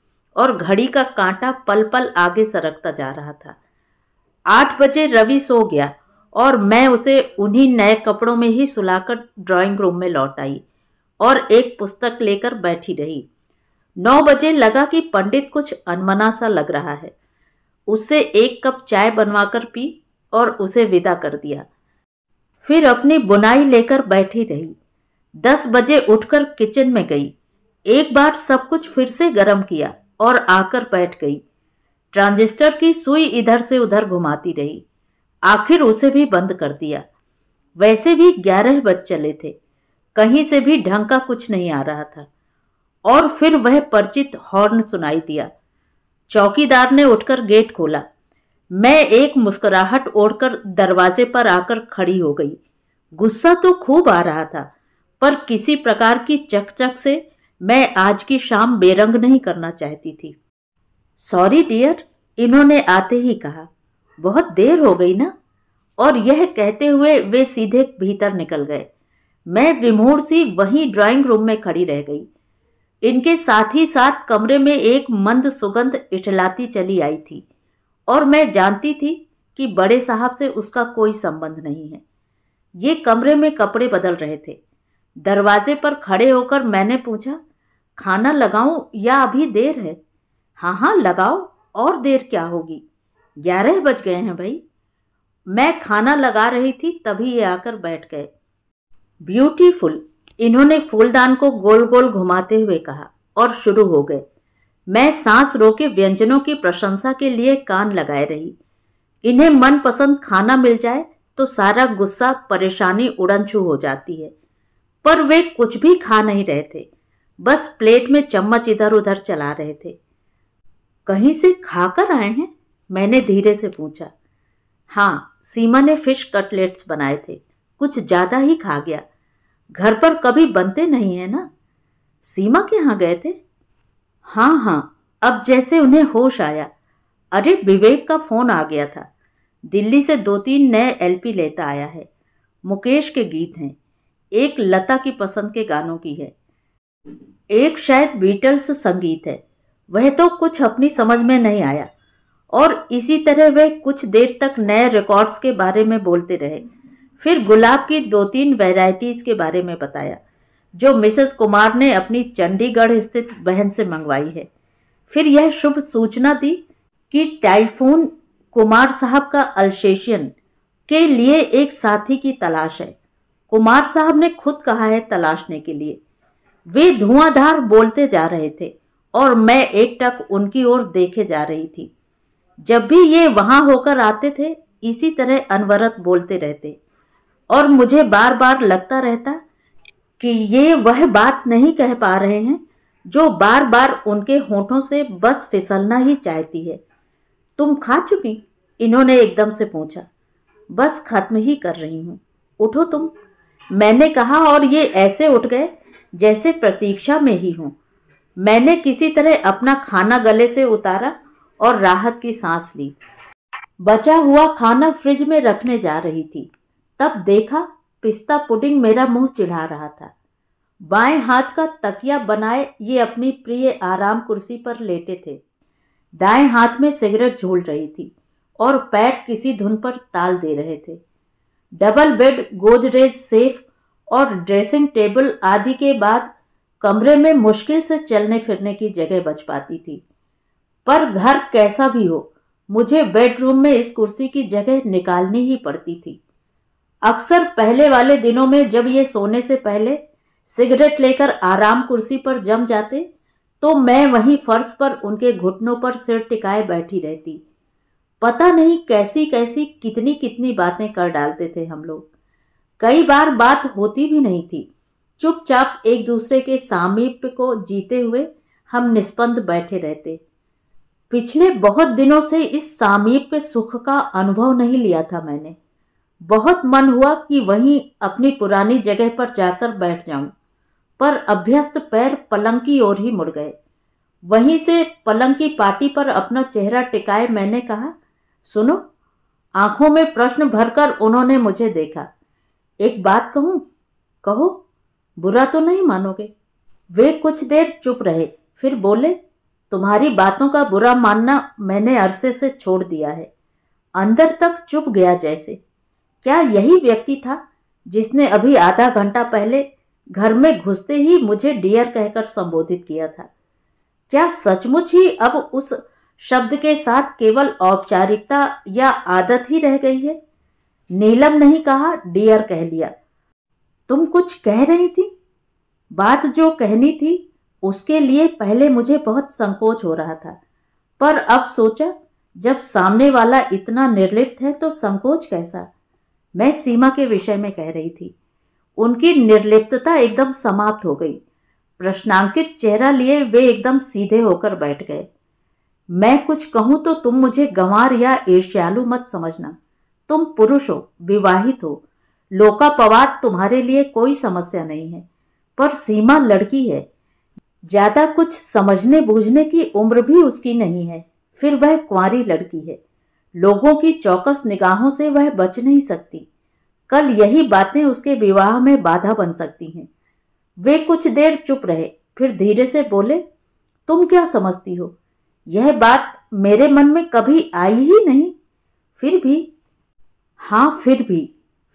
और घड़ी का कांटा पल पल आगे सरकता जा रहा था आठ बजे रवि सो गया और मैं उसे उन्हीं नए कपड़ों में ही सुलाकर ड्राइंग रूम में लौट आई और एक पुस्तक लेकर बैठी रही नौ बजे लगा कि पंडित कुछ अनमना सा लग रहा है उससे एक कप चाय बनवाकर पी और उसे विदा कर दिया फिर अपनी बुनाई लेकर बैठी रही दस बजे उठकर किचन में गई एक बार सब कुछ फिर से गर्म किया और आकर बैठ गई ट्रांजिस्टर की सुई इधर से उधर घुमाती रही आखिर उसे भी बंद कर दिया वैसे भी ग्यारह बज चले थे कहीं से भी ढंग का कुछ नहीं आ रहा था और फिर वह परिचित हॉर्न सुनाई दिया चौकीदार ने उठकर गेट खोला मैं एक मुस्कुराहट ओढ़कर दरवाजे पर आकर खड़ी हो गई गुस्सा तो खूब आ रहा था पर किसी प्रकार की चकचक से मैं आज की शाम बेरंग नहीं करना चाहती थी सॉरी डियर इन्होंने आते ही कहा बहुत देर हो गई ना और यह कहते हुए वे सीधे भीतर निकल गए मैं विमोर सी वहीं ड्राइंग रूम में खड़ी रह गई इनके साथ ही साथ कमरे में एक मंद सुगंध इठलाती चली आई थी और मैं जानती थी कि बड़े साहब से उसका कोई संबंध नहीं है ये कमरे में कपड़े बदल रहे थे दरवाजे पर खड़े होकर मैंने पूछा खाना लगाऊं या अभी देर है हाँ हाँ लगाओ और देर क्या होगी ग्यारह बज गए हैं भाई मैं खाना लगा रही थी तभी ये आकर बैठ गए ब्यूटीफुल इन्होंने फूलदान को गोल गोल घुमाते हुए कहा और शुरू हो गए मैं सांस रोके व्यंजनों की प्रशंसा के लिए कान लगाए रही इन्हें मनपसंद खाना मिल जाए तो सारा गुस्सा परेशानी उड़न छू हो जाती है पर वे कुछ भी खा नहीं रहे थे बस प्लेट में चम्मच इधर उधर चला रहे थे कहीं से खाकर आए हैं मैंने धीरे से पूछा हाँ सीमा ने फिश कटलेट्स बनाए थे कुछ ज़्यादा ही खा गया घर पर कभी बनते नहीं है ना सीमा के यहाँ गए थे हाँ हाँ अब जैसे उन्हें होश आया अरे विवेक का फोन आ गया था दिल्ली से दो तीन नए एलपी लेता आया है मुकेश के गीत हैं एक लता की पसंद के गानों की है एक शायद बीटल्स संगीत है वह तो कुछ अपनी समझ में नहीं आया और इसी तरह वह कुछ देर तक नए रिकॉर्ड्स के बारे में बोलते रहे फिर गुलाब की दो तीन वैरायटीज़ के बारे में बताया जो मिसेस कुमार ने अपनी चंडीगढ़ स्थित बहन से मंगवाई है फिर यह शुभ सूचना दी कि टाइफून कुमार साहब का अल्शेशियन के लिए एक साथी की तलाश है कुमार साहब ने खुद कहा है तलाशने के लिए वे धुआंधार बोलते जा रहे थे और मैं एक टक उनकी ओर देखे जा रही थी जब भी ये वहाँ होकर आते थे इसी तरह अनवरत बोलते रहते और मुझे बार बार लगता रहता कि ये वह बात नहीं कह पा रहे हैं जो बार बार उनके होठों से बस फिसलना ही चाहती है तुम खा चुकी इन्होंने एकदम से पूछा बस खत्म ही कर रही हूँ उठो तुम मैंने कहा और ये ऐसे उठ गए जैसे प्रतीक्षा में ही हूँ मैंने किसी तरह अपना खाना गले से उतारा और राहत की सांस ली बचा हुआ खाना फ्रिज में रखने जा रही थी तब देखा पिस्ता पुडिंग मेरा मुंह चिढ़ा रहा था बाएं हाथ का तकिया बनाए ये अपनी प्रिय आराम कुर्सी पर लेटे थे दाएं हाथ में सिगरेट झूल रही थी और पैर किसी धुन पर ताल दे रहे थे डबल बेड गोदरेज सेफ और ड्रेसिंग टेबल आदि के बाद कमरे में मुश्किल से चलने फिरने की जगह बच पाती थी पर घर कैसा भी हो मुझे बेडरूम में इस कुर्सी की जगह निकालनी ही पड़ती थी अक्सर पहले वाले दिनों में जब ये सोने से पहले सिगरेट लेकर आराम कुर्सी पर जम जाते तो मैं वहीं फर्श पर उनके घुटनों पर सिर टिकाए बैठी रहती पता नहीं कैसी कैसी कितनी कितनी बातें कर डालते थे हम लोग कई बार बात होती भी नहीं थी चुपचाप एक दूसरे के सामीप्य को जीते हुए हम निष्पन्द बैठे रहते पिछले बहुत दिनों से इस सामीप्य सुख का अनुभव नहीं लिया था मैंने बहुत मन हुआ कि वहीं अपनी पुरानी जगह पर जाकर बैठ जाऊं, पर अभ्यस्त पैर पलंग की ओर ही मुड़ गए वहीं से पलंग की पाटी पर अपना चेहरा टिकाए मैंने कहा सुनो आंखों में प्रश्न भरकर उन्होंने मुझे देखा एक बात कहूं कहो बुरा तो नहीं मानोगे वे कुछ देर चुप रहे फिर बोले तुम्हारी बातों का बुरा मानना मैंने अरसे से छोड़ दिया है अंदर तक चुप गया जैसे क्या यही व्यक्ति था जिसने अभी आधा घंटा पहले घर में घुसते ही मुझे डियर कहकर संबोधित किया था क्या सचमुच ही अब उस शब्द के साथ केवल औपचारिकता या आदत ही रह गई है नीलम नहीं कहा डियर कह लिया तुम कुछ कह रही थी बात जो कहनी थी उसके लिए पहले मुझे बहुत संकोच हो रहा था पर अब सोचा जब सामने वाला इतना निर्लिप्त है तो संकोच कैसा मैं सीमा के विषय में कह रही थी उनकी निर्लिप्तता एकदम समाप्त हो गई प्रश्नांकित चेहरा लिए वे एकदम सीधे होकर बैठ गए मैं कुछ कहूँ तो तुम मुझे गंवार या ईर्ष्यालु मत समझना तुम पुरुष हो विवाहित हो लोकापवाद तुम्हारे लिए कोई समस्या नहीं है पर सीमा लड़की है ज़्यादा कुछ समझने बूझने की उम्र भी उसकी नहीं है फिर वह कुंवारी लड़की है लोगों की चौकस निगाहों से वह बच नहीं सकती कल यही बातें उसके विवाह में बाधा बन सकती हैं वे कुछ देर चुप रहे फिर धीरे से बोले तुम क्या समझती हो यह बात मेरे मन में कभी आई ही नहीं फिर भी हाँ फिर भी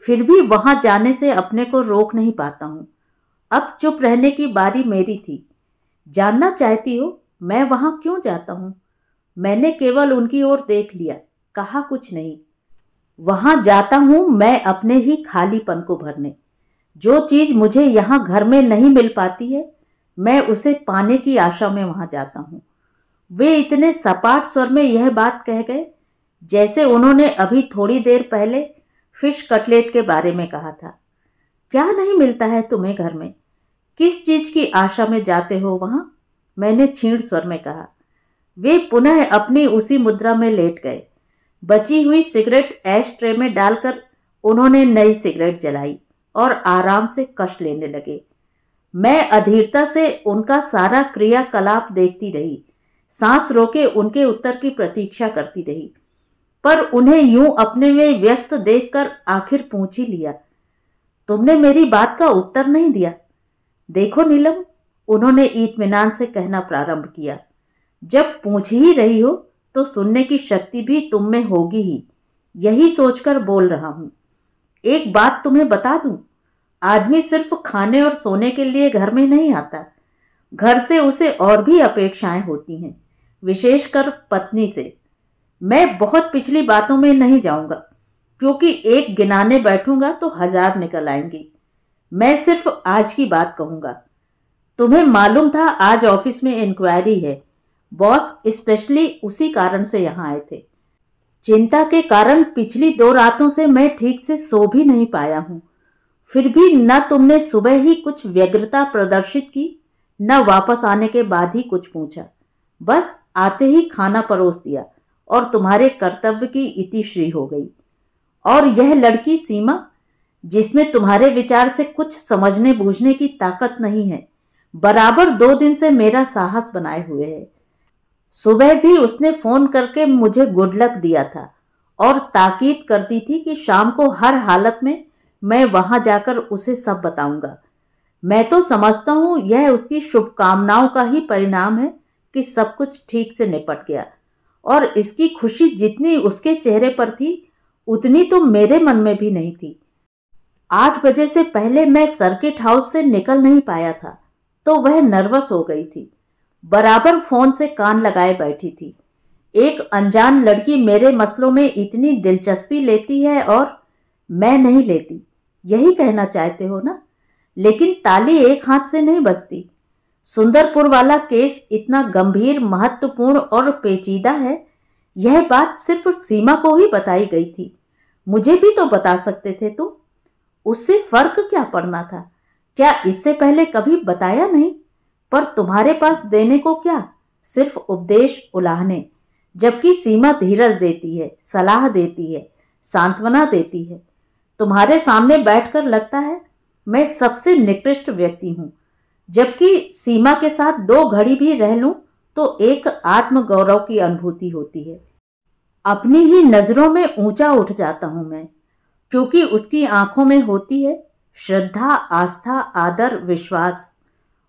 फिर भी वहाँ जाने से अपने को रोक नहीं पाता हूँ अब चुप रहने की बारी मेरी थी जानना चाहती हो मैं वहाँ क्यों जाता हूँ मैंने केवल उनकी ओर देख लिया कहा कुछ नहीं वहां जाता हूं मैं अपने ही खालीपन को भरने जो चीज मुझे यहाँ घर में नहीं मिल पाती है मैं उसे पाने की आशा में वहां जाता हूँ वे इतने सपाट स्वर में यह बात कह गए जैसे उन्होंने अभी थोड़ी देर पहले फिश कटलेट के बारे में कहा था क्या नहीं मिलता है तुम्हें घर में किस चीज की आशा में जाते हो वहां मैंने छीण स्वर में कहा वे पुनः अपनी उसी मुद्रा में लेट गए बची हुई सिगरेट ऐश ट्रे में डालकर उन्होंने नई सिगरेट जलाई और आराम से कष्ट लेने लगे मैं अधीरता से उनका सारा क्रियाकलाप देखती रही सांस रोके उनके उत्तर की प्रतीक्षा करती रही पर उन्हें यूं अपने में व्यस्त देखकर आखिर पूछ ही लिया तुमने मेरी बात का उत्तर नहीं दिया देखो नीलम उन्होंने इतमान से कहना प्रारंभ किया जब पूछ ही रही हो तो सुनने की शक्ति भी तुम में होगी ही यही सोचकर बोल रहा हूँ एक बात तुम्हें बता दूँ आदमी सिर्फ खाने और सोने के लिए घर में नहीं आता घर से उसे और भी अपेक्षाएं होती हैं विशेषकर पत्नी से मैं बहुत पिछली बातों में नहीं जाऊंगा क्योंकि एक गिनाने बैठूंगा तो हजार निकल आएंगी मैं सिर्फ आज की बात कहूंगा तुम्हें मालूम था आज ऑफिस में इंक्वायरी है बॉस स्पेशली उसी कारण से यहाँ आए थे चिंता के कारण पिछली दो रातों से मैं ठीक से सो भी नहीं पाया हूँ फिर भी न तुमने सुबह ही कुछ व्यग्रता प्रदर्शित की न वापस आने के बाद ही कुछ पूछा बस आते ही खाना परोस दिया और तुम्हारे कर्तव्य की इतिश्री हो गई और यह लड़की सीमा जिसमें तुम्हारे विचार से कुछ समझने बूझने की ताकत नहीं है बराबर दो दिन से मेरा साहस बनाए हुए है सुबह भी उसने फोन करके मुझे गुड लक दिया था और ताकीद करती थी कि शाम को हर हालत में मैं वहां जाकर उसे सब बताऊंगा मैं तो समझता हूँ यह उसकी शुभकामनाओं का ही परिणाम है कि सब कुछ ठीक से निपट गया और इसकी खुशी जितनी उसके चेहरे पर थी उतनी तो मेरे मन में भी नहीं थी आठ बजे से पहले मैं सर्किट हाउस से निकल नहीं पाया था तो वह नर्वस हो गई थी बराबर फोन से कान लगाए बैठी थी एक अनजान लड़की मेरे मसलों में इतनी दिलचस्पी लेती है और मैं नहीं लेती यही कहना चाहते हो ना लेकिन ताली एक हाथ से नहीं बजती सुंदरपुर वाला केस इतना गंभीर महत्वपूर्ण और पेचीदा है यह बात सिर्फ सीमा को ही बताई गई थी मुझे भी तो बता सकते थे तुम उससे फर्क क्या पड़ना था क्या इससे पहले कभी बताया नहीं पर तुम्हारे पास देने को क्या सिर्फ उपदेश उलाहने जबकि सीमा धीरज देती है सलाह देती है सांत्वना देती है तुम्हारे सामने बैठकर लगता है मैं सबसे निकृष्ट व्यक्ति हूँ जबकि सीमा के साथ दो घड़ी भी रह लूँ तो एक आत्मगौरव की अनुभूति होती है अपनी ही नज़रों में ऊंचा उठ जाता हूँ मैं क्योंकि उसकी आंखों में होती है श्रद्धा आस्था आदर विश्वास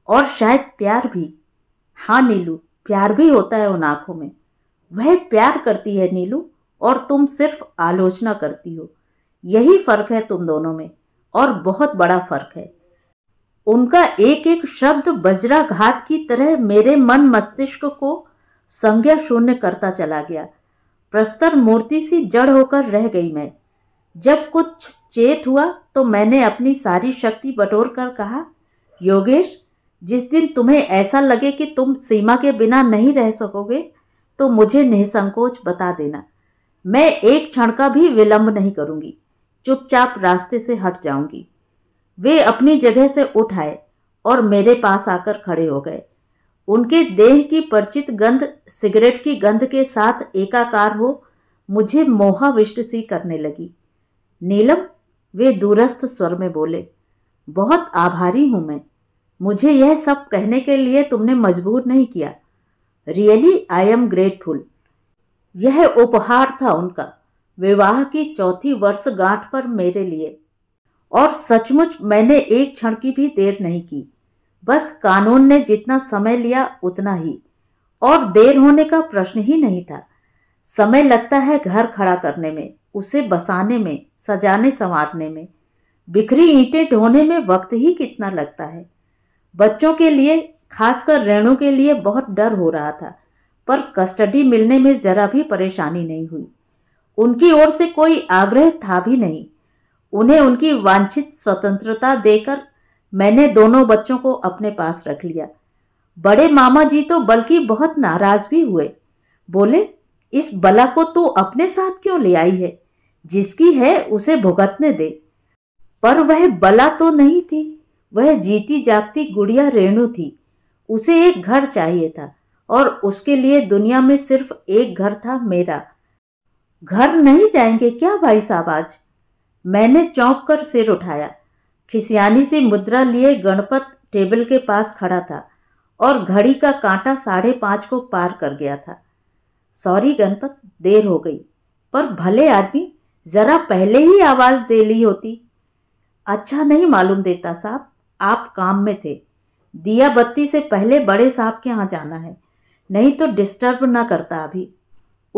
और शायद प्यार भी हाँ नीलू प्यार भी होता है उन आंखों में वह प्यार करती है नीलू और तुम सिर्फ आलोचना करती हो यही फर्क है तुम दोनों में और बहुत बड़ा फर्क है उनका एक एक शब्द वज्राघात की तरह मेरे मन मस्तिष्क को संज्ञा शून्य करता चला गया प्रस्तर मूर्ति सी जड़ होकर रह गई मैं जब कुछ चेत हुआ तो मैंने अपनी सारी शक्ति बटोर कर कहा योगेश जिस दिन तुम्हें ऐसा लगे कि तुम सीमा के बिना नहीं रह सकोगे तो मुझे निसंकोच बता देना मैं एक क्षण का भी विलंब नहीं करूंगी चुपचाप रास्ते से हट जाऊंगी वे अपनी जगह से उठ आए और मेरे पास आकर खड़े हो गए उनके देह की परिचित गंध सिगरेट की गंध के साथ एकाकार हो मुझे मोहाविष्ट सी करने लगी नीलम वे दूरस्थ स्वर में बोले बहुत आभारी हूँ मैं मुझे यह सब कहने के लिए तुमने मजबूर नहीं किया रियली आई एम ग्रेटफुल यह उपहार था उनका विवाह की चौथी वर्षगांठ पर मेरे लिए और सचमुच मैंने एक क्षण की भी देर नहीं की बस कानून ने जितना समय लिया उतना ही और देर होने का प्रश्न ही नहीं था समय लगता है घर खड़ा करने में उसे बसाने में सजाने संवारने में बिखरी ईंटें ढोने में वक्त ही कितना लगता है बच्चों के लिए खासकर रेणु के लिए बहुत डर हो रहा था पर कस्टडी मिलने में ज़रा भी परेशानी नहीं हुई उनकी ओर से कोई आग्रह था भी नहीं उन्हें उनकी वांछित स्वतंत्रता देकर मैंने दोनों बच्चों को अपने पास रख लिया बड़े मामा जी तो बल्कि बहुत नाराज भी हुए बोले इस बला को तू अपने साथ क्यों ले आई है जिसकी है उसे भुगतने दे पर वह बला तो नहीं थी वह जीती जागती गुड़िया रेणु थी उसे एक घर चाहिए था और उसके लिए दुनिया में सिर्फ एक घर था मेरा घर नहीं जाएंगे क्या भाई साहब आज मैंने चौंक कर सिर उठाया खिसियानी से मुद्रा लिए गणपत टेबल के पास खड़ा था और घड़ी का कांटा साढ़े पाँच को पार कर गया था सॉरी गणपत देर हो गई पर भले आदमी ज़रा पहले ही आवाज़ दे ली होती अच्छा नहीं मालूम देता साहब आप काम में थे दिया बत्ती से पहले बड़े साहब के यहाँ जाना है नहीं तो डिस्टर्ब ना करता अभी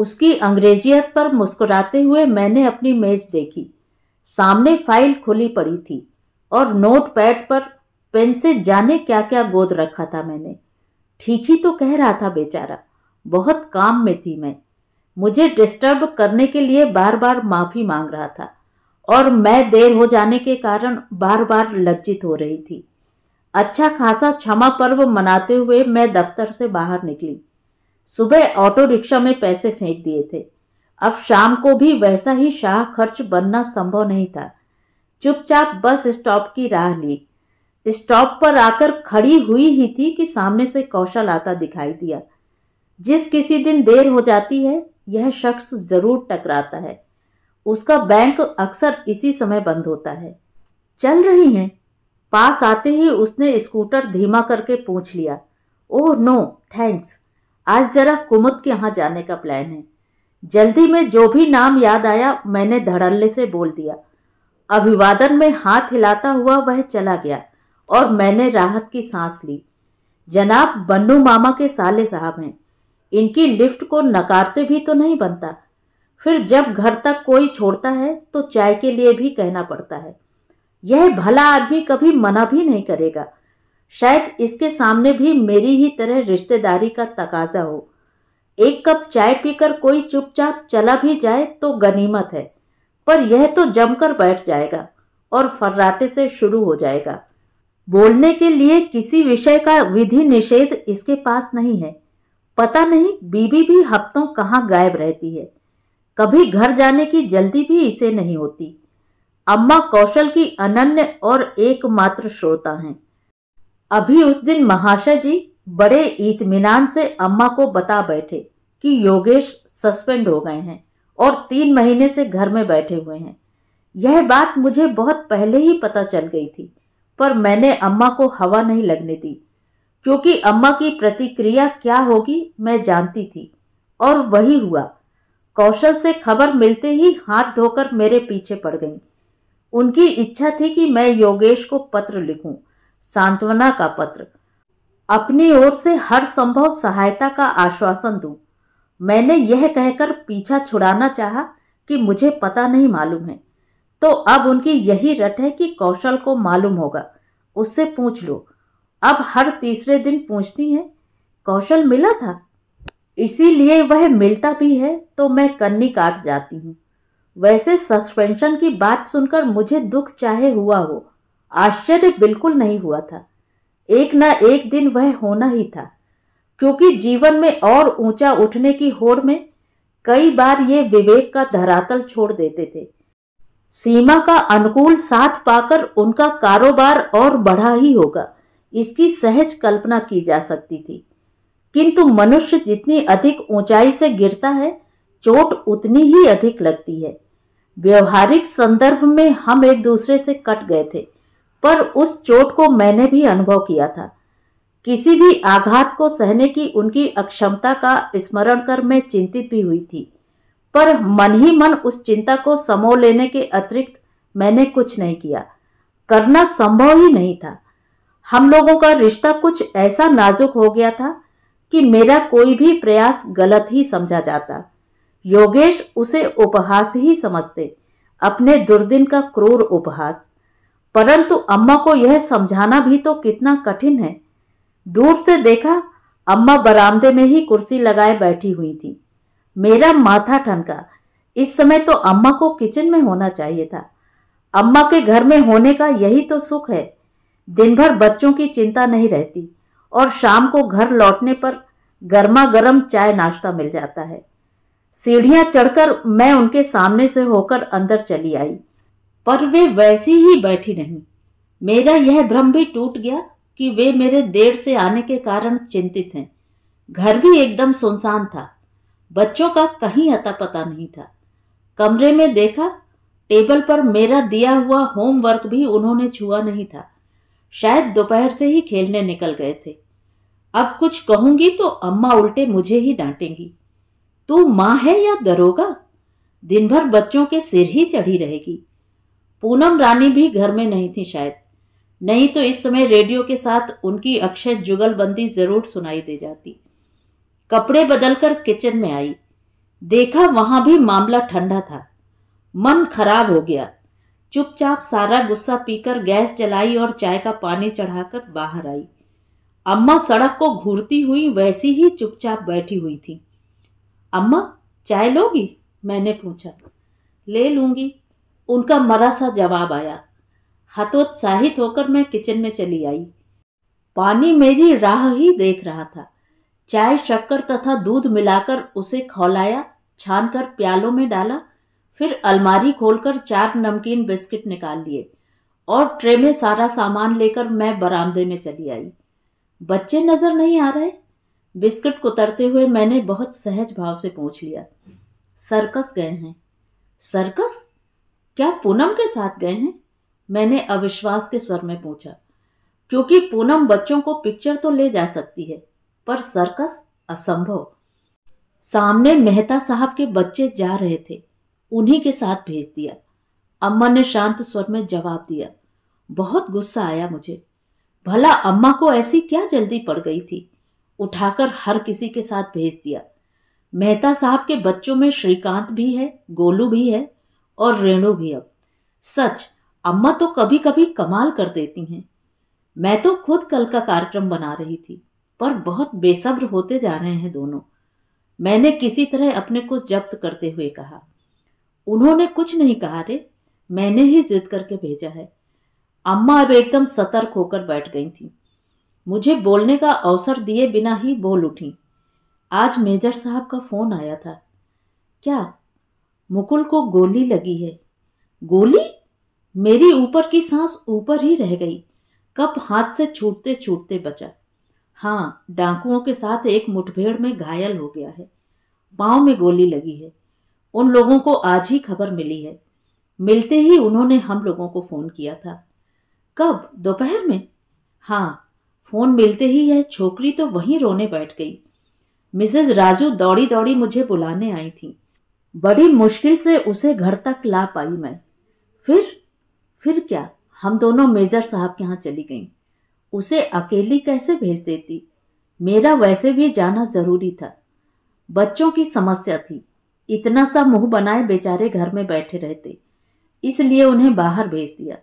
उसकी अंग्रेजियत पर मुस्कुराते हुए मैंने अपनी मेज देखी सामने फाइल खुली पड़ी थी और नोट पैड पर पेन से जाने क्या क्या गोद रखा था मैंने ठीक ही तो कह रहा था बेचारा बहुत काम में थी मैं मुझे डिस्टर्ब करने के लिए बार बार माफ़ी मांग रहा था और मैं देर हो जाने के कारण बार बार लज्जित हो रही थी अच्छा खासा क्षमा पर्व मनाते हुए मैं दफ्तर से बाहर निकली सुबह ऑटो रिक्शा में पैसे फेंक दिए थे अब शाम को भी वैसा ही शाह खर्च बनना संभव नहीं था चुपचाप बस स्टॉप की राह ली स्टॉप पर आकर खड़ी हुई ही थी कि सामने से कौशल आता दिखाई दिया जिस किसी दिन देर हो जाती है यह शख्स जरूर टकराता है उसका बैंक अक्सर इसी समय बंद होता है चल रही हैं पास आते ही उसने स्कूटर धीमा करके पूछ लिया ओह नो थैंक्स आज जरा कुमुद के यहाँ जाने का प्लान है जल्दी में जो भी नाम याद आया मैंने धड़ल्ले से बोल दिया अभिवादन में हाथ हिलाता हुआ वह चला गया और मैंने राहत की सांस ली जनाब बन्नू मामा के साले साहब हैं इनकी लिफ्ट को नकारते भी तो नहीं बनता फिर जब घर तक कोई छोड़ता है तो चाय के लिए भी कहना पड़ता है यह भला आदमी कभी मना भी नहीं करेगा शायद इसके सामने भी मेरी ही तरह रिश्तेदारी का तकाजा हो एक कप चाय पीकर कोई चुपचाप चला भी जाए तो गनीमत है पर यह तो जमकर बैठ जाएगा और फर्राटे से शुरू हो जाएगा बोलने के लिए किसी विषय का विधि निषेध इसके पास नहीं है पता नहीं बीबी भी हफ्तों कहाँ गायब रहती है कभी घर जाने की जल्दी भी इसे नहीं होती अम्मा कौशल की अनन्य और एकमात्र श्रोता हैं अभी उस दिन महाशय जी बड़े इतमान से अम्मा को बता बैठे कि योगेश सस्पेंड हो गए हैं और तीन महीने से घर में बैठे हुए हैं यह बात मुझे बहुत पहले ही पता चल गई थी पर मैंने अम्मा को हवा नहीं लगने दी क्योंकि अम्मा की प्रतिक्रिया क्या होगी मैं जानती थी और वही हुआ कौशल से खबर मिलते ही हाथ धोकर मेरे पीछे पड़ गईं उनकी इच्छा थी कि मैं योगेश को पत्र लिखूं, सांत्वना का पत्र अपनी ओर से हर संभव सहायता का आश्वासन दूं। मैंने यह कहकर पीछा छुड़ाना चाहा कि मुझे पता नहीं मालूम है तो अब उनकी यही रट है कि कौशल को मालूम होगा उससे पूछ लो अब हर तीसरे दिन पूछती है कौशल मिला था इसीलिए वह मिलता भी है तो मैं कन्नी काट जाती हूँ वैसे सस्पेंशन की बात सुनकर मुझे दुख चाहे हुआ हो आश्चर्य बिल्कुल नहीं हुआ था एक ना एक दिन वह होना ही था क्योंकि जीवन में और ऊंचा उठने की होड़ में कई बार ये विवेक का धरातल छोड़ देते थे सीमा का अनुकूल साथ पाकर उनका कारोबार और बढ़ा ही होगा इसकी सहज कल्पना की जा सकती थी किंतु मनुष्य जितनी अधिक ऊंचाई से गिरता है चोट उतनी ही अधिक लगती है व्यवहारिक संदर्भ में हम एक दूसरे से कट गए थे पर उस चोट को मैंने भी अनुभव किया था किसी भी आघात को सहने की उनकी अक्षमता का स्मरण कर मैं चिंतित भी हुई थी पर मन ही मन उस चिंता को समो लेने के अतिरिक्त मैंने कुछ नहीं किया करना संभव ही नहीं था हम लोगों का रिश्ता कुछ ऐसा नाजुक हो गया था कि मेरा कोई भी प्रयास गलत ही समझा जाता योगेश उसे उपहास ही समझते अपने दुर्दिन का क्रूर उपहास परंतु अम्मा को यह समझाना भी तो कितना कठिन है दूर से देखा अम्मा बरामदे में ही कुर्सी लगाए बैठी हुई थी मेरा माथा ठनका इस समय तो अम्मा को किचन में होना चाहिए था अम्मा के घर में होने का यही तो सुख है दिन भर बच्चों की चिंता नहीं रहती और शाम को घर लौटने पर गर्मा गर्म चाय नाश्ता मिल जाता है सीढ़ियां चढ़कर मैं उनके सामने से होकर अंदर चली आई पर वे वैसी ही बैठी नहीं मेरा यह भ्रम भी टूट गया कि वे मेरे देर से आने के कारण चिंतित हैं घर भी एकदम सुनसान था बच्चों का कहीं अता पता नहीं था कमरे में देखा टेबल पर मेरा दिया हुआ होमवर्क भी उन्होंने छुआ नहीं था शायद दोपहर से ही खेलने निकल गए थे अब कुछ कहूंगी तो अम्मा उल्टे मुझे ही डांटेंगी तू माँ है या दरोगा दिन भर बच्चों के सिर ही चढ़ी रहेगी पूनम रानी भी घर में नहीं थी शायद नहीं तो इस समय रेडियो के साथ उनकी अक्षय जुगलबंदी जरूर सुनाई दे जाती कपड़े बदलकर किचन में आई देखा वहां भी मामला ठंडा था मन खराब हो गया चुपचाप सारा गुस्सा पीकर गैस जलाई और चाय का पानी चढ़ाकर बाहर आई अम्मा सड़क को घूरती हुई वैसी ही चुपचाप बैठी हुई थी अम्मा चाय लोगी मैंने पूछा ले लूंगी उनका मरा सा जवाब आया हतोत्साहित होकर मैं किचन में चली आई पानी मेरी राह ही देख रहा था चाय शक्कर तथा दूध मिलाकर उसे खौलाया छानकर प्यालों में डाला फिर अलमारी खोलकर चार नमकीन बिस्किट निकाल लिए और ट्रे में सारा सामान लेकर मैं बरामदे में चली आई बच्चे नज़र नहीं आ रहे बिस्किट कुतरते हुए मैंने बहुत सहज भाव से पूछ लिया सर्कस गए हैं सर्कस क्या पूनम के साथ गए हैं मैंने अविश्वास के स्वर में पूछा क्योंकि पूनम बच्चों को पिक्चर तो ले जा सकती है पर सर्कस असंभव सामने मेहता साहब के बच्चे जा रहे थे उन्हीं के साथ भेज दिया अम्मा ने शांत स्वर में जवाब दिया बहुत गुस्सा आया मुझे भला अम्मा को ऐसी क्या जल्दी पड़ गई थी उठाकर हर किसी के साथ भेज दिया मेहता साहब के बच्चों में श्रीकांत भी है गोलू भी है और रेणु भी अब सच अम्मा तो कभी कभी कमाल कर देती हैं मैं तो खुद कल का कार्यक्रम बना रही थी पर बहुत बेसब्र होते जा रहे हैं दोनों मैंने किसी तरह अपने को जब्त करते हुए कहा उन्होंने कुछ नहीं कहा रे मैंने ही जिद करके भेजा है अम्मा अब एकदम सतर्क होकर बैठ गई थी मुझे बोलने का अवसर दिए बिना ही बोल उठी आज मेजर साहब का फ़ोन आया था क्या मुकुल को गोली लगी है गोली मेरी ऊपर की सांस ऊपर ही रह गई कप हाथ से छूटते छूटते बचा हाँ डाकुओं के साथ एक मुठभेड़ में घायल हो गया है पाँव में गोली लगी है उन लोगों को आज ही खबर मिली है मिलते ही उन्होंने हम लोगों को फ़ोन किया था कब दोपहर में हाँ फ़ोन मिलते ही यह छोकरी तो वहीं रोने बैठ गई मिसेज राजू दौड़ी दौड़ी मुझे बुलाने आई थी बड़ी मुश्किल से उसे घर तक ला पाई मैं फिर फिर क्या हम दोनों मेजर साहब के यहाँ चली गईं उसे अकेली कैसे भेज देती मेरा वैसे भी जाना ज़रूरी था बच्चों की समस्या थी इतना सा मुंह बनाए बेचारे घर में बैठे रहते इसलिए उन्हें बाहर भेज दिया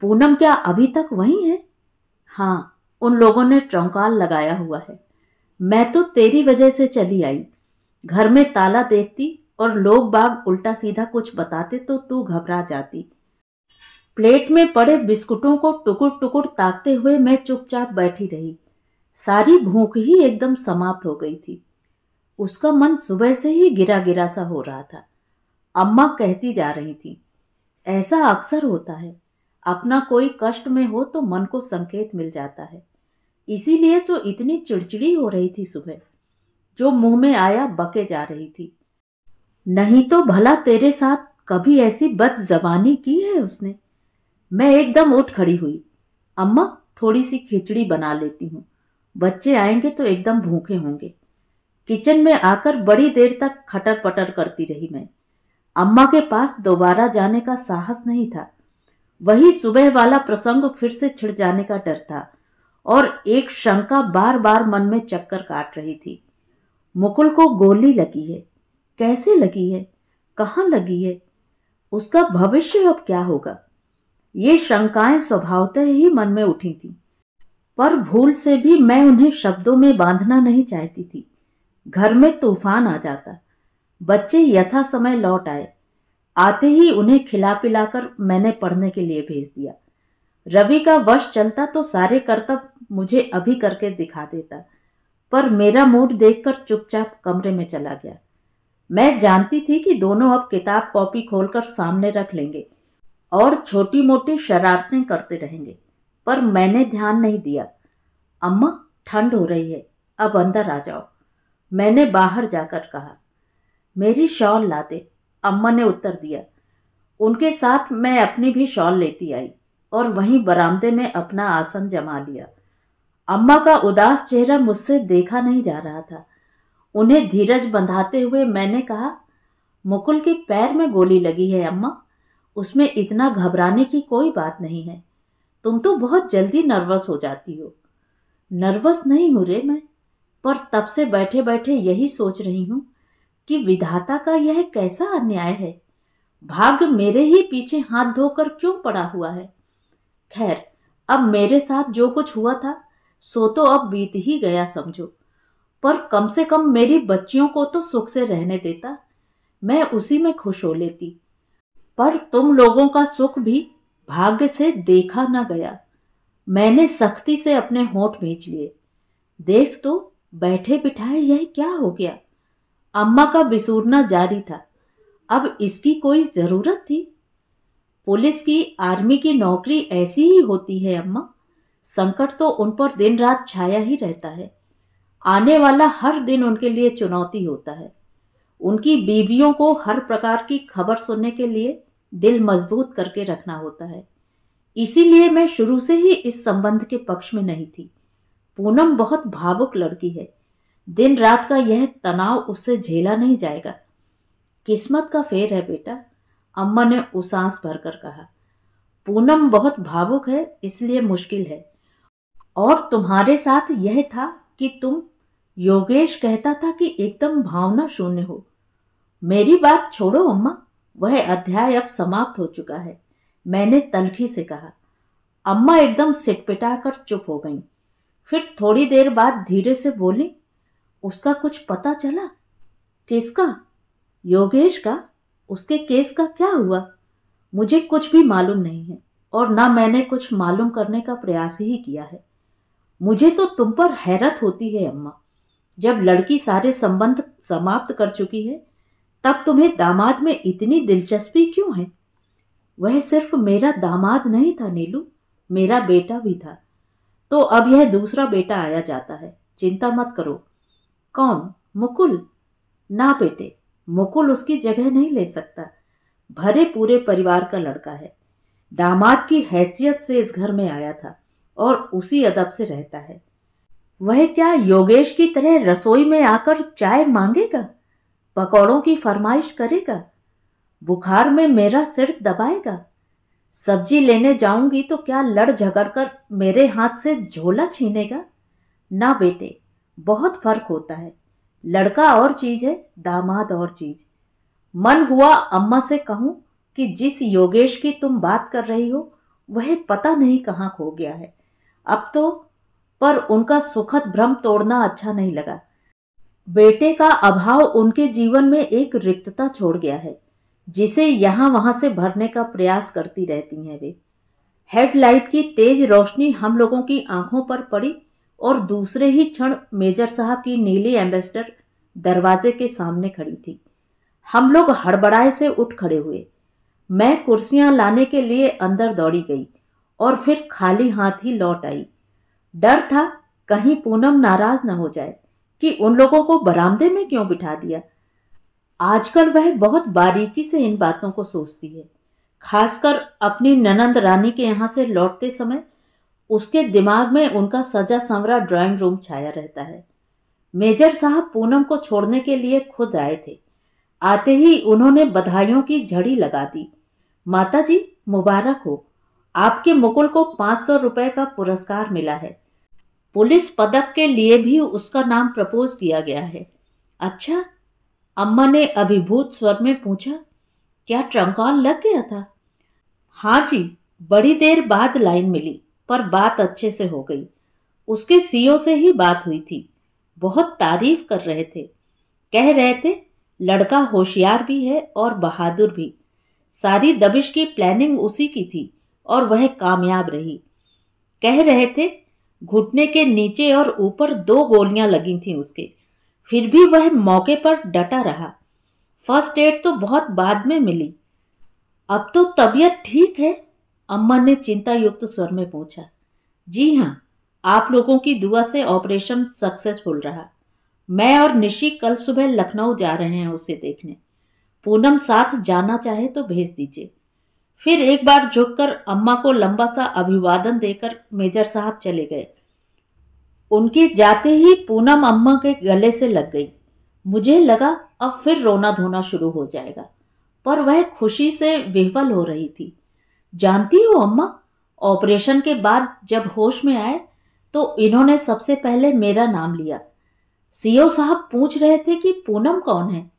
पूनम क्या अभी तक वहीं है हाँ उन लोगों ने ट्रंकाल लगाया हुआ है मैं तो तेरी वजह से चली आई घर में ताला देखती और लोग बाग उल्टा सीधा कुछ बताते तो तू घबरा जाती प्लेट में पड़े बिस्कुटों को टुकुर टुकुर ताकते हुए मैं चुपचाप बैठी रही सारी भूख ही एकदम समाप्त हो गई थी उसका मन सुबह से ही गिरा गिरा सा हो रहा था अम्मा कहती जा रही थी ऐसा अक्सर होता है अपना कोई कष्ट में हो तो मन को संकेत मिल जाता है इसीलिए तो इतनी चिड़चिड़ी हो रही थी सुबह जो मुंह में आया बके जा रही थी नहीं तो भला तेरे साथ कभी ऐसी बदजबानी की है उसने मैं एकदम उठ खड़ी हुई अम्मा थोड़ी सी खिचड़ी बना लेती हूँ बच्चे आएंगे तो एकदम भूखे होंगे किचन में आकर बड़ी देर तक खटर पटर करती रही मैं अम्मा के पास दोबारा जाने का साहस नहीं था वही सुबह वाला प्रसंग फिर से छिड़ जाने का डर था और एक शंका बार बार मन में चक्कर काट रही थी मुकुल को गोली लगी है कैसे लगी है कहाँ लगी है उसका भविष्य अब क्या होगा ये शंकाएं स्वभावतः ही मन में उठी थी पर भूल से भी मैं उन्हें शब्दों में बांधना नहीं चाहती थी घर में तूफान आ जाता बच्चे यथा समय लौट आए आते ही उन्हें खिला पिलाकर मैंने पढ़ने के लिए भेज दिया रवि का वश चलता तो सारे कर्तव्य मुझे अभी करके दिखा देता पर मेरा मूड देखकर चुपचाप कमरे में चला गया मैं जानती थी कि दोनों अब किताब कॉपी खोलकर सामने रख लेंगे और छोटी मोटी शरारतें करते रहेंगे पर मैंने ध्यान नहीं दिया अम्मा ठंड हो रही है अब अंदर आ जाओ मैंने बाहर जाकर कहा मेरी शॉल ला दे अम्मा ने उत्तर दिया उनके साथ मैं अपनी भी शॉल लेती आई और वहीं बरामदे में अपना आसन जमा लिया अम्मा का उदास चेहरा मुझसे देखा नहीं जा रहा था उन्हें धीरज बंधाते हुए मैंने कहा मुकुल के पैर में गोली लगी है अम्मा उसमें इतना घबराने की कोई बात नहीं है तुम तो बहुत जल्दी नर्वस हो जाती हो नर्वस नहीं हूँ रे मैं पर तब से बैठे बैठे यही सोच रही हूँ कि विधाता का यह कैसा अन्याय है भाग्य मेरे ही पीछे हाथ धोकर क्यों पड़ा हुआ है खैर अब मेरे साथ जो कुछ हुआ था सो तो अब बीत ही गया समझो पर कम से कम मेरी बच्चियों को तो सुख से रहने देता मैं उसी में खुश हो लेती पर तुम लोगों का सुख भी भाग्य से देखा न गया मैंने सख्ती से अपने होठ भेज लिए देख तो बैठे बिठाए यह क्या हो गया अम्मा का बिसूरना जारी था अब इसकी कोई ज़रूरत थी पुलिस की आर्मी की नौकरी ऐसी ही होती है अम्मा संकट तो उन पर दिन रात छाया ही रहता है आने वाला हर दिन उनके लिए चुनौती होता है उनकी बीवियों को हर प्रकार की खबर सुनने के लिए दिल मजबूत करके रखना होता है इसीलिए मैं शुरू से ही इस संबंध के पक्ष में नहीं थी पूनम बहुत भावुक लड़की है दिन रात का यह तनाव उससे झेला नहीं जाएगा किस्मत का फेर है बेटा अम्मा ने उसांस भरकर कहा पूनम बहुत भावुक है इसलिए मुश्किल है और तुम्हारे साथ यह था कि तुम योगेश कहता था कि एकदम भावना शून्य हो मेरी बात छोड़ो अम्मा वह अध्याय अब समाप्त हो चुका है मैंने तलखी से कहा अम्मा एकदम सिटपिटा कर चुप हो गईं। फिर थोड़ी देर बाद धीरे से बोली उसका कुछ पता चला किसका योगेश का उसके केस का क्या हुआ मुझे कुछ भी मालूम नहीं है और ना मैंने कुछ मालूम करने का प्रयास ही किया है मुझे तो तुम पर हैरत होती है अम्मा जब लड़की सारे संबंध समाप्त कर चुकी है तब तुम्हें दामाद में इतनी दिलचस्पी क्यों है वह सिर्फ मेरा दामाद नहीं था नीलू मेरा बेटा भी था तो अब यह दूसरा बेटा आया जाता है चिंता मत करो कौन मुकुल ना बेटे मुकुल उसकी जगह नहीं ले सकता भरे पूरे परिवार का लड़का है दामाद की हैसियत से इस घर में आया था और उसी अदब से रहता है वह क्या योगेश की तरह रसोई में आकर चाय मांगेगा पकौड़ों की फरमाइश करेगा बुखार में मेरा सिर दबाएगा सब्जी लेने जाऊंगी तो क्या लड़ झगड़ कर मेरे हाथ से झोला छीनेगा ना बेटे बहुत फर्क होता है लड़का और चीज है दामाद और चीज मन हुआ अम्मा से कहूँ कि जिस योगेश की तुम बात कर रही हो वह पता नहीं कहाँ खो गया है अब तो पर उनका सुखद भ्रम तोड़ना अच्छा नहीं लगा बेटे का अभाव उनके जीवन में एक रिक्तता छोड़ गया है जिसे यहाँ वहाँ से भरने का प्रयास करती रहती हैं वे हेडलाइट की तेज रोशनी हम लोगों की आंखों पर पड़ी और दूसरे ही क्षण मेजर साहब की नीली एम्बेसडर दरवाजे के सामने खड़ी थी हम लोग हड़बड़ाए से उठ खड़े हुए मैं कुर्सियां लाने के लिए अंदर दौड़ी गई और फिर खाली हाथ ही लौट आई डर था कहीं पूनम नाराज न हो जाए कि उन लोगों को बरामदे में क्यों बिठा दिया आजकल वह बहुत बारीकी से इन बातों को सोचती है खासकर अपनी ननंद रानी के यहाँ से लौटते समय उसके दिमाग में उनका सजा संवरा ड्राइंग रूम छाया रहता है मेजर साहब पूनम को छोड़ने के लिए खुद आए थे आते ही उन्होंने बधाइयों की झड़ी लगा दी माता जी मुबारक हो आपके मुकुल को पाँच सौ रुपये का पुरस्कार मिला है पुलिस पदक के लिए भी उसका नाम प्रपोज किया गया है अच्छा अम्मा ने अभिभूत स्वर में पूछा क्या ट्रंकाल लग गया था हाँ जी बड़ी देर बाद लाइन मिली पर बात अच्छे से हो गई उसके सीओ से ही बात हुई थी बहुत तारीफ कर रहे थे कह रहे थे लड़का होशियार भी है और बहादुर भी सारी दबिश की प्लानिंग उसी की थी और वह कामयाब रही कह रहे थे घुटने के नीचे और ऊपर दो गोलियां लगी थीं उसके फिर भी वह मौके पर डटा रहा फर्स्ट एड तो बहुत बाद में मिली अब तो तबीयत ठीक है अम्मा ने चिंता युक्त स्वर में पूछा जी हाँ आप लोगों की दुआ से ऑपरेशन सक्सेसफुल रहा मैं और निशी कल सुबह लखनऊ जा रहे हैं उसे देखने पूनम साथ जाना चाहे तो भेज दीजिए फिर एक बार झुककर अम्मा को लंबा सा अभिवादन देकर मेजर साहब चले गए उनके जाते ही पूनम अम्मा के गले से लग गई मुझे लगा अब फिर रोना धोना शुरू हो जाएगा पर वह खुशी से विह्वल हो रही थी जानती हो अम्मा ऑपरेशन के बाद जब होश में आए तो इन्होंने सबसे पहले मेरा नाम लिया सीओ साहब पूछ रहे थे कि पूनम कौन है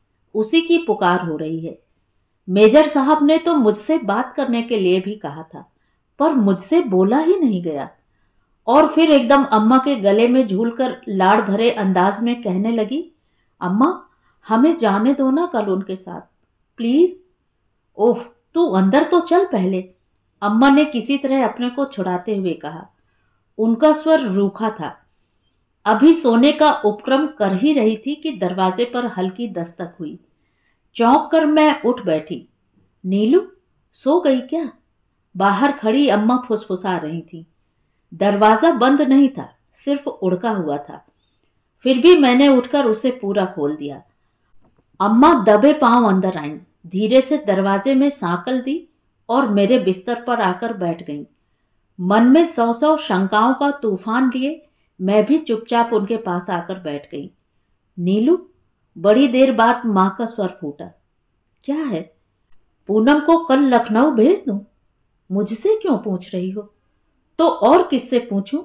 उसी की पुकार हो रही है मेजर साहब ने तो मुझसे बात करने के लिए भी कहा था पर मुझसे बोला ही नहीं गया और फिर एकदम अम्मा के गले में झूलकर लाड़ भरे अंदाज में कहने लगी अम्मा हमें जाने दो ना कल उनके साथ प्लीज़ ओह तू अंदर तो चल पहले अम्मा ने किसी तरह अपने को छुड़ाते हुए कहा उनका स्वर रूखा था अभी सोने का उपक्रम कर ही रही थी कि दरवाजे पर हल्की दस्तक हुई चौंक कर मैं उठ बैठी नीलू सो गई क्या बाहर खड़ी अम्मा फुसफुसा रही थी दरवाज़ा बंद नहीं था सिर्फ उड़का हुआ था फिर भी मैंने उठकर उसे पूरा खोल दिया अम्मा दबे पांव अंदर आई धीरे से दरवाजे में सांकल दी और मेरे बिस्तर पर आकर बैठ गई मन में सौ सौ शंकाओं का तूफान लिए मैं भी चुपचाप उनके पास आकर बैठ गई नीलू बड़ी देर बाद माँ का स्वर फूटा क्या है पूनम को कल लखनऊ भेज दूँ मुझसे क्यों पूछ रही हो तो और किससे पूछूं?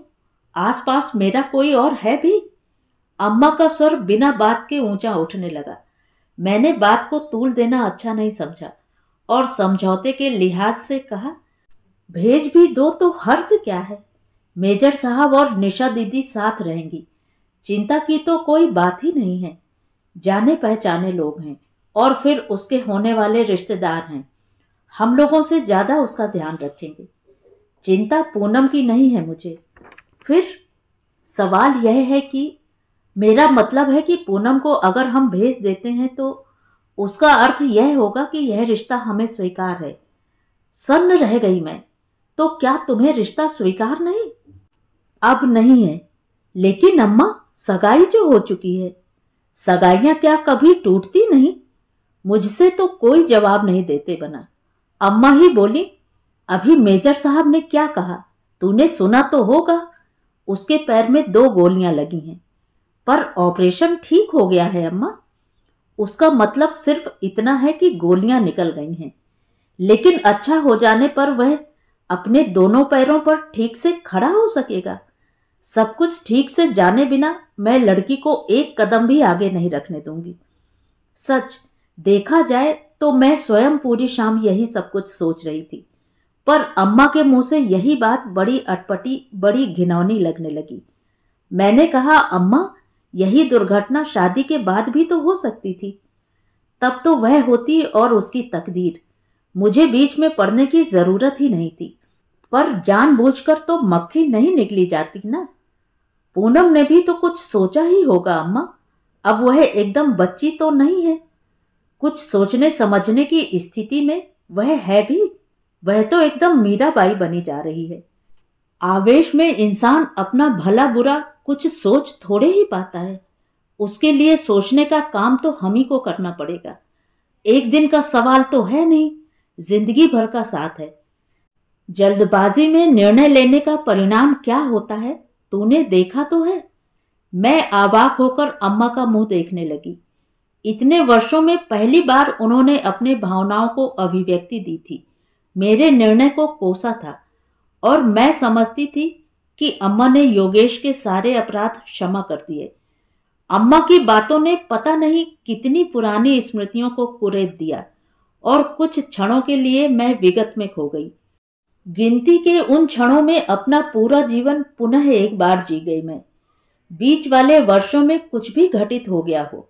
आसपास मेरा कोई और है भी अम्मा का स्वर बिना बात के ऊंचा उठने लगा मैंने बात को तूल देना अच्छा नहीं समझा और समझौते के लिहाज से कहा भेज भी दो तो हर्ज क्या है मेजर साहब और निशा दीदी साथ रहेंगी चिंता की तो कोई बात ही नहीं है जाने पहचाने लोग हैं और फिर उसके होने वाले रिश्तेदार हैं हम लोगों से ज़्यादा उसका ध्यान रखेंगे चिंता पूनम की नहीं है मुझे फिर सवाल यह है कि मेरा मतलब है कि पूनम को अगर हम भेज देते हैं तो उसका अर्थ यह होगा कि यह रिश्ता हमें स्वीकार है सन्न रह गई मैं तो क्या तुम्हें रिश्ता स्वीकार नहीं अब नहीं है लेकिन अम्मा सगाई जो हो चुकी है सगाइयाँ क्या कभी टूटती नहीं मुझसे तो कोई जवाब नहीं देते बना अम्मा ही बोली अभी मेजर साहब ने क्या कहा तूने सुना तो होगा उसके पैर में दो गोलियां लगी हैं पर ऑपरेशन ठीक हो गया है अम्मा उसका मतलब सिर्फ इतना है कि गोलियां निकल गई हैं लेकिन अच्छा हो जाने पर वह अपने दोनों पैरों पर ठीक से खड़ा हो सकेगा सब कुछ ठीक से जाने बिना मैं लड़की को एक कदम भी आगे नहीं रखने दूंगी सच देखा जाए तो मैं स्वयं पूरी शाम यही सब कुछ सोच रही थी पर अम्मा के मुंह से यही बात बड़ी अटपटी बड़ी घिनौनी लगने लगी मैंने कहा अम्मा यही दुर्घटना शादी के बाद भी तो हो सकती थी तब तो वह होती और उसकी तकदीर मुझे बीच में पड़ने की ज़रूरत ही नहीं थी पर जानबूझकर तो मक्खी नहीं निकली जाती ना पूनम ने भी तो कुछ सोचा ही होगा अम्मा अब वह एकदम बच्ची तो नहीं है कुछ सोचने समझने की स्थिति में वह है भी वह तो एकदम मीराबाई बनी जा रही है आवेश में इंसान अपना भला बुरा कुछ सोच थोड़े ही पाता है उसके लिए सोचने का काम तो हम ही को करना पड़ेगा एक दिन का सवाल तो है नहीं जिंदगी भर का साथ है जल्दबाजी में निर्णय लेने का परिणाम क्या होता है तूने देखा तो है मैं आवाक होकर अम्मा का मुंह देखने लगी इतने वर्षों में पहली बार उन्होंने अपने भावनाओं को अभिव्यक्ति दी थी मेरे निर्णय को कोसा था और मैं समझती थी कि अम्मा ने योगेश के सारे अपराध क्षमा कर दिए अम्मा की बातों ने पता नहीं कितनी पुरानी स्मृतियों को कुरेद दिया और कुछ क्षणों के लिए मैं विगत में खो गई गिनती के उन क्षणों में अपना पूरा जीवन पुनः एक बार जी गई मैं बीच वाले वर्षों में कुछ भी घटित हो गया हो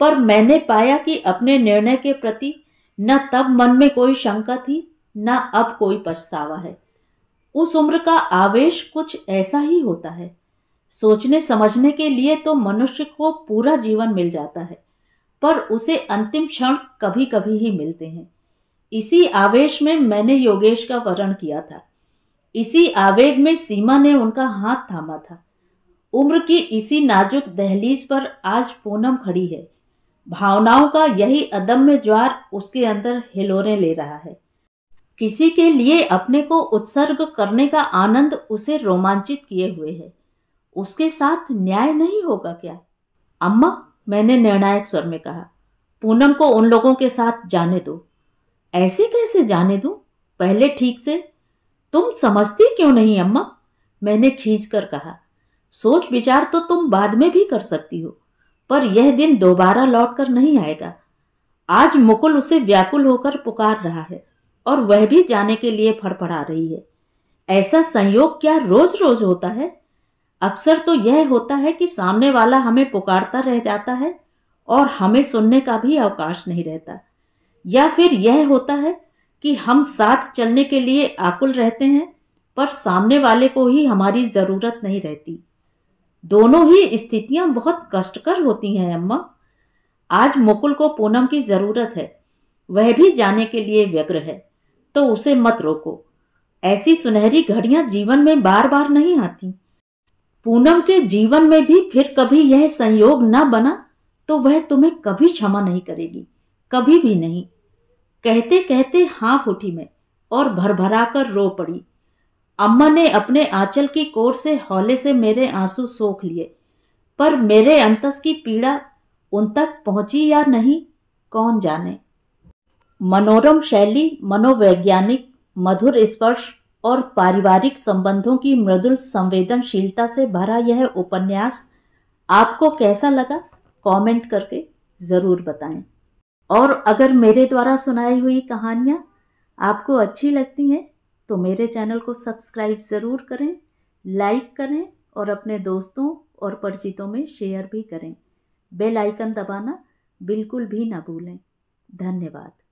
पर मैंने पाया कि अपने निर्णय के प्रति न तब मन में कोई शंका थी ना अब कोई पछतावा है उस उम्र का आवेश कुछ ऐसा ही होता है सोचने समझने के लिए तो मनुष्य को पूरा जीवन मिल जाता है पर उसे अंतिम क्षण कभी कभी ही मिलते हैं इसी आवेश में मैंने योगेश का वर्ण किया था इसी आवेग में सीमा ने उनका हाथ थामा था उम्र की इसी नाजुक दहलीज पर आज पूनम खड़ी है भावनाओं का यही अदम्य ज्वार उसके अंदर हिलोरें ले रहा है किसी के लिए अपने को उत्सर्ग करने का आनंद उसे रोमांचित किए हुए है उसके साथ न्याय नहीं होगा क्या अम्मा मैंने निर्णायक स्वर में कहा पूनम को उन लोगों के साथ जाने दो ऐसे कैसे जाने दो पहले ठीक से तुम समझती क्यों नहीं अम्मा मैंने खींच कर कहा सोच विचार तो तुम बाद में भी कर सकती हो पर यह दिन दोबारा लौट कर नहीं आएगा आज मुकुल उसे व्याकुल होकर पुकार रहा है और वह भी जाने के लिए फड़फड़ा रही है ऐसा संयोग क्या रोज रोज होता है अक्सर तो यह होता है कि सामने वाला हमें पुकारता रह जाता है और हमें सुनने का भी अवकाश नहीं रहता या फिर यह होता है कि हम साथ चलने के लिए आकुल रहते हैं पर सामने वाले को ही हमारी ज़रूरत नहीं रहती दोनों ही स्थितियां बहुत कष्टकर होती हैं अम्मा आज मुकुल को पूनम की ज़रूरत है वह भी जाने के लिए व्यग्र है तो उसे मत रोको ऐसी सुनहरी घड़ियां जीवन में बार बार नहीं आती पूनम के जीवन में भी फिर कभी यह संयोग न बना तो वह तुम्हें कभी क्षमा नहीं करेगी कभी भी नहीं कहते कहते हाँफ उठी मैं और भरभरा कर रो पड़ी अम्मा ने अपने आंचल की कोर से हौले से मेरे आंसू सोख लिए पर मेरे अंतस की पीड़ा उन तक पहुंची या नहीं कौन जाने मनोरम शैली मनोवैज्ञानिक मधुर स्पर्श और पारिवारिक संबंधों की मृदुल संवेदनशीलता से भरा यह उपन्यास आपको कैसा लगा कमेंट करके ज़रूर बताएं और अगर मेरे द्वारा सुनाई हुई कहानियाँ आपको अच्छी लगती हैं तो मेरे चैनल को सब्सक्राइब ज़रूर करें लाइक करें और अपने दोस्तों और परिचितों में शेयर भी करें बेल आइकन दबाना बिल्कुल भी ना भूलें धन्यवाद